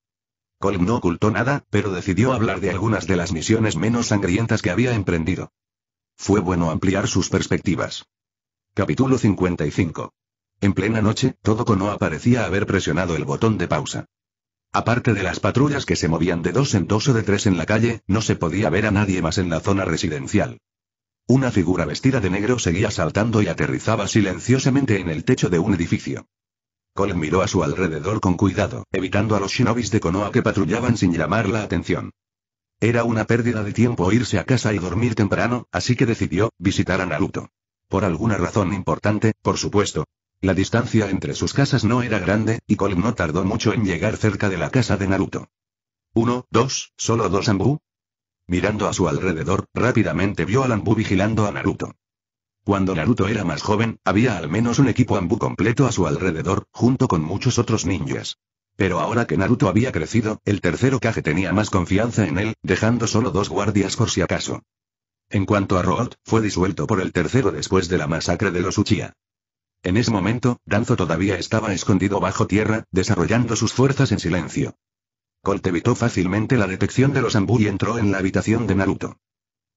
Cole no ocultó nada, pero decidió hablar de algunas de las misiones menos sangrientas que había emprendido. Fue bueno ampliar sus perspectivas. Capítulo 55. En plena noche, todo no aparecía haber presionado el botón de pausa. Aparte de las patrullas que se movían de dos en dos o de tres en la calle, no se podía ver a nadie más en la zona residencial. Una figura vestida de negro seguía saltando y aterrizaba silenciosamente en el techo de un edificio. Colin miró a su alrededor con cuidado, evitando a los shinobis de Konoha que patrullaban sin llamar la atención. Era una pérdida de tiempo irse a casa y dormir temprano, así que decidió visitar a Naruto. Por alguna razón importante, por supuesto. La distancia entre sus casas no era grande, y Colin no tardó mucho en llegar cerca de la casa de Naruto. Uno, dos, solo dos Ambu, Mirando a su alrededor, rápidamente vio al Ambu vigilando a Naruto. Cuando Naruto era más joven, había al menos un equipo Ambu completo a su alrededor, junto con muchos otros ninjas. Pero ahora que Naruto había crecido, el tercero Kage tenía más confianza en él, dejando solo dos guardias por si acaso. En cuanto a Root, fue disuelto por el tercero después de la masacre de los Uchiha. En ese momento, Danzo todavía estaba escondido bajo tierra, desarrollando sus fuerzas en silencio. Colt evitó fácilmente la detección de los Ambu y entró en la habitación de Naruto.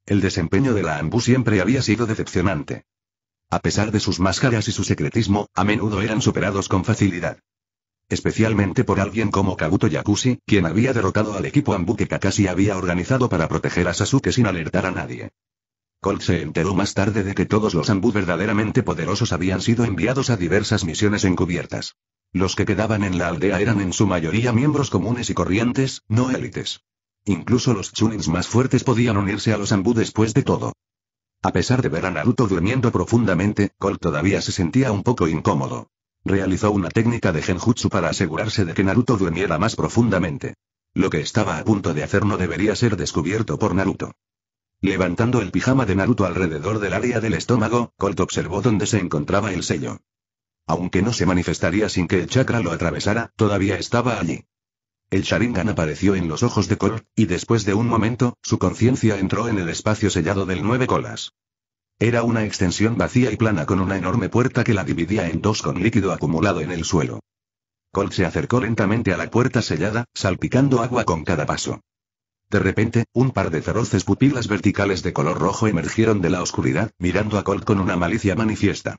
El desempeño de la Ambu siempre había sido decepcionante. A pesar de sus máscaras y su secretismo, a menudo eran superados con facilidad. Especialmente por alguien como Kabuto Yakushi, quien había derrotado al equipo Ambu que Kakashi había organizado para proteger a Sasuke sin alertar a nadie. Colt se enteró más tarde de que todos los Ambu verdaderamente poderosos habían sido enviados a diversas misiones encubiertas. Los que quedaban en la aldea eran en su mayoría miembros comunes y corrientes, no élites. Incluso los chunins más fuertes podían unirse a los Anbu después de todo. A pesar de ver a Naruto durmiendo profundamente, Colt todavía se sentía un poco incómodo. Realizó una técnica de genjutsu para asegurarse de que Naruto durmiera más profundamente. Lo que estaba a punto de hacer no debería ser descubierto por Naruto. Levantando el pijama de Naruto alrededor del área del estómago, Colt observó dónde se encontraba el sello. Aunque no se manifestaría sin que el chakra lo atravesara, todavía estaba allí. El Sharingan apareció en los ojos de Kol, y después de un momento, su conciencia entró en el espacio sellado del nueve colas. Era una extensión vacía y plana con una enorme puerta que la dividía en dos con líquido acumulado en el suelo. Colt se acercó lentamente a la puerta sellada, salpicando agua con cada paso. De repente, un par de feroces pupilas verticales de color rojo emergieron de la oscuridad, mirando a Colt con una malicia manifiesta.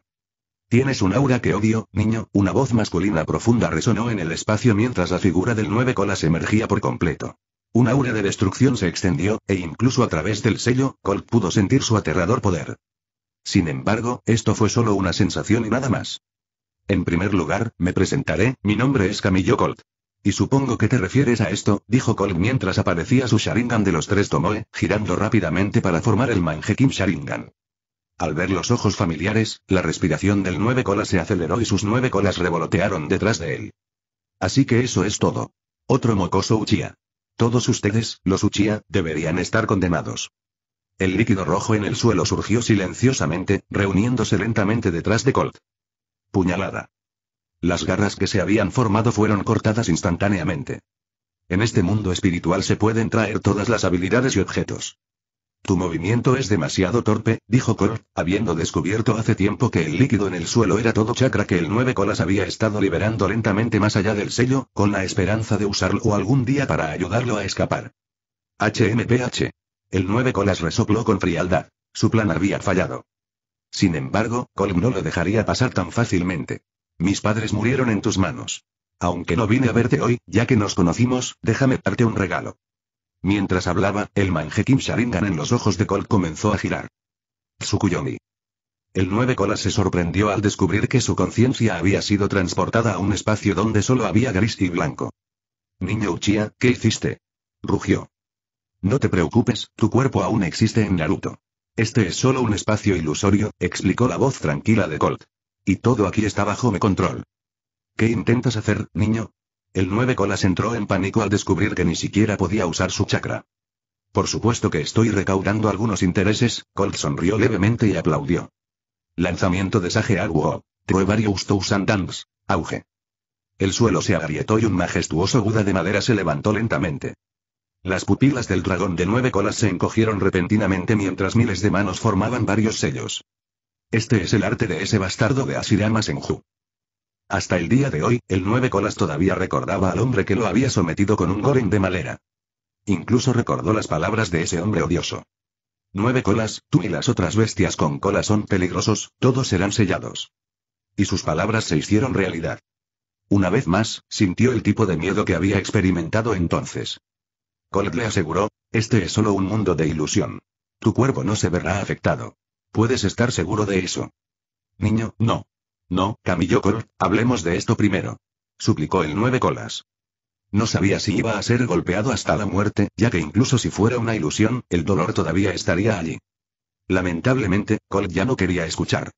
Tienes un aura que odio, niño, una voz masculina profunda resonó en el espacio mientras la figura del nueve colas emergía por completo. Un aura de destrucción se extendió, e incluso a través del sello, Colt pudo sentir su aterrador poder. Sin embargo, esto fue solo una sensación y nada más. En primer lugar, me presentaré, mi nombre es Camillo Colt. Y supongo que te refieres a esto, dijo Colt mientras aparecía su Sharingan de los tres Tomoe, girando rápidamente para formar el Manjekim Sharingan. Al ver los ojos familiares, la respiración del nueve colas se aceleró y sus nueve colas revolotearon detrás de él. Así que eso es todo. Otro mocoso Uchiha. Todos ustedes, los Uchiha, deberían estar condenados. El líquido rojo en el suelo surgió silenciosamente, reuniéndose lentamente detrás de Colt. Puñalada. Las garras que se habían formado fueron cortadas instantáneamente. En este mundo espiritual se pueden traer todas las habilidades y objetos. Tu movimiento es demasiado torpe, dijo Cor, habiendo descubierto hace tiempo que el líquido en el suelo era todo chakra que el 9 colas había estado liberando lentamente más allá del sello, con la esperanza de usarlo algún día para ayudarlo a escapar. HMPH. El 9 colas resopló con frialdad. Su plan había fallado. Sin embargo, Colm no lo dejaría pasar tan fácilmente. Mis padres murieron en tus manos. Aunque no vine a verte hoy, ya que nos conocimos, déjame darte un regalo. Mientras hablaba, el Kim Sharingan en los ojos de Colt comenzó a girar. Tsukuyomi. El nueve cola se sorprendió al descubrir que su conciencia había sido transportada a un espacio donde solo había gris y blanco. Niño Uchiha, ¿qué hiciste? Rugió. No te preocupes, tu cuerpo aún existe en Naruto. Este es solo un espacio ilusorio, explicó la voz tranquila de Colt. Y todo aquí está bajo mi control. ¿Qué intentas hacer, niño? El nueve colas entró en pánico al descubrir que ni siquiera podía usar su chakra. Por supuesto que estoy recaudando algunos intereses, Colt sonrió levemente y aplaudió. Lanzamiento de Sage Aguo. varios and Dance. Auge. El suelo se agrietó y un majestuoso Buda de madera se levantó lentamente. Las pupilas del dragón de nueve colas se encogieron repentinamente mientras miles de manos formaban varios sellos. Este es el arte de ese bastardo de Asirama Senju. Hasta el día de hoy, el nueve colas todavía recordaba al hombre que lo había sometido con un golem de malera. Incluso recordó las palabras de ese hombre odioso. Nueve colas, tú y las otras bestias con cola son peligrosos, todos serán sellados. Y sus palabras se hicieron realidad. Una vez más, sintió el tipo de miedo que había experimentado entonces. Colt le aseguró, este es solo un mundo de ilusión. Tu cuerpo no se verá afectado. Puedes estar seguro de eso. Niño, no. No, Camillo Col, hablemos de esto primero. Suplicó el nueve colas. No sabía si iba a ser golpeado hasta la muerte, ya que incluso si fuera una ilusión, el dolor todavía estaría allí. Lamentablemente, Col ya no quería escuchar.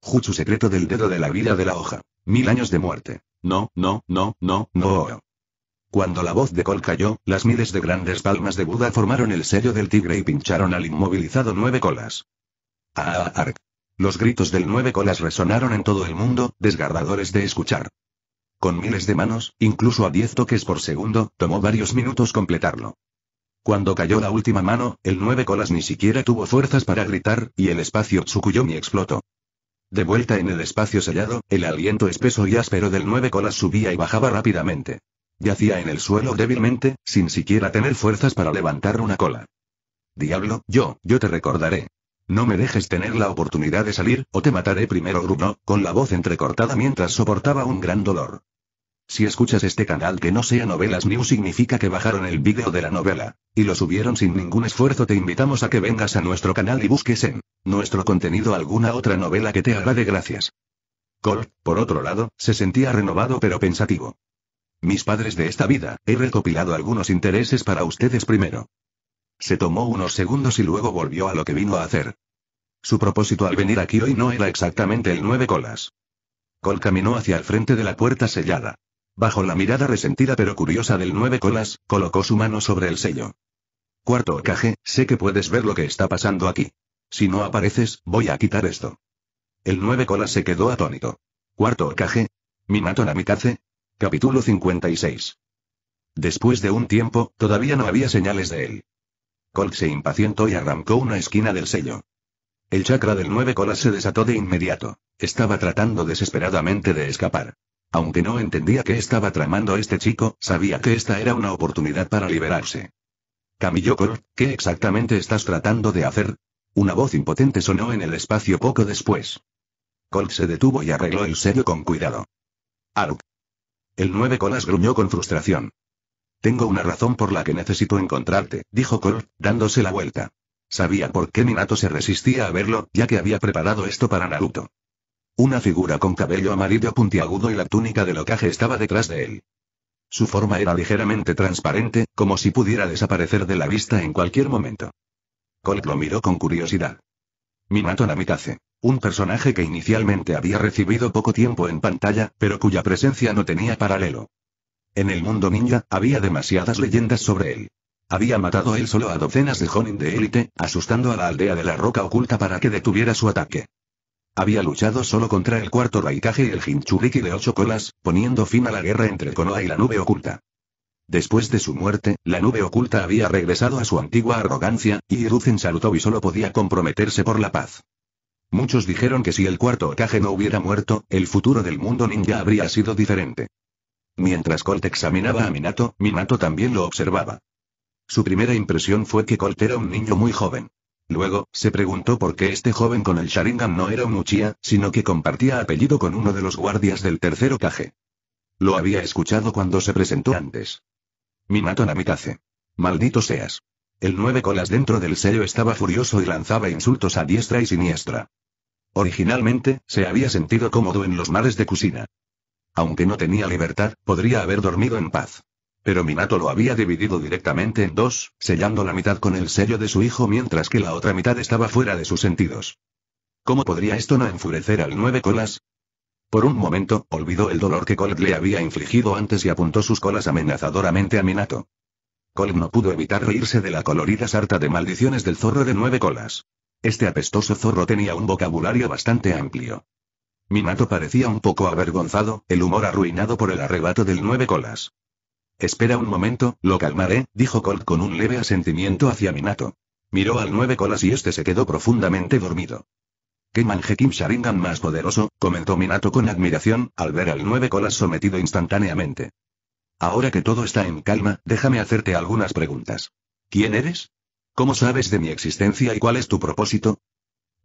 Jutsu secreto del dedo de la vida de la hoja. Mil años de muerte. No, no, no, no, no. Cuando la voz de Col cayó, las miles de grandes palmas de Buda formaron el sello del tigre y pincharon al inmovilizado nueve colas. Ah, arc. Ah, ah, ah. Los gritos del nueve colas resonaron en todo el mundo, desgarradores de escuchar. Con miles de manos, incluso a diez toques por segundo, tomó varios minutos completarlo. Cuando cayó la última mano, el nueve colas ni siquiera tuvo fuerzas para gritar, y el espacio Tsukuyomi explotó. De vuelta en el espacio sellado, el aliento espeso y áspero del nueve colas subía y bajaba rápidamente. Yacía en el suelo débilmente, sin siquiera tener fuerzas para levantar una cola. Diablo, yo, yo te recordaré. No me dejes tener la oportunidad de salir, o te mataré primero, gruñó, con la voz entrecortada mientras soportaba un gran dolor. Si escuchas este canal que no sea Novelas New significa que bajaron el vídeo de la novela, y lo subieron sin ningún esfuerzo te invitamos a que vengas a nuestro canal y busques en nuestro contenido alguna otra novela que te haga de gracias. Cole, por otro lado, se sentía renovado pero pensativo. Mis padres de esta vida, he recopilado algunos intereses para ustedes primero. Se tomó unos segundos y luego volvió a lo que vino a hacer. Su propósito al venir aquí hoy no era exactamente el nueve colas. Cole caminó hacia el frente de la puerta sellada. Bajo la mirada resentida pero curiosa del nueve colas, colocó su mano sobre el sello. Cuarto ocaje, sé que puedes ver lo que está pasando aquí. Si no apareces, voy a quitar esto. El nueve colas se quedó atónito. Cuarto ocaje. Minato Namikaze. Capítulo 56. Después de un tiempo, todavía no había señales de él. Colt se impacientó y arrancó una esquina del sello. El chakra del nueve colas se desató de inmediato. Estaba tratando desesperadamente de escapar. Aunque no entendía qué estaba tramando este chico, sabía que esta era una oportunidad para liberarse. Camillo Colt, ¿qué exactamente estás tratando de hacer? Una voz impotente sonó en el espacio poco después. Colt se detuvo y arregló el sello con cuidado. Aruk. El nueve colas gruñó con frustración. Tengo una razón por la que necesito encontrarte, dijo Cole, dándose la vuelta. Sabía por qué Minato se resistía a verlo, ya que había preparado esto para Naruto. Una figura con cabello amarillo puntiagudo y la túnica de locaje estaba detrás de él. Su forma era ligeramente transparente, como si pudiera desaparecer de la vista en cualquier momento. Colt lo miró con curiosidad. Minato Namikaze. Un personaje que inicialmente había recibido poco tiempo en pantalla, pero cuya presencia no tenía paralelo. En el mundo ninja, había demasiadas leyendas sobre él. Había matado él solo a docenas de Jonin de élite, asustando a la aldea de la roca oculta para que detuviera su ataque. Había luchado solo contra el cuarto Raikage y el Jinchuriki de ocho colas, poniendo fin a la guerra entre Konoha y la nube oculta. Después de su muerte, la nube oculta había regresado a su antigua arrogancia, y Hiruzen Sarutobi solo podía comprometerse por la paz. Muchos dijeron que si el cuarto Okage no hubiera muerto, el futuro del mundo ninja habría sido diferente. Mientras Colt examinaba a Minato, Minato también lo observaba. Su primera impresión fue que Colt era un niño muy joven. Luego, se preguntó por qué este joven con el Sharingan no era un Uchiha, sino que compartía apellido con uno de los guardias del tercero caje. Lo había escuchado cuando se presentó antes. Minato Namikaze. Maldito seas. El nueve colas dentro del sello estaba furioso y lanzaba insultos a diestra y siniestra. Originalmente, se había sentido cómodo en los mares de cocina. Aunque no tenía libertad, podría haber dormido en paz. Pero Minato lo había dividido directamente en dos, sellando la mitad con el sello de su hijo mientras que la otra mitad estaba fuera de sus sentidos. ¿Cómo podría esto no enfurecer al nueve colas? Por un momento, olvidó el dolor que Colt le había infligido antes y apuntó sus colas amenazadoramente a Minato. Colt no pudo evitar reírse de la colorida sarta de maldiciones del zorro de nueve colas. Este apestoso zorro tenía un vocabulario bastante amplio. Minato parecía un poco avergonzado, el humor arruinado por el arrebato del nueve colas. Espera un momento, lo calmaré, dijo Colt con un leve asentimiento hacia Minato. Miró al nueve colas y este se quedó profundamente dormido. ¿Qué Kim Sharingan más poderoso? comentó Minato con admiración, al ver al nueve colas sometido instantáneamente. Ahora que todo está en calma, déjame hacerte algunas preguntas. ¿Quién eres? ¿Cómo sabes de mi existencia y cuál es tu propósito?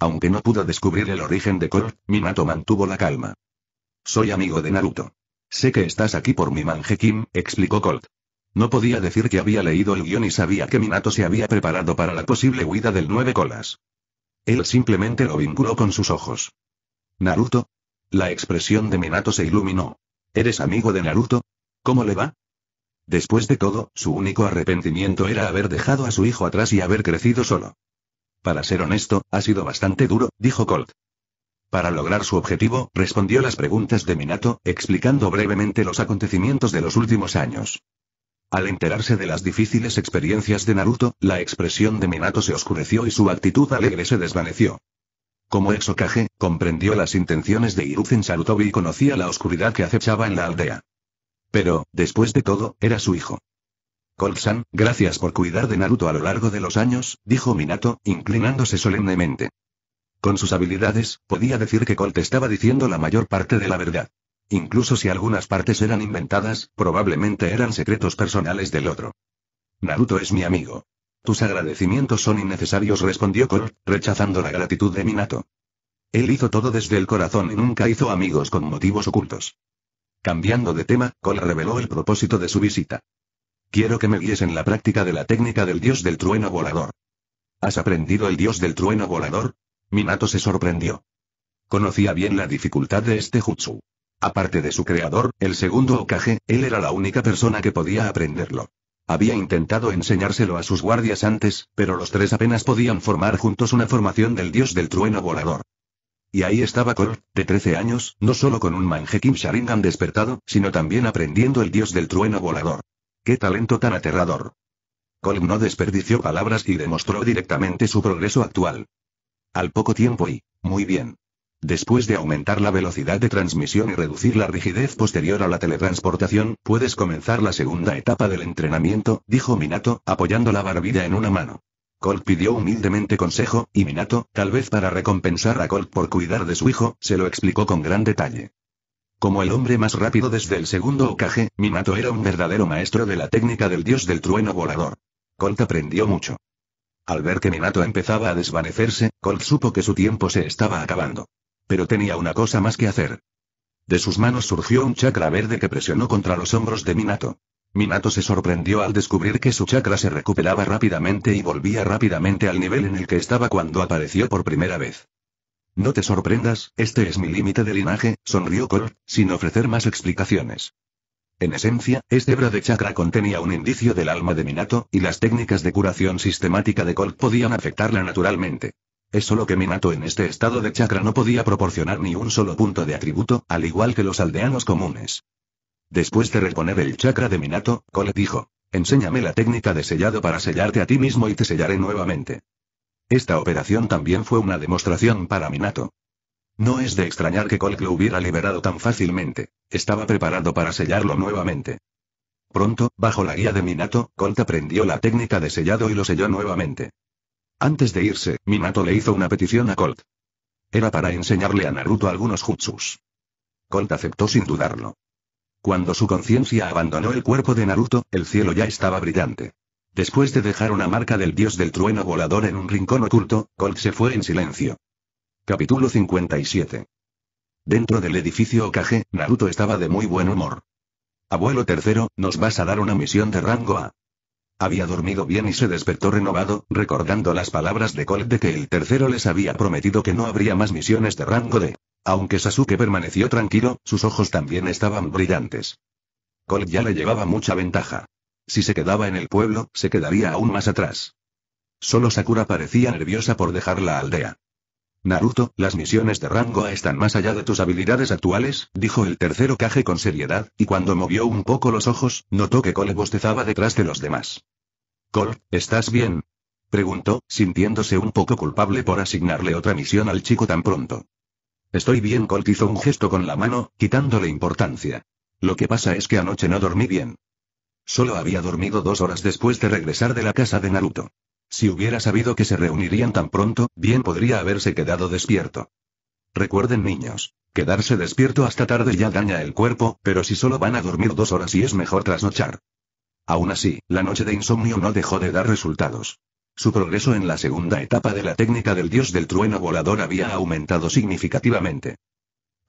Aunque no pudo descubrir el origen de Colt, Minato mantuvo la calma. Soy amigo de Naruto. Sé que estás aquí por mi manje Kim, explicó Colt. No podía decir que había leído el guión y sabía que Minato se había preparado para la posible huida del nueve colas. Él simplemente lo vinculó con sus ojos. ¿Naruto? La expresión de Minato se iluminó. ¿Eres amigo de Naruto? ¿Cómo le va? Después de todo, su único arrepentimiento era haber dejado a su hijo atrás y haber crecido solo. Para ser honesto, ha sido bastante duro, dijo Colt. Para lograr su objetivo, respondió las preguntas de Minato, explicando brevemente los acontecimientos de los últimos años. Al enterarse de las difíciles experiencias de Naruto, la expresión de Minato se oscureció y su actitud alegre se desvaneció. Como ex comprendió las intenciones de Hiruzen Sarutobi y conocía la oscuridad que acechaba en la aldea. Pero, después de todo, era su hijo. Colt-san, gracias por cuidar de Naruto a lo largo de los años, dijo Minato, inclinándose solemnemente. Con sus habilidades, podía decir que Colt estaba diciendo la mayor parte de la verdad. Incluso si algunas partes eran inventadas, probablemente eran secretos personales del otro. Naruto es mi amigo. Tus agradecimientos son innecesarios, respondió Colt, rechazando la gratitud de Minato. Él hizo todo desde el corazón y nunca hizo amigos con motivos ocultos. Cambiando de tema, Colt reveló el propósito de su visita. Quiero que me guíes en la práctica de la técnica del dios del trueno volador. ¿Has aprendido el dios del trueno volador? Minato se sorprendió. Conocía bien la dificultad de este jutsu. Aparte de su creador, el segundo Okage, él era la única persona que podía aprenderlo. Había intentado enseñárselo a sus guardias antes, pero los tres apenas podían formar juntos una formación del dios del trueno volador. Y ahí estaba Kor, de 13 años, no solo con un Kim Sharingan despertado, sino también aprendiendo el dios del trueno volador. ¡Qué talento tan aterrador! Colm no desperdició palabras y demostró directamente su progreso actual. Al poco tiempo y, muy bien. Después de aumentar la velocidad de transmisión y reducir la rigidez posterior a la teletransportación, puedes comenzar la segunda etapa del entrenamiento, dijo Minato, apoyando la barbilla en una mano. Colt pidió humildemente consejo, y Minato, tal vez para recompensar a Colt por cuidar de su hijo, se lo explicó con gran detalle. Como el hombre más rápido desde el segundo ocaje, Minato era un verdadero maestro de la técnica del dios del trueno volador. Colt aprendió mucho. Al ver que Minato empezaba a desvanecerse, Colt supo que su tiempo se estaba acabando. Pero tenía una cosa más que hacer. De sus manos surgió un chakra verde que presionó contra los hombros de Minato. Minato se sorprendió al descubrir que su chakra se recuperaba rápidamente y volvía rápidamente al nivel en el que estaba cuando apareció por primera vez. No te sorprendas, este es mi límite de linaje, sonrió Kol, sin ofrecer más explicaciones. En esencia, este hebra de chakra contenía un indicio del alma de Minato, y las técnicas de curación sistemática de Kol podían afectarla naturalmente. Es solo que Minato en este estado de chakra no podía proporcionar ni un solo punto de atributo, al igual que los aldeanos comunes. Después de reponer el chakra de Minato, Cole dijo, enséñame la técnica de sellado para sellarte a ti mismo y te sellaré nuevamente. Esta operación también fue una demostración para Minato. No es de extrañar que Colt lo hubiera liberado tan fácilmente. Estaba preparado para sellarlo nuevamente. Pronto, bajo la guía de Minato, Colt aprendió la técnica de sellado y lo selló nuevamente. Antes de irse, Minato le hizo una petición a Colt. Era para enseñarle a Naruto algunos jutsus. Colt aceptó sin dudarlo. Cuando su conciencia abandonó el cuerpo de Naruto, el cielo ya estaba brillante. Después de dejar una marca del dios del trueno volador en un rincón oculto, Colt se fue en silencio. Capítulo 57. Dentro del edificio Okage, Naruto estaba de muy buen humor. Abuelo tercero, nos vas a dar una misión de rango A. Había dormido bien y se despertó renovado, recordando las palabras de Colt de que el tercero les había prometido que no habría más misiones de rango D. Aunque Sasuke permaneció tranquilo, sus ojos también estaban brillantes. Colt ya le llevaba mucha ventaja. Si se quedaba en el pueblo, se quedaría aún más atrás. Solo Sakura parecía nerviosa por dejar la aldea. Naruto, las misiones de rango están más allá de tus habilidades actuales, dijo el tercero Kage con seriedad, y cuando movió un poco los ojos, notó que Cole bostezaba detrás de los demás. Cole, ¿estás bien? preguntó, sintiéndose un poco culpable por asignarle otra misión al chico tan pronto. Estoy bien, Cole hizo un gesto con la mano, quitándole importancia. Lo que pasa es que anoche no dormí bien. Solo había dormido dos horas después de regresar de la casa de Naruto. Si hubiera sabido que se reunirían tan pronto, bien podría haberse quedado despierto. Recuerden niños, quedarse despierto hasta tarde ya daña el cuerpo, pero si solo van a dormir dos horas y es mejor trasnochar. Aún así, la noche de insomnio no dejó de dar resultados. Su progreso en la segunda etapa de la técnica del dios del trueno volador había aumentado significativamente.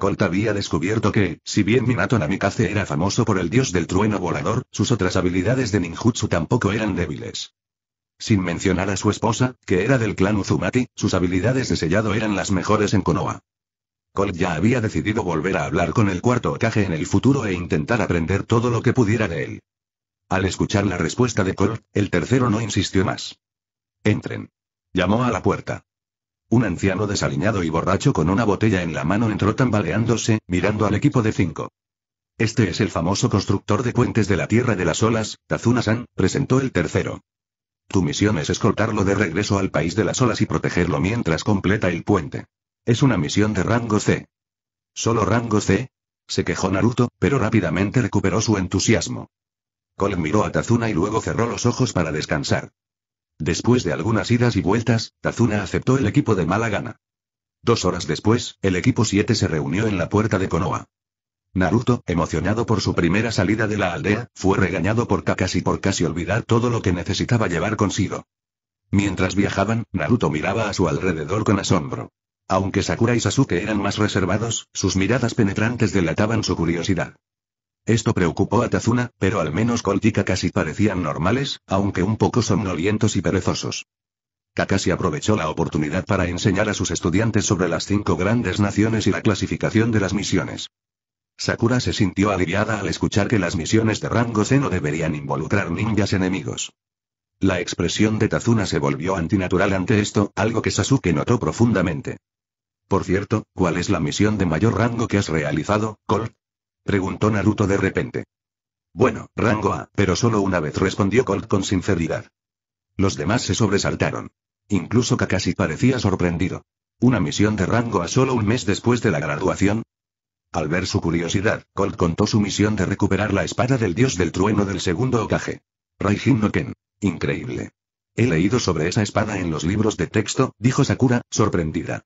Colt había descubierto que, si bien Minato Namikaze era famoso por el dios del trueno volador, sus otras habilidades de ninjutsu tampoco eran débiles. Sin mencionar a su esposa, que era del clan Uzumaki, sus habilidades de sellado eran las mejores en Konoha. Colt ya había decidido volver a hablar con el cuarto Okage en el futuro e intentar aprender todo lo que pudiera de él. Al escuchar la respuesta de Colt, el tercero no insistió más. Entren. Llamó a la puerta. Un anciano desaliñado y borracho con una botella en la mano entró tambaleándose, mirando al equipo de cinco. Este es el famoso constructor de puentes de la Tierra de las Olas, tazuna san presentó el tercero. Tu misión es escoltarlo de regreso al país de las olas y protegerlo mientras completa el puente. Es una misión de rango C. ¿Solo rango C? Se quejó Naruto, pero rápidamente recuperó su entusiasmo. Cole miró a Tazuna y luego cerró los ojos para descansar. Después de algunas idas y vueltas, Tazuna aceptó el equipo de mala gana. Dos horas después, el equipo 7 se reunió en la puerta de Konoha. Naruto, emocionado por su primera salida de la aldea, fue regañado por Kakashi por casi olvidar todo lo que necesitaba llevar consigo. Mientras viajaban, Naruto miraba a su alrededor con asombro. Aunque Sakura y Sasuke eran más reservados, sus miradas penetrantes delataban su curiosidad. Esto preocupó a Tazuna, pero al menos Colt y Kakashi parecían normales, aunque un poco somnolientos y perezosos. Kakashi aprovechó la oportunidad para enseñar a sus estudiantes sobre las cinco grandes naciones y la clasificación de las misiones. Sakura se sintió aliviada al escuchar que las misiones de rango C no deberían involucrar ninjas enemigos. La expresión de Tazuna se volvió antinatural ante esto, algo que Sasuke notó profundamente. Por cierto, ¿cuál es la misión de mayor rango que has realizado, Colt? Preguntó Naruto de repente. Bueno, rango A, pero solo una vez respondió Colt con sinceridad. Los demás se sobresaltaron. Incluso Kakashi parecía sorprendido. ¿Una misión de rango A solo un mes después de la graduación? Al ver su curiosidad, Colt contó su misión de recuperar la espada del dios del trueno del segundo Okage. Raijin no Ken. Increíble. He leído sobre esa espada en los libros de texto, dijo Sakura, sorprendida.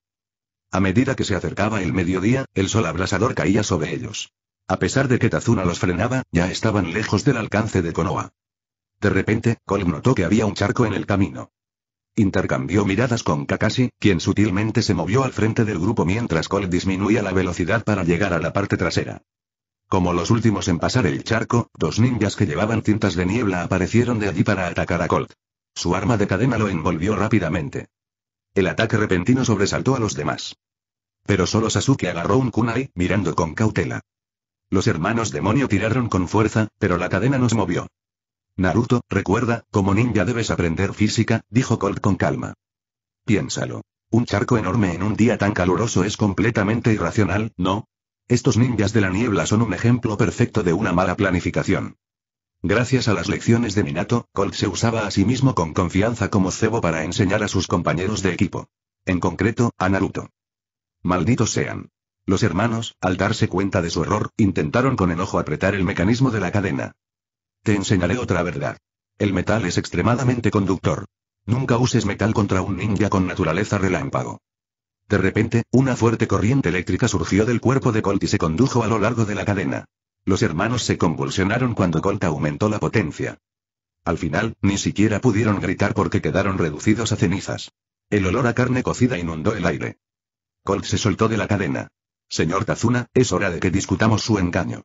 A medida que se acercaba el mediodía, el sol abrasador caía sobre ellos. A pesar de que Tazuna los frenaba, ya estaban lejos del alcance de Konoha. De repente, Colt notó que había un charco en el camino. Intercambió miradas con Kakashi, quien sutilmente se movió al frente del grupo mientras Colt disminuía la velocidad para llegar a la parte trasera. Como los últimos en pasar el charco, dos ninjas que llevaban cintas de niebla aparecieron de allí para atacar a Colt. Su arma de cadena lo envolvió rápidamente. El ataque repentino sobresaltó a los demás. Pero solo Sasuke agarró un kunai, mirando con cautela. Los hermanos demonio tiraron con fuerza, pero la cadena nos movió. Naruto, recuerda, como ninja debes aprender física, dijo Colt con calma. Piénsalo. Un charco enorme en un día tan caluroso es completamente irracional, ¿no? Estos ninjas de la niebla son un ejemplo perfecto de una mala planificación. Gracias a las lecciones de Minato, Colt se usaba a sí mismo con confianza como cebo para enseñar a sus compañeros de equipo. En concreto, a Naruto. Malditos sean. Los hermanos, al darse cuenta de su error, intentaron con enojo apretar el mecanismo de la cadena. Te enseñaré otra verdad. El metal es extremadamente conductor. Nunca uses metal contra un ninja con naturaleza relámpago. De repente, una fuerte corriente eléctrica surgió del cuerpo de Colt y se condujo a lo largo de la cadena. Los hermanos se convulsionaron cuando Colt aumentó la potencia. Al final, ni siquiera pudieron gritar porque quedaron reducidos a cenizas. El olor a carne cocida inundó el aire. Colt se soltó de la cadena. Señor Tazuna, es hora de que discutamos su engaño.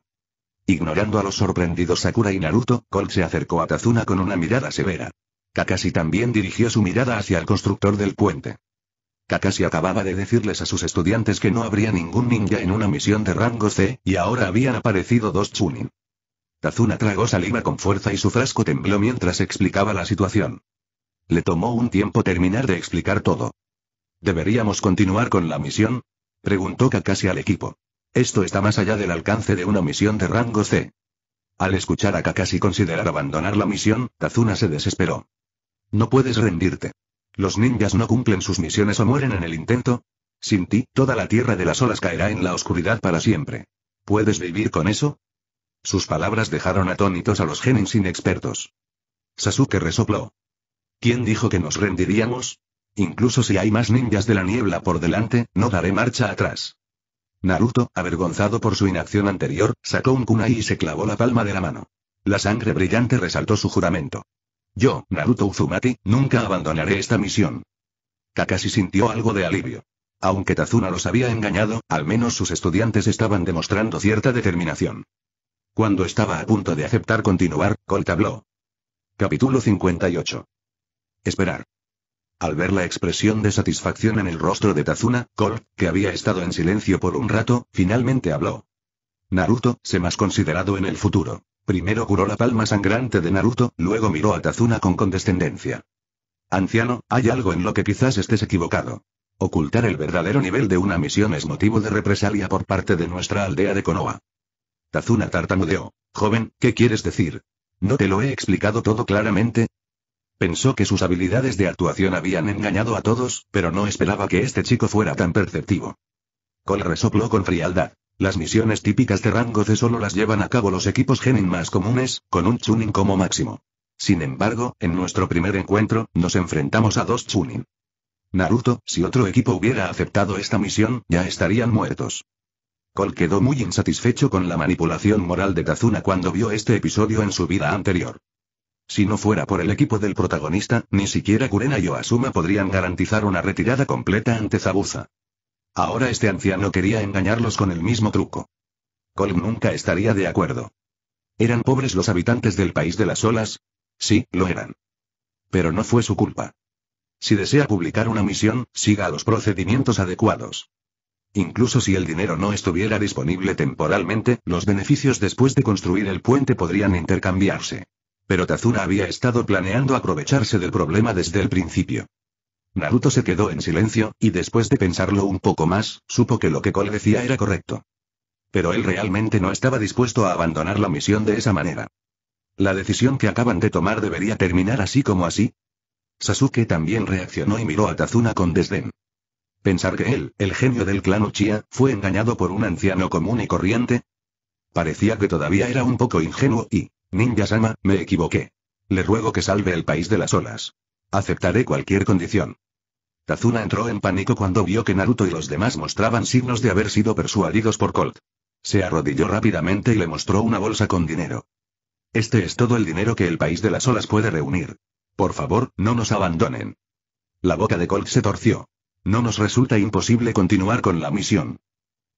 Ignorando a los sorprendidos Sakura y Naruto, Colt se acercó a Tazuna con una mirada severa. Kakashi también dirigió su mirada hacia el constructor del puente. Kakashi acababa de decirles a sus estudiantes que no habría ningún ninja en una misión de rango C, y ahora habían aparecido dos Chunin. Tazuna tragó saliva con fuerza y su frasco tembló mientras explicaba la situación. Le tomó un tiempo terminar de explicar todo. ¿Deberíamos continuar con la misión? Preguntó Kakashi al equipo. Esto está más allá del alcance de una misión de rango C. Al escuchar a Kakashi considerar abandonar la misión, Tazuna se desesperó. No puedes rendirte. Los ninjas no cumplen sus misiones o mueren en el intento. Sin ti, toda la tierra de las olas caerá en la oscuridad para siempre. ¿Puedes vivir con eso? Sus palabras dejaron atónitos a los genins inexpertos. Sasuke resopló. ¿Quién dijo que nos rendiríamos? Incluso si hay más ninjas de la niebla por delante, no daré marcha atrás. Naruto, avergonzado por su inacción anterior, sacó un kunai y se clavó la palma de la mano. La sangre brillante resaltó su juramento. Yo, Naruto Uzumaki, nunca abandonaré esta misión. Kakashi sintió algo de alivio. Aunque Tazuna los había engañado, al menos sus estudiantes estaban demostrando cierta determinación. Cuando estaba a punto de aceptar continuar, Colt habló. Capítulo 58. Esperar. Al ver la expresión de satisfacción en el rostro de Tazuna, Kor, que había estado en silencio por un rato, finalmente habló. Naruto, se más considerado en el futuro. Primero curó la palma sangrante de Naruto, luego miró a Tazuna con condescendencia. Anciano, hay algo en lo que quizás estés equivocado. Ocultar el verdadero nivel de una misión es motivo de represalia por parte de nuestra aldea de Konoha. Tazuna tartamudeó. Joven, ¿qué quieres decir? ¿No te lo he explicado todo claramente? Pensó que sus habilidades de actuación habían engañado a todos, pero no esperaba que este chico fuera tan perceptivo. Cole resopló con frialdad. Las misiones típicas de rango C solo las llevan a cabo los equipos Genin más comunes, con un Chunin como máximo. Sin embargo, en nuestro primer encuentro, nos enfrentamos a dos Chunin. Naruto, si otro equipo hubiera aceptado esta misión, ya estarían muertos. Cole quedó muy insatisfecho con la manipulación moral de Kazuna cuando vio este episodio en su vida anterior. Si no fuera por el equipo del protagonista, ni siquiera Kurena y Oasuma podrían garantizar una retirada completa ante Zabuza. Ahora este anciano quería engañarlos con el mismo truco. Colm nunca estaría de acuerdo. ¿Eran pobres los habitantes del país de las olas? Sí, lo eran. Pero no fue su culpa. Si desea publicar una misión, siga los procedimientos adecuados. Incluso si el dinero no estuviera disponible temporalmente, los beneficios después de construir el puente podrían intercambiarse. Pero Tazuna había estado planeando aprovecharse del problema desde el principio. Naruto se quedó en silencio, y después de pensarlo un poco más, supo que lo que Cole decía era correcto. Pero él realmente no estaba dispuesto a abandonar la misión de esa manera. La decisión que acaban de tomar debería terminar así como así. Sasuke también reaccionó y miró a Tazuna con desdén. Pensar que él, el genio del clan Uchiha, fue engañado por un anciano común y corriente. Parecía que todavía era un poco ingenuo y, Ninja Sama, me equivoqué. Le ruego que salve el país de las olas. Aceptaré cualquier condición. Tazuna entró en pánico cuando vio que Naruto y los demás mostraban signos de haber sido persuadidos por Colt. Se arrodilló rápidamente y le mostró una bolsa con dinero. Este es todo el dinero que el país de las olas puede reunir. Por favor, no nos abandonen. La boca de Colt se torció. No nos resulta imposible continuar con la misión.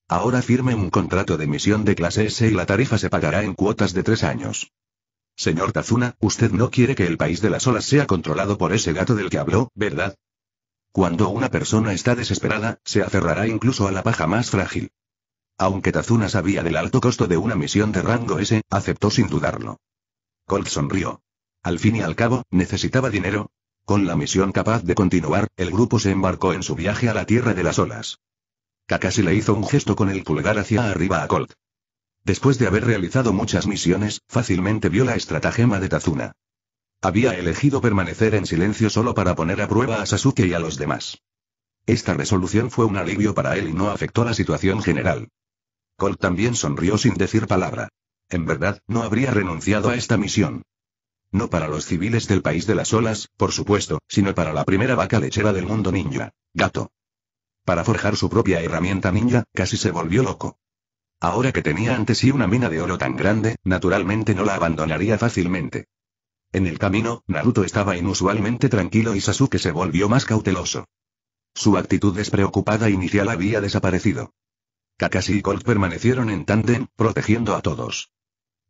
Ahora firme un contrato de misión de clase S y la tarifa se pagará en cuotas de tres años. Señor Tazuna, usted no quiere que el país de las olas sea controlado por ese gato del que habló, ¿verdad? Cuando una persona está desesperada, se aferrará incluso a la paja más frágil. Aunque Tazuna sabía del alto costo de una misión de rango S, aceptó sin dudarlo. Colt sonrió. Al fin y al cabo, necesitaba dinero. Con la misión capaz de continuar, el grupo se embarcó en su viaje a la Tierra de las Olas. Kakashi le hizo un gesto con el pulgar hacia arriba a Colt. Después de haber realizado muchas misiones, fácilmente vio la estratagema de Tazuna. Había elegido permanecer en silencio solo para poner a prueba a Sasuke y a los demás. Esta resolución fue un alivio para él y no afectó la situación general. Colt también sonrió sin decir palabra. En verdad, no habría renunciado a esta misión. No para los civiles del país de las olas, por supuesto, sino para la primera vaca lechera del mundo ninja, gato. Para forjar su propia herramienta ninja, casi se volvió loco. Ahora que tenía ante sí una mina de oro tan grande, naturalmente no la abandonaría fácilmente. En el camino, Naruto estaba inusualmente tranquilo y Sasuke se volvió más cauteloso. Su actitud despreocupada inicial había desaparecido. Kakashi y Colt permanecieron en tandem, protegiendo a todos.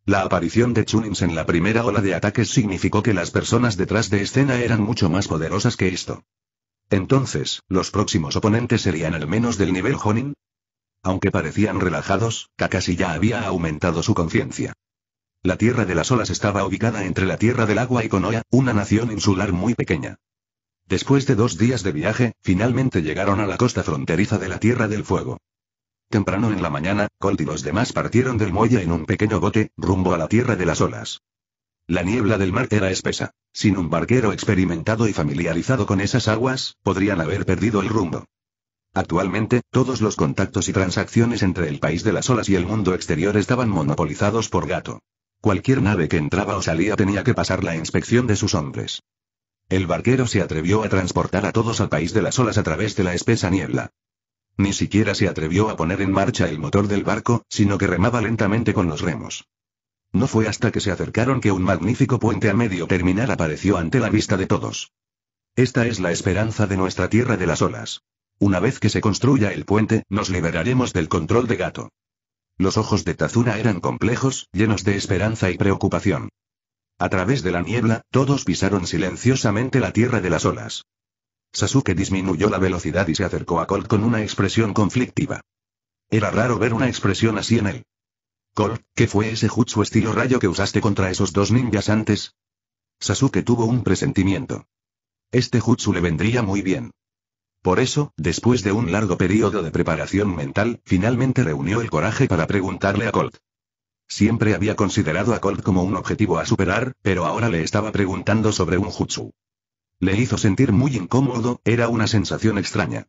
La aparición de Chunins en la primera ola de ataques significó que las personas detrás de escena eran mucho más poderosas que esto. Entonces, los próximos oponentes serían al menos del nivel Honin, aunque parecían relajados, Kakashi ya había aumentado su conciencia. La Tierra de las Olas estaba ubicada entre la Tierra del Agua y Konoha, una nación insular muy pequeña. Después de dos días de viaje, finalmente llegaron a la costa fronteriza de la Tierra del Fuego. Temprano en la mañana, Colt y los demás partieron del muelle en un pequeño bote, rumbo a la Tierra de las Olas. La niebla del mar era espesa. Sin un barquero experimentado y familiarizado con esas aguas, podrían haber perdido el rumbo. Actualmente, todos los contactos y transacciones entre el país de las olas y el mundo exterior estaban monopolizados por Gato. Cualquier nave que entraba o salía tenía que pasar la inspección de sus hombres. El barquero se atrevió a transportar a todos al país de las olas a través de la espesa niebla. Ni siquiera se atrevió a poner en marcha el motor del barco, sino que remaba lentamente con los remos. No fue hasta que se acercaron que un magnífico puente a medio terminar apareció ante la vista de todos. Esta es la esperanza de nuestra tierra de las olas. Una vez que se construya el puente, nos liberaremos del control de gato. Los ojos de Tazuna eran complejos, llenos de esperanza y preocupación. A través de la niebla, todos pisaron silenciosamente la tierra de las olas. Sasuke disminuyó la velocidad y se acercó a Colt con una expresión conflictiva. Era raro ver una expresión así en él. Colt, ¿qué fue ese jutsu estilo rayo que usaste contra esos dos ninjas antes? Sasuke tuvo un presentimiento. Este jutsu le vendría muy bien. Por eso, después de un largo periodo de preparación mental, finalmente reunió el coraje para preguntarle a Colt. Siempre había considerado a Colt como un objetivo a superar, pero ahora le estaba preguntando sobre un jutsu. Le hizo sentir muy incómodo, era una sensación extraña.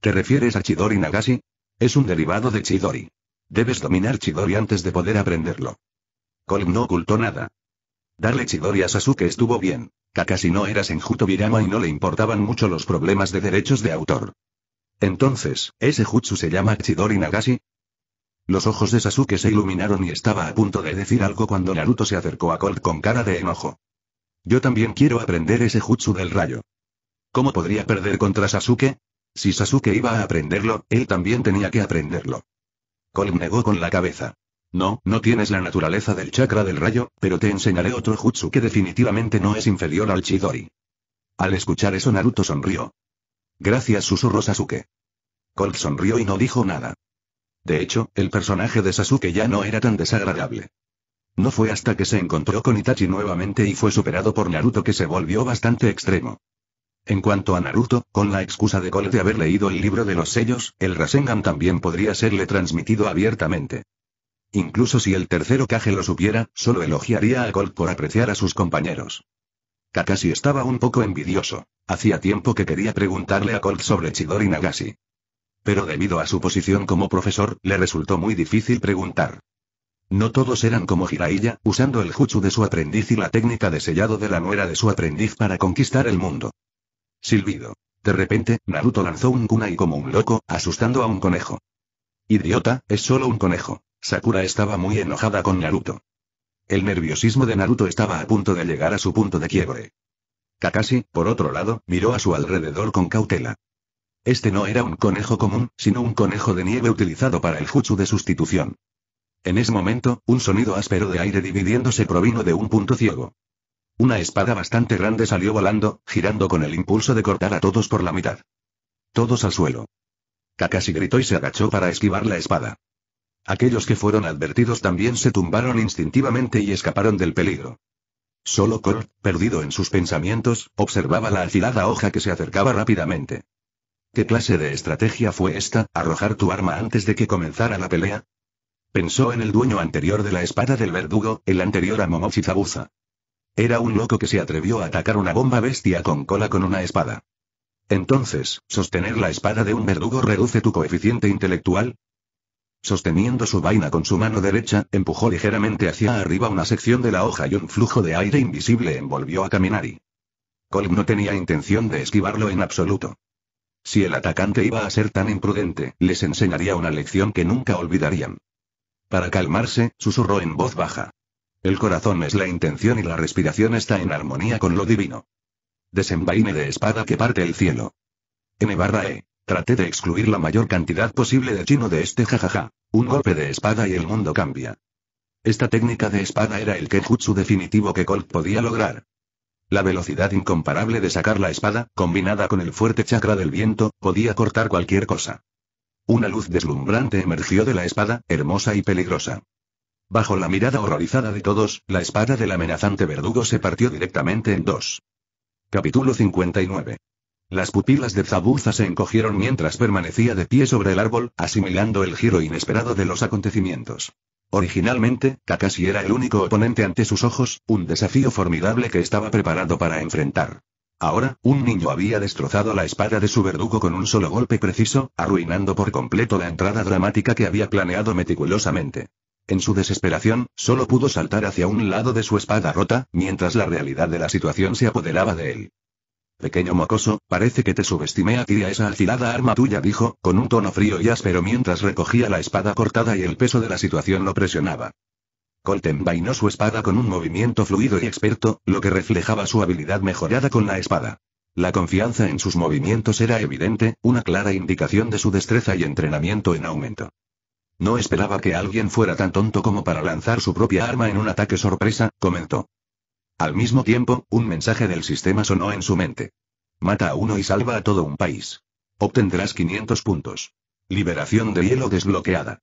¿Te refieres a Chidori Nagashi? Es un derivado de Chidori. Debes dominar Chidori antes de poder aprenderlo. Colt no ocultó nada. Darle Chidori a Sasuke estuvo bien. Kakashi no era Senjuto Birama y no le importaban mucho los problemas de derechos de autor. Entonces, ¿ese jutsu se llama Chidori Nagashi? Los ojos de Sasuke se iluminaron y estaba a punto de decir algo cuando Naruto se acercó a Colt con cara de enojo. Yo también quiero aprender ese jutsu del rayo. ¿Cómo podría perder contra Sasuke? Si Sasuke iba a aprenderlo, él también tenía que aprenderlo. Colt negó con la cabeza. No, no tienes la naturaleza del chakra del rayo, pero te enseñaré otro jutsu que definitivamente no es inferior al Chidori. Al escuchar eso Naruto sonrió. Gracias susurró Sasuke. Colt sonrió y no dijo nada. De hecho, el personaje de Sasuke ya no era tan desagradable. No fue hasta que se encontró con Itachi nuevamente y fue superado por Naruto que se volvió bastante extremo. En cuanto a Naruto, con la excusa de Colt de haber leído el libro de los sellos, el Rasengan también podría serle transmitido abiertamente. Incluso si el tercero Kage lo supiera, solo elogiaría a Gold por apreciar a sus compañeros. Kakashi estaba un poco envidioso. Hacía tiempo que quería preguntarle a Gold sobre Chidori Nagashi. Pero debido a su posición como profesor, le resultó muy difícil preguntar. No todos eran como Jiraiya, usando el jutsu de su aprendiz y la técnica de sellado de la nuera de su aprendiz para conquistar el mundo. Silbido. De repente, Naruto lanzó un kunai como un loco, asustando a un conejo. Idiota, es solo un conejo. Sakura estaba muy enojada con Naruto. El nerviosismo de Naruto estaba a punto de llegar a su punto de quiebre. Kakashi, por otro lado, miró a su alrededor con cautela. Este no era un conejo común, sino un conejo de nieve utilizado para el jutsu de sustitución. En ese momento, un sonido áspero de aire dividiéndose provino de un punto ciego. Una espada bastante grande salió volando, girando con el impulso de cortar a todos por la mitad. Todos al suelo. Kakashi gritó y se agachó para esquivar la espada. Aquellos que fueron advertidos también se tumbaron instintivamente y escaparon del peligro. Solo Kor, perdido en sus pensamientos, observaba la afilada hoja que se acercaba rápidamente. ¿Qué clase de estrategia fue esta, arrojar tu arma antes de que comenzara la pelea? Pensó en el dueño anterior de la espada del verdugo, el anterior a Momochi Zabuza. Era un loco que se atrevió a atacar una bomba bestia con cola con una espada. Entonces, sostener la espada de un verdugo reduce tu coeficiente intelectual, Sosteniendo su vaina con su mano derecha, empujó ligeramente hacia arriba una sección de la hoja y un flujo de aire invisible envolvió a Kaminari. Colm no tenía intención de esquivarlo en absoluto. Si el atacante iba a ser tan imprudente, les enseñaría una lección que nunca olvidarían. Para calmarse, susurró en voz baja. El corazón es la intención y la respiración está en armonía con lo divino. Desenvaine de espada que parte el cielo. N barra E. Traté de excluir la mayor cantidad posible de chino de este jajaja. Un golpe de espada y el mundo cambia. Esta técnica de espada era el kejutsu definitivo que Colt podía lograr. La velocidad incomparable de sacar la espada, combinada con el fuerte chakra del viento, podía cortar cualquier cosa. Una luz deslumbrante emergió de la espada, hermosa y peligrosa. Bajo la mirada horrorizada de todos, la espada del amenazante verdugo se partió directamente en dos. Capítulo 59. Las pupilas de Zabuza se encogieron mientras permanecía de pie sobre el árbol, asimilando el giro inesperado de los acontecimientos. Originalmente, Kakashi era el único oponente ante sus ojos, un desafío formidable que estaba preparado para enfrentar. Ahora, un niño había destrozado la espada de su verdugo con un solo golpe preciso, arruinando por completo la entrada dramática que había planeado meticulosamente. En su desesperación, solo pudo saltar hacia un lado de su espada rota, mientras la realidad de la situación se apoderaba de él. Pequeño mocoso, parece que te subestimé a ti a esa afilada arma tuya, dijo, con un tono frío y áspero mientras recogía la espada cortada y el peso de la situación lo presionaba. Colten vainó su espada con un movimiento fluido y experto, lo que reflejaba su habilidad mejorada con la espada. La confianza en sus movimientos era evidente, una clara indicación de su destreza y entrenamiento en aumento. No esperaba que alguien fuera tan tonto como para lanzar su propia arma en un ataque sorpresa, comentó. Al mismo tiempo, un mensaje del sistema sonó en su mente. Mata a uno y salva a todo un país. Obtendrás 500 puntos. Liberación de hielo desbloqueada.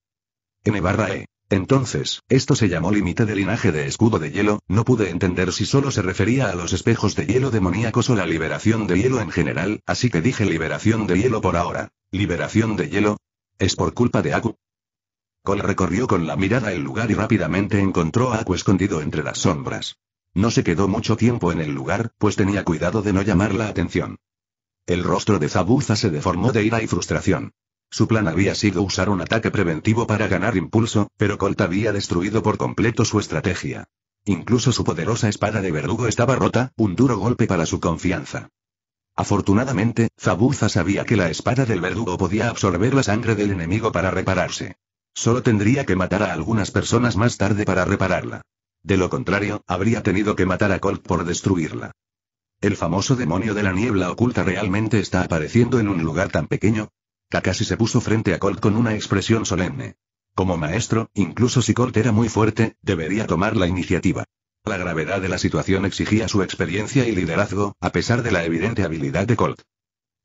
N barra E. Entonces, esto se llamó límite de linaje de escudo de hielo, no pude entender si solo se refería a los espejos de hielo demoníacos o la liberación de hielo en general, así que dije liberación de hielo por ahora. ¿Liberación de hielo? ¿Es por culpa de Aku? Cole recorrió con la mirada el lugar y rápidamente encontró a Aku escondido entre las sombras. No se quedó mucho tiempo en el lugar, pues tenía cuidado de no llamar la atención. El rostro de Zabuza se deformó de ira y frustración. Su plan había sido usar un ataque preventivo para ganar impulso, pero Colt había destruido por completo su estrategia. Incluso su poderosa espada de verdugo estaba rota, un duro golpe para su confianza. Afortunadamente, Zabuza sabía que la espada del verdugo podía absorber la sangre del enemigo para repararse. Solo tendría que matar a algunas personas más tarde para repararla. De lo contrario, habría tenido que matar a Colt por destruirla. El famoso demonio de la niebla oculta realmente está apareciendo en un lugar tan pequeño. Kakashi se puso frente a Colt con una expresión solemne. Como maestro, incluso si Colt era muy fuerte, debería tomar la iniciativa. La gravedad de la situación exigía su experiencia y liderazgo, a pesar de la evidente habilidad de Colt.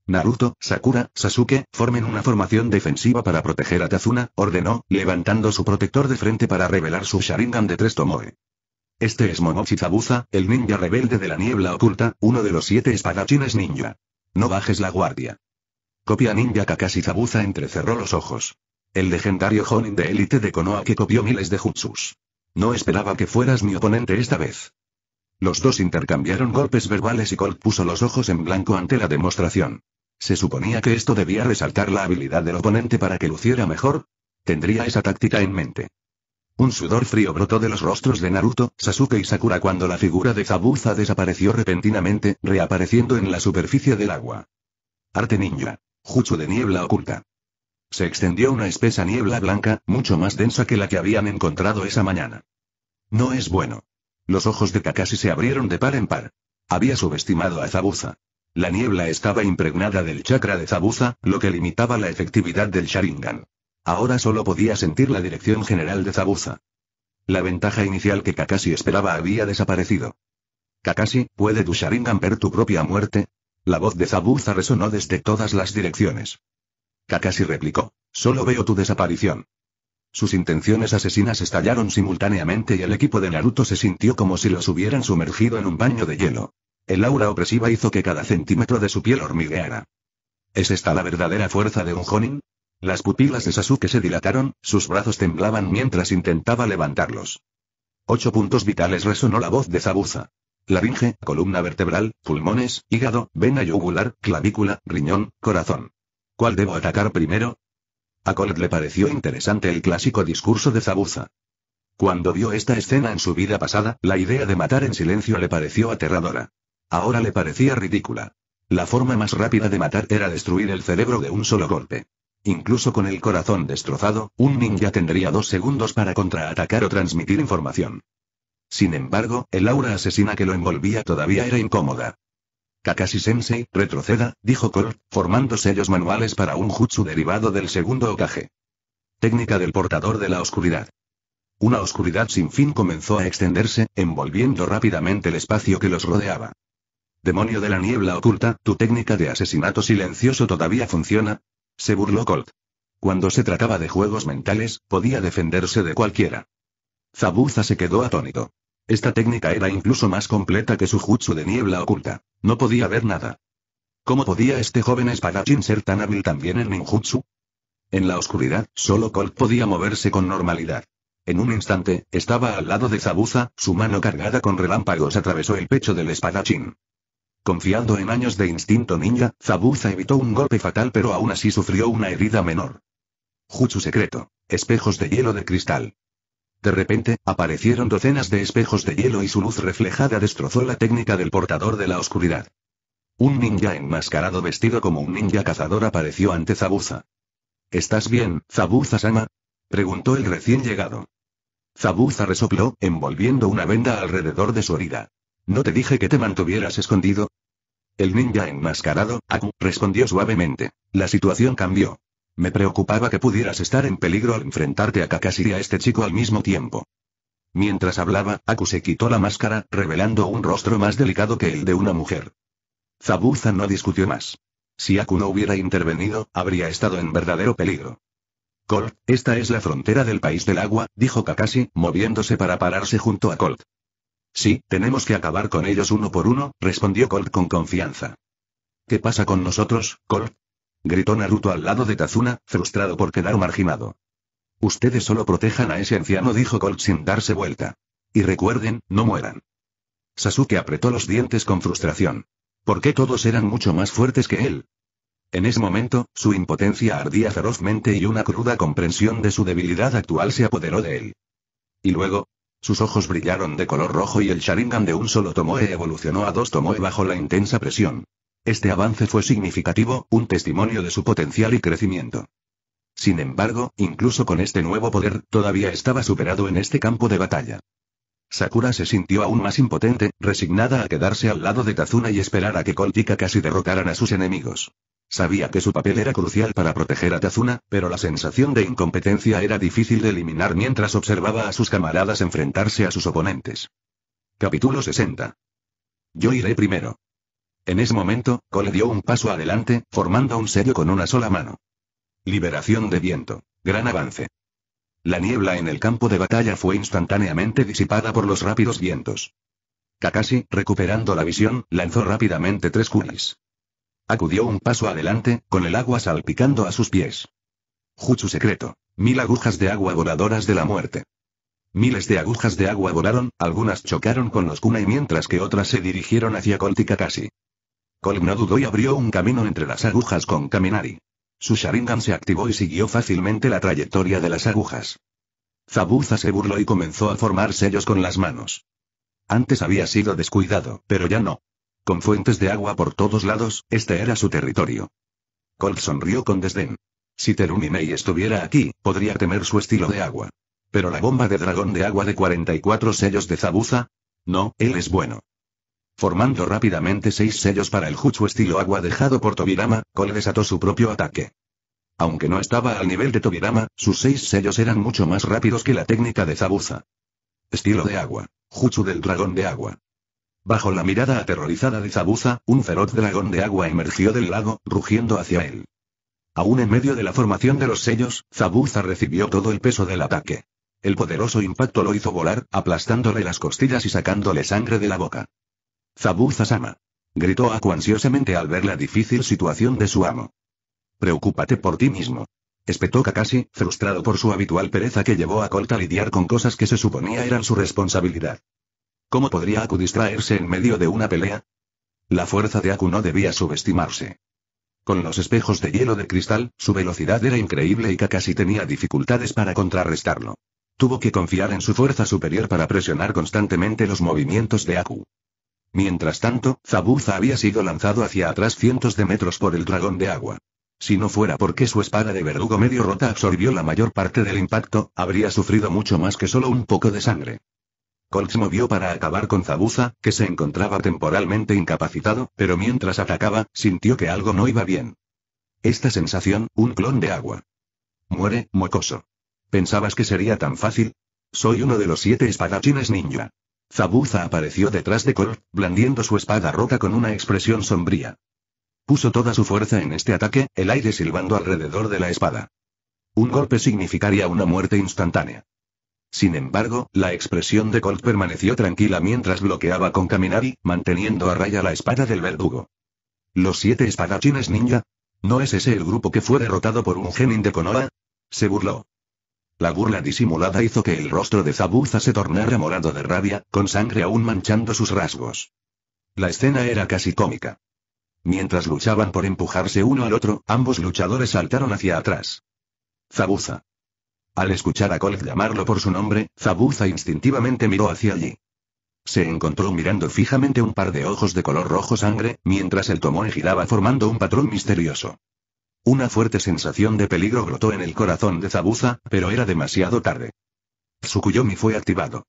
Naruto, Sakura, Sasuke, formen una formación defensiva para proteger a Tazuna, ordenó, levantando su protector de frente para revelar su Sharingan de tres tomoe. Este es Momochi Zabuza, el ninja rebelde de la niebla oculta, uno de los siete espadachines ninja. No bajes la guardia. Copia ninja Kakashi Zabuza entrecerró los ojos. El legendario Honin de élite de Konoha que copió miles de jutsus. No esperaba que fueras mi oponente esta vez. Los dos intercambiaron golpes verbales y Colt puso los ojos en blanco ante la demostración. Se suponía que esto debía resaltar la habilidad del oponente para que luciera mejor. Tendría esa táctica en mente. Un sudor frío brotó de los rostros de Naruto, Sasuke y Sakura cuando la figura de Zabuza desapareció repentinamente, reapareciendo en la superficie del agua. Arte ninja. Jutsu de niebla oculta. Se extendió una espesa niebla blanca, mucho más densa que la que habían encontrado esa mañana. No es bueno. Los ojos de Kakashi se abrieron de par en par. Había subestimado a Zabuza. La niebla estaba impregnada del chakra de Zabuza, lo que limitaba la efectividad del Sharingan. Ahora solo podía sentir la dirección general de Zabuza. La ventaja inicial que Kakashi esperaba había desaparecido. Kakashi, ¿puede tu Sharingan ver tu propia muerte? La voz de Zabuza resonó desde todas las direcciones. Kakashi replicó, solo veo tu desaparición. Sus intenciones asesinas estallaron simultáneamente y el equipo de Naruto se sintió como si los hubieran sumergido en un baño de hielo. El aura opresiva hizo que cada centímetro de su piel hormigueara. ¿Es esta la verdadera fuerza de un Jonin? Las pupilas de Sasuke se dilataron, sus brazos temblaban mientras intentaba levantarlos. Ocho puntos vitales resonó la voz de Zabuza. Laringe, columna vertebral, pulmones, hígado, vena yugular, clavícula, riñón, corazón. ¿Cuál debo atacar primero? A Colt le pareció interesante el clásico discurso de Zabuza. Cuando vio esta escena en su vida pasada, la idea de matar en silencio le pareció aterradora. Ahora le parecía ridícula. La forma más rápida de matar era destruir el cerebro de un solo golpe. Incluso con el corazón destrozado, un ninja tendría dos segundos para contraatacar o transmitir información. Sin embargo, el aura asesina que lo envolvía todavía era incómoda. Kakashi Sensei, retroceda, dijo Kor, formando sellos manuales para un jutsu derivado del segundo Okage. Técnica del portador de la oscuridad. Una oscuridad sin fin comenzó a extenderse, envolviendo rápidamente el espacio que los rodeaba. Demonio de la niebla oculta, tu técnica de asesinato silencioso todavía funciona, se burló Colt. Cuando se trataba de juegos mentales, podía defenderse de cualquiera. Zabuza se quedó atónito. Esta técnica era incluso más completa que su jutsu de niebla oculta. No podía ver nada. ¿Cómo podía este joven espadachín ser tan hábil también en ninjutsu? En la oscuridad, solo Colt podía moverse con normalidad. En un instante, estaba al lado de Zabuza, su mano cargada con relámpagos atravesó el pecho del espadachín. Confiando en años de instinto ninja, Zabuza evitó un golpe fatal pero aún así sufrió una herida menor. Jutsu secreto. Espejos de hielo de cristal. De repente, aparecieron docenas de espejos de hielo y su luz reflejada destrozó la técnica del portador de la oscuridad. Un ninja enmascarado vestido como un ninja cazador apareció ante Zabuza. ¿Estás bien, Zabuza-sama? preguntó el recién llegado. Zabuza resopló, envolviendo una venda alrededor de su herida. ¿No te dije que te mantuvieras escondido? El ninja enmascarado, Aku, respondió suavemente. La situación cambió. Me preocupaba que pudieras estar en peligro al enfrentarte a Kakashi y a este chico al mismo tiempo. Mientras hablaba, Aku se quitó la máscara, revelando un rostro más delicado que el de una mujer. Zabuza no discutió más. Si Aku no hubiera intervenido, habría estado en verdadero peligro. Colt, esta es la frontera del país del agua, dijo Kakashi, moviéndose para pararse junto a Colt. Sí, tenemos que acabar con ellos uno por uno, respondió Colt con confianza. ¿Qué pasa con nosotros, Colt? gritó Naruto al lado de Tazuna, frustrado por quedar marginado. Ustedes solo protejan a ese anciano, dijo Colt sin darse vuelta. Y recuerden, no mueran. Sasuke apretó los dientes con frustración. ¿Por qué todos eran mucho más fuertes que él? En ese momento, su impotencia ardía ferozmente y una cruda comprensión de su debilidad actual se apoderó de él. Y luego, sus ojos brillaron de color rojo y el Sharingan de un solo Tomoe evolucionó a dos Tomoe bajo la intensa presión. Este avance fue significativo, un testimonio de su potencial y crecimiento. Sin embargo, incluso con este nuevo poder, todavía estaba superado en este campo de batalla. Sakura se sintió aún más impotente, resignada a quedarse al lado de Tazuna y esperar a que y casi derrotaran a sus enemigos. Sabía que su papel era crucial para proteger a Tazuna, pero la sensación de incompetencia era difícil de eliminar mientras observaba a sus camaradas enfrentarse a sus oponentes. Capítulo 60. Yo iré primero. En ese momento, Cole dio un paso adelante, formando un sello con una sola mano. Liberación de viento. Gran avance. La niebla en el campo de batalla fue instantáneamente disipada por los rápidos vientos. Kakashi, recuperando la visión, lanzó rápidamente tres kunis. Acudió un paso adelante, con el agua salpicando a sus pies. Jutsu secreto. Mil agujas de agua voladoras de la muerte. Miles de agujas de agua volaron, algunas chocaron con los kunai mientras que otras se dirigieron hacia Colt Kakashi. no dudó y abrió un camino entre las agujas con Kaminari. Su Sharingan se activó y siguió fácilmente la trayectoria de las agujas. Zabuza se burló y comenzó a formar sellos con las manos. Antes había sido descuidado, pero ya no. Con fuentes de agua por todos lados, este era su territorio. Colt sonrió con desdén. Si Terumi estuviera aquí, podría temer su estilo de agua. Pero la bomba de dragón de agua de 44 sellos de Zabuza? No, él es bueno formando rápidamente seis sellos para el jutsu estilo agua dejado por Tobirama, Cole desató su propio ataque. Aunque no estaba al nivel de Tobirama, sus seis sellos eran mucho más rápidos que la técnica de Zabuza. Estilo de agua. Jutsu del dragón de agua. Bajo la mirada aterrorizada de Zabuza, un feroz dragón de agua emergió del lago, rugiendo hacia él. Aún en medio de la formación de los sellos, Zabuza recibió todo el peso del ataque. El poderoso impacto lo hizo volar, aplastándole las costillas y sacándole sangre de la boca. Zabu Gritó Aku ansiosamente al ver la difícil situación de su amo. Preocúpate por ti mismo. Espetó Kakashi, frustrado por su habitual pereza que llevó a Colt a lidiar con cosas que se suponía eran su responsabilidad. ¿Cómo podría Aku distraerse en medio de una pelea? La fuerza de Aku no debía subestimarse. Con los espejos de hielo de cristal, su velocidad era increíble y Kakashi tenía dificultades para contrarrestarlo. Tuvo que confiar en su fuerza superior para presionar constantemente los movimientos de Aku. Mientras tanto, Zabuza había sido lanzado hacia atrás cientos de metros por el dragón de agua. Si no fuera porque su espada de verdugo medio rota absorbió la mayor parte del impacto, habría sufrido mucho más que solo un poco de sangre. Colts movió para acabar con Zabuza, que se encontraba temporalmente incapacitado, pero mientras atacaba, sintió que algo no iba bien. Esta sensación, un clon de agua. Muere, mocoso. ¿Pensabas que sería tan fácil? Soy uno de los siete espadachines ninja. Zabuza apareció detrás de Colt, blandiendo su espada rota con una expresión sombría. Puso toda su fuerza en este ataque, el aire silbando alrededor de la espada. Un golpe significaría una muerte instantánea. Sin embargo, la expresión de Colt permaneció tranquila mientras bloqueaba con Kaminari, manteniendo a raya la espada del verdugo. ¿Los siete espadachines ninja? ¿No es ese el grupo que fue derrotado por un genin de Konoha? Se burló. La burla disimulada hizo que el rostro de Zabuza se tornara morado de rabia, con sangre aún manchando sus rasgos. La escena era casi cómica. Mientras luchaban por empujarse uno al otro, ambos luchadores saltaron hacia atrás. Zabuza. Al escuchar a Colt llamarlo por su nombre, Zabuza instintivamente miró hacia allí. Se encontró mirando fijamente un par de ojos de color rojo sangre, mientras el tomón giraba formando un patrón misterioso. Una fuerte sensación de peligro brotó en el corazón de Zabuza, pero era demasiado tarde. Tsukuyomi fue activado.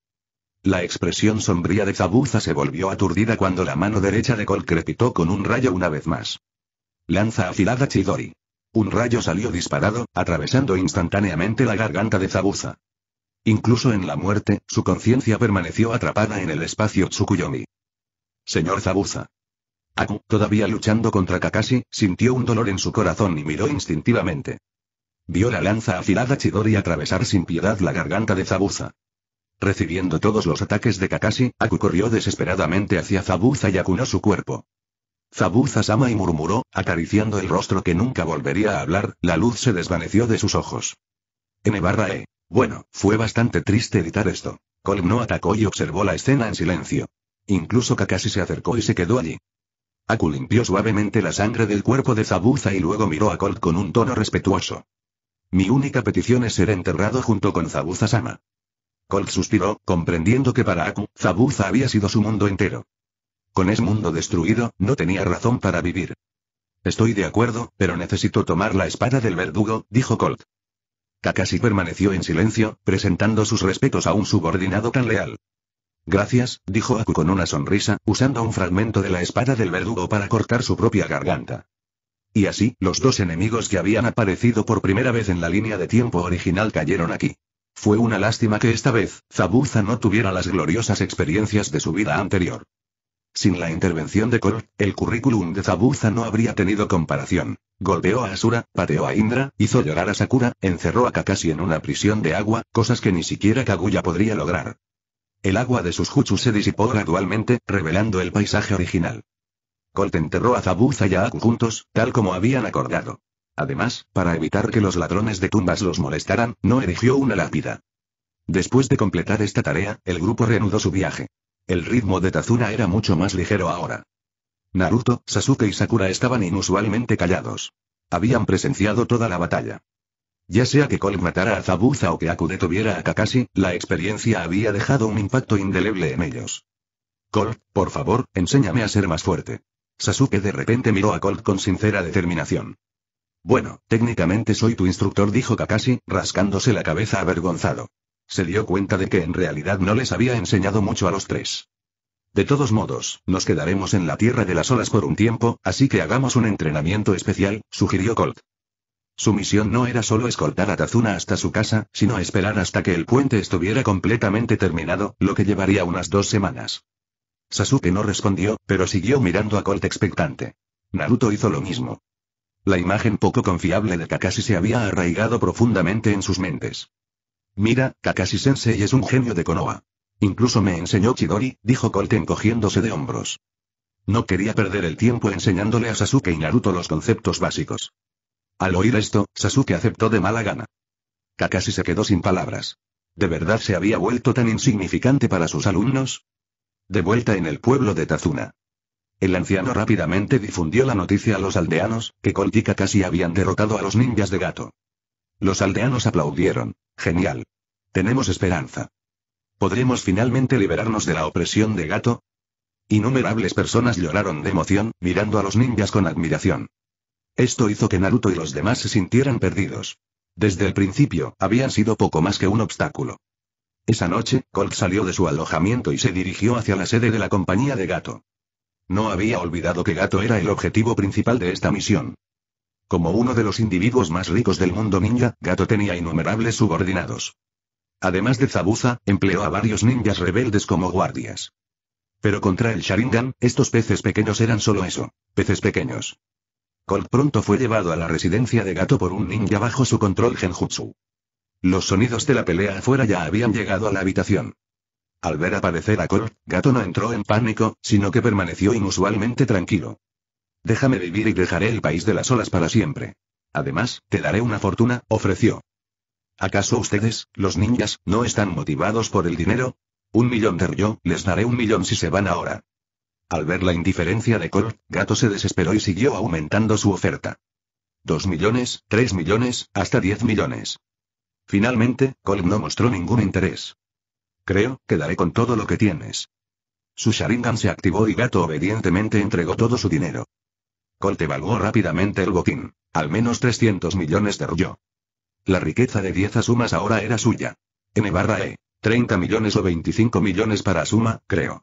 La expresión sombría de Zabuza se volvió aturdida cuando la mano derecha de Gol crepitó con un rayo una vez más. Lanza afilada Chidori. Un rayo salió disparado, atravesando instantáneamente la garganta de Zabuza. Incluso en la muerte, su conciencia permaneció atrapada en el espacio Tsukuyomi. Señor Zabuza. Aku, todavía luchando contra Kakashi, sintió un dolor en su corazón y miró instintivamente. Vio la lanza afilada Chidori atravesar sin piedad la garganta de Zabuza. Recibiendo todos los ataques de Kakashi, Aku corrió desesperadamente hacia Zabuza y acunó su cuerpo. Zabuza sama y murmuró, acariciando el rostro que nunca volvería a hablar, la luz se desvaneció de sus ojos. N barra E. Bueno, fue bastante triste editar esto. Colm no atacó y observó la escena en silencio. Incluso Kakashi se acercó y se quedó allí. Aku limpió suavemente la sangre del cuerpo de Zabuza y luego miró a Colt con un tono respetuoso. Mi única petición es ser enterrado junto con Zabuza-sama. Colt suspiró, comprendiendo que para Aku, Zabuza había sido su mundo entero. Con ese mundo destruido, no tenía razón para vivir. Estoy de acuerdo, pero necesito tomar la espada del verdugo, dijo Colt. Kakashi permaneció en silencio, presentando sus respetos a un subordinado tan leal. Gracias, dijo Aku con una sonrisa, usando un fragmento de la espada del verdugo para cortar su propia garganta. Y así, los dos enemigos que habían aparecido por primera vez en la línea de tiempo original cayeron aquí. Fue una lástima que esta vez, Zabuza no tuviera las gloriosas experiencias de su vida anterior. Sin la intervención de Kor, el currículum de Zabuza no habría tenido comparación. Golpeó a Asura, pateó a Indra, hizo llorar a Sakura, encerró a Kakashi en una prisión de agua, cosas que ni siquiera Kaguya podría lograr. El agua de sus juchus se disipó gradualmente, revelando el paisaje original. Colt enterró a Zabuza y a Aku juntos, tal como habían acordado. Además, para evitar que los ladrones de tumbas los molestaran, no erigió una lápida. Después de completar esta tarea, el grupo reanudó su viaje. El ritmo de Tazuna era mucho más ligero ahora. Naruto, Sasuke y Sakura estaban inusualmente callados. Habían presenciado toda la batalla. Ya sea que Colt matara a Zabuza o que Akude tuviera a Kakashi, la experiencia había dejado un impacto indeleble en ellos. Colt, por favor, enséñame a ser más fuerte. Sasuke de repente miró a Colt con sincera determinación. Bueno, técnicamente soy tu instructor, dijo Kakashi, rascándose la cabeza avergonzado. Se dio cuenta de que en realidad no les había enseñado mucho a los tres. De todos modos, nos quedaremos en la Tierra de las Olas por un tiempo, así que hagamos un entrenamiento especial, sugirió Colt. Su misión no era solo escoltar a Tazuna hasta su casa, sino esperar hasta que el puente estuviera completamente terminado, lo que llevaría unas dos semanas. Sasuke no respondió, pero siguió mirando a Colt expectante. Naruto hizo lo mismo. La imagen poco confiable de Kakashi se había arraigado profundamente en sus mentes. Mira, Kakashi-sensei es un genio de Konoha. Incluso me enseñó Chidori, dijo Colt encogiéndose de hombros. No quería perder el tiempo enseñándole a Sasuke y Naruto los conceptos básicos. Al oír esto, Sasuke aceptó de mala gana. Kakashi se quedó sin palabras. ¿De verdad se había vuelto tan insignificante para sus alumnos? De vuelta en el pueblo de Tazuna. El anciano rápidamente difundió la noticia a los aldeanos, que Colt y Kakashi habían derrotado a los ninjas de gato. Los aldeanos aplaudieron. Genial. Tenemos esperanza. ¿Podremos finalmente liberarnos de la opresión de gato? Innumerables personas lloraron de emoción, mirando a los ninjas con admiración. Esto hizo que Naruto y los demás se sintieran perdidos. Desde el principio, habían sido poco más que un obstáculo. Esa noche, Colt salió de su alojamiento y se dirigió hacia la sede de la compañía de Gato. No había olvidado que Gato era el objetivo principal de esta misión. Como uno de los individuos más ricos del mundo ninja, Gato tenía innumerables subordinados. Además de Zabuza, empleó a varios ninjas rebeldes como guardias. Pero contra el Sharingan, estos peces pequeños eran solo eso, peces pequeños. Colt pronto fue llevado a la residencia de Gato por un ninja bajo su control genjutsu. Los sonidos de la pelea afuera ya habían llegado a la habitación. Al ver aparecer a Colt, Gato no entró en pánico, sino que permaneció inusualmente tranquilo. Déjame vivir y dejaré el país de las olas para siempre. Además, te daré una fortuna, ofreció. ¿Acaso ustedes, los ninjas, no están motivados por el dinero? Un millón de ryo, les daré un millón si se van ahora. Al ver la indiferencia de Colt, Gato se desesperó y siguió aumentando su oferta. 2 millones, 3 millones, hasta 10 millones. Finalmente, Colt no mostró ningún interés. Creo, que daré con todo lo que tienes. Su Sharingan se activó y Gato obedientemente entregó todo su dinero. Colt evaluó rápidamente el botín. Al menos 300 millones de La riqueza de 10 Asumas ahora era suya. N barra E. 30 millones o 25 millones para Asuma, creo.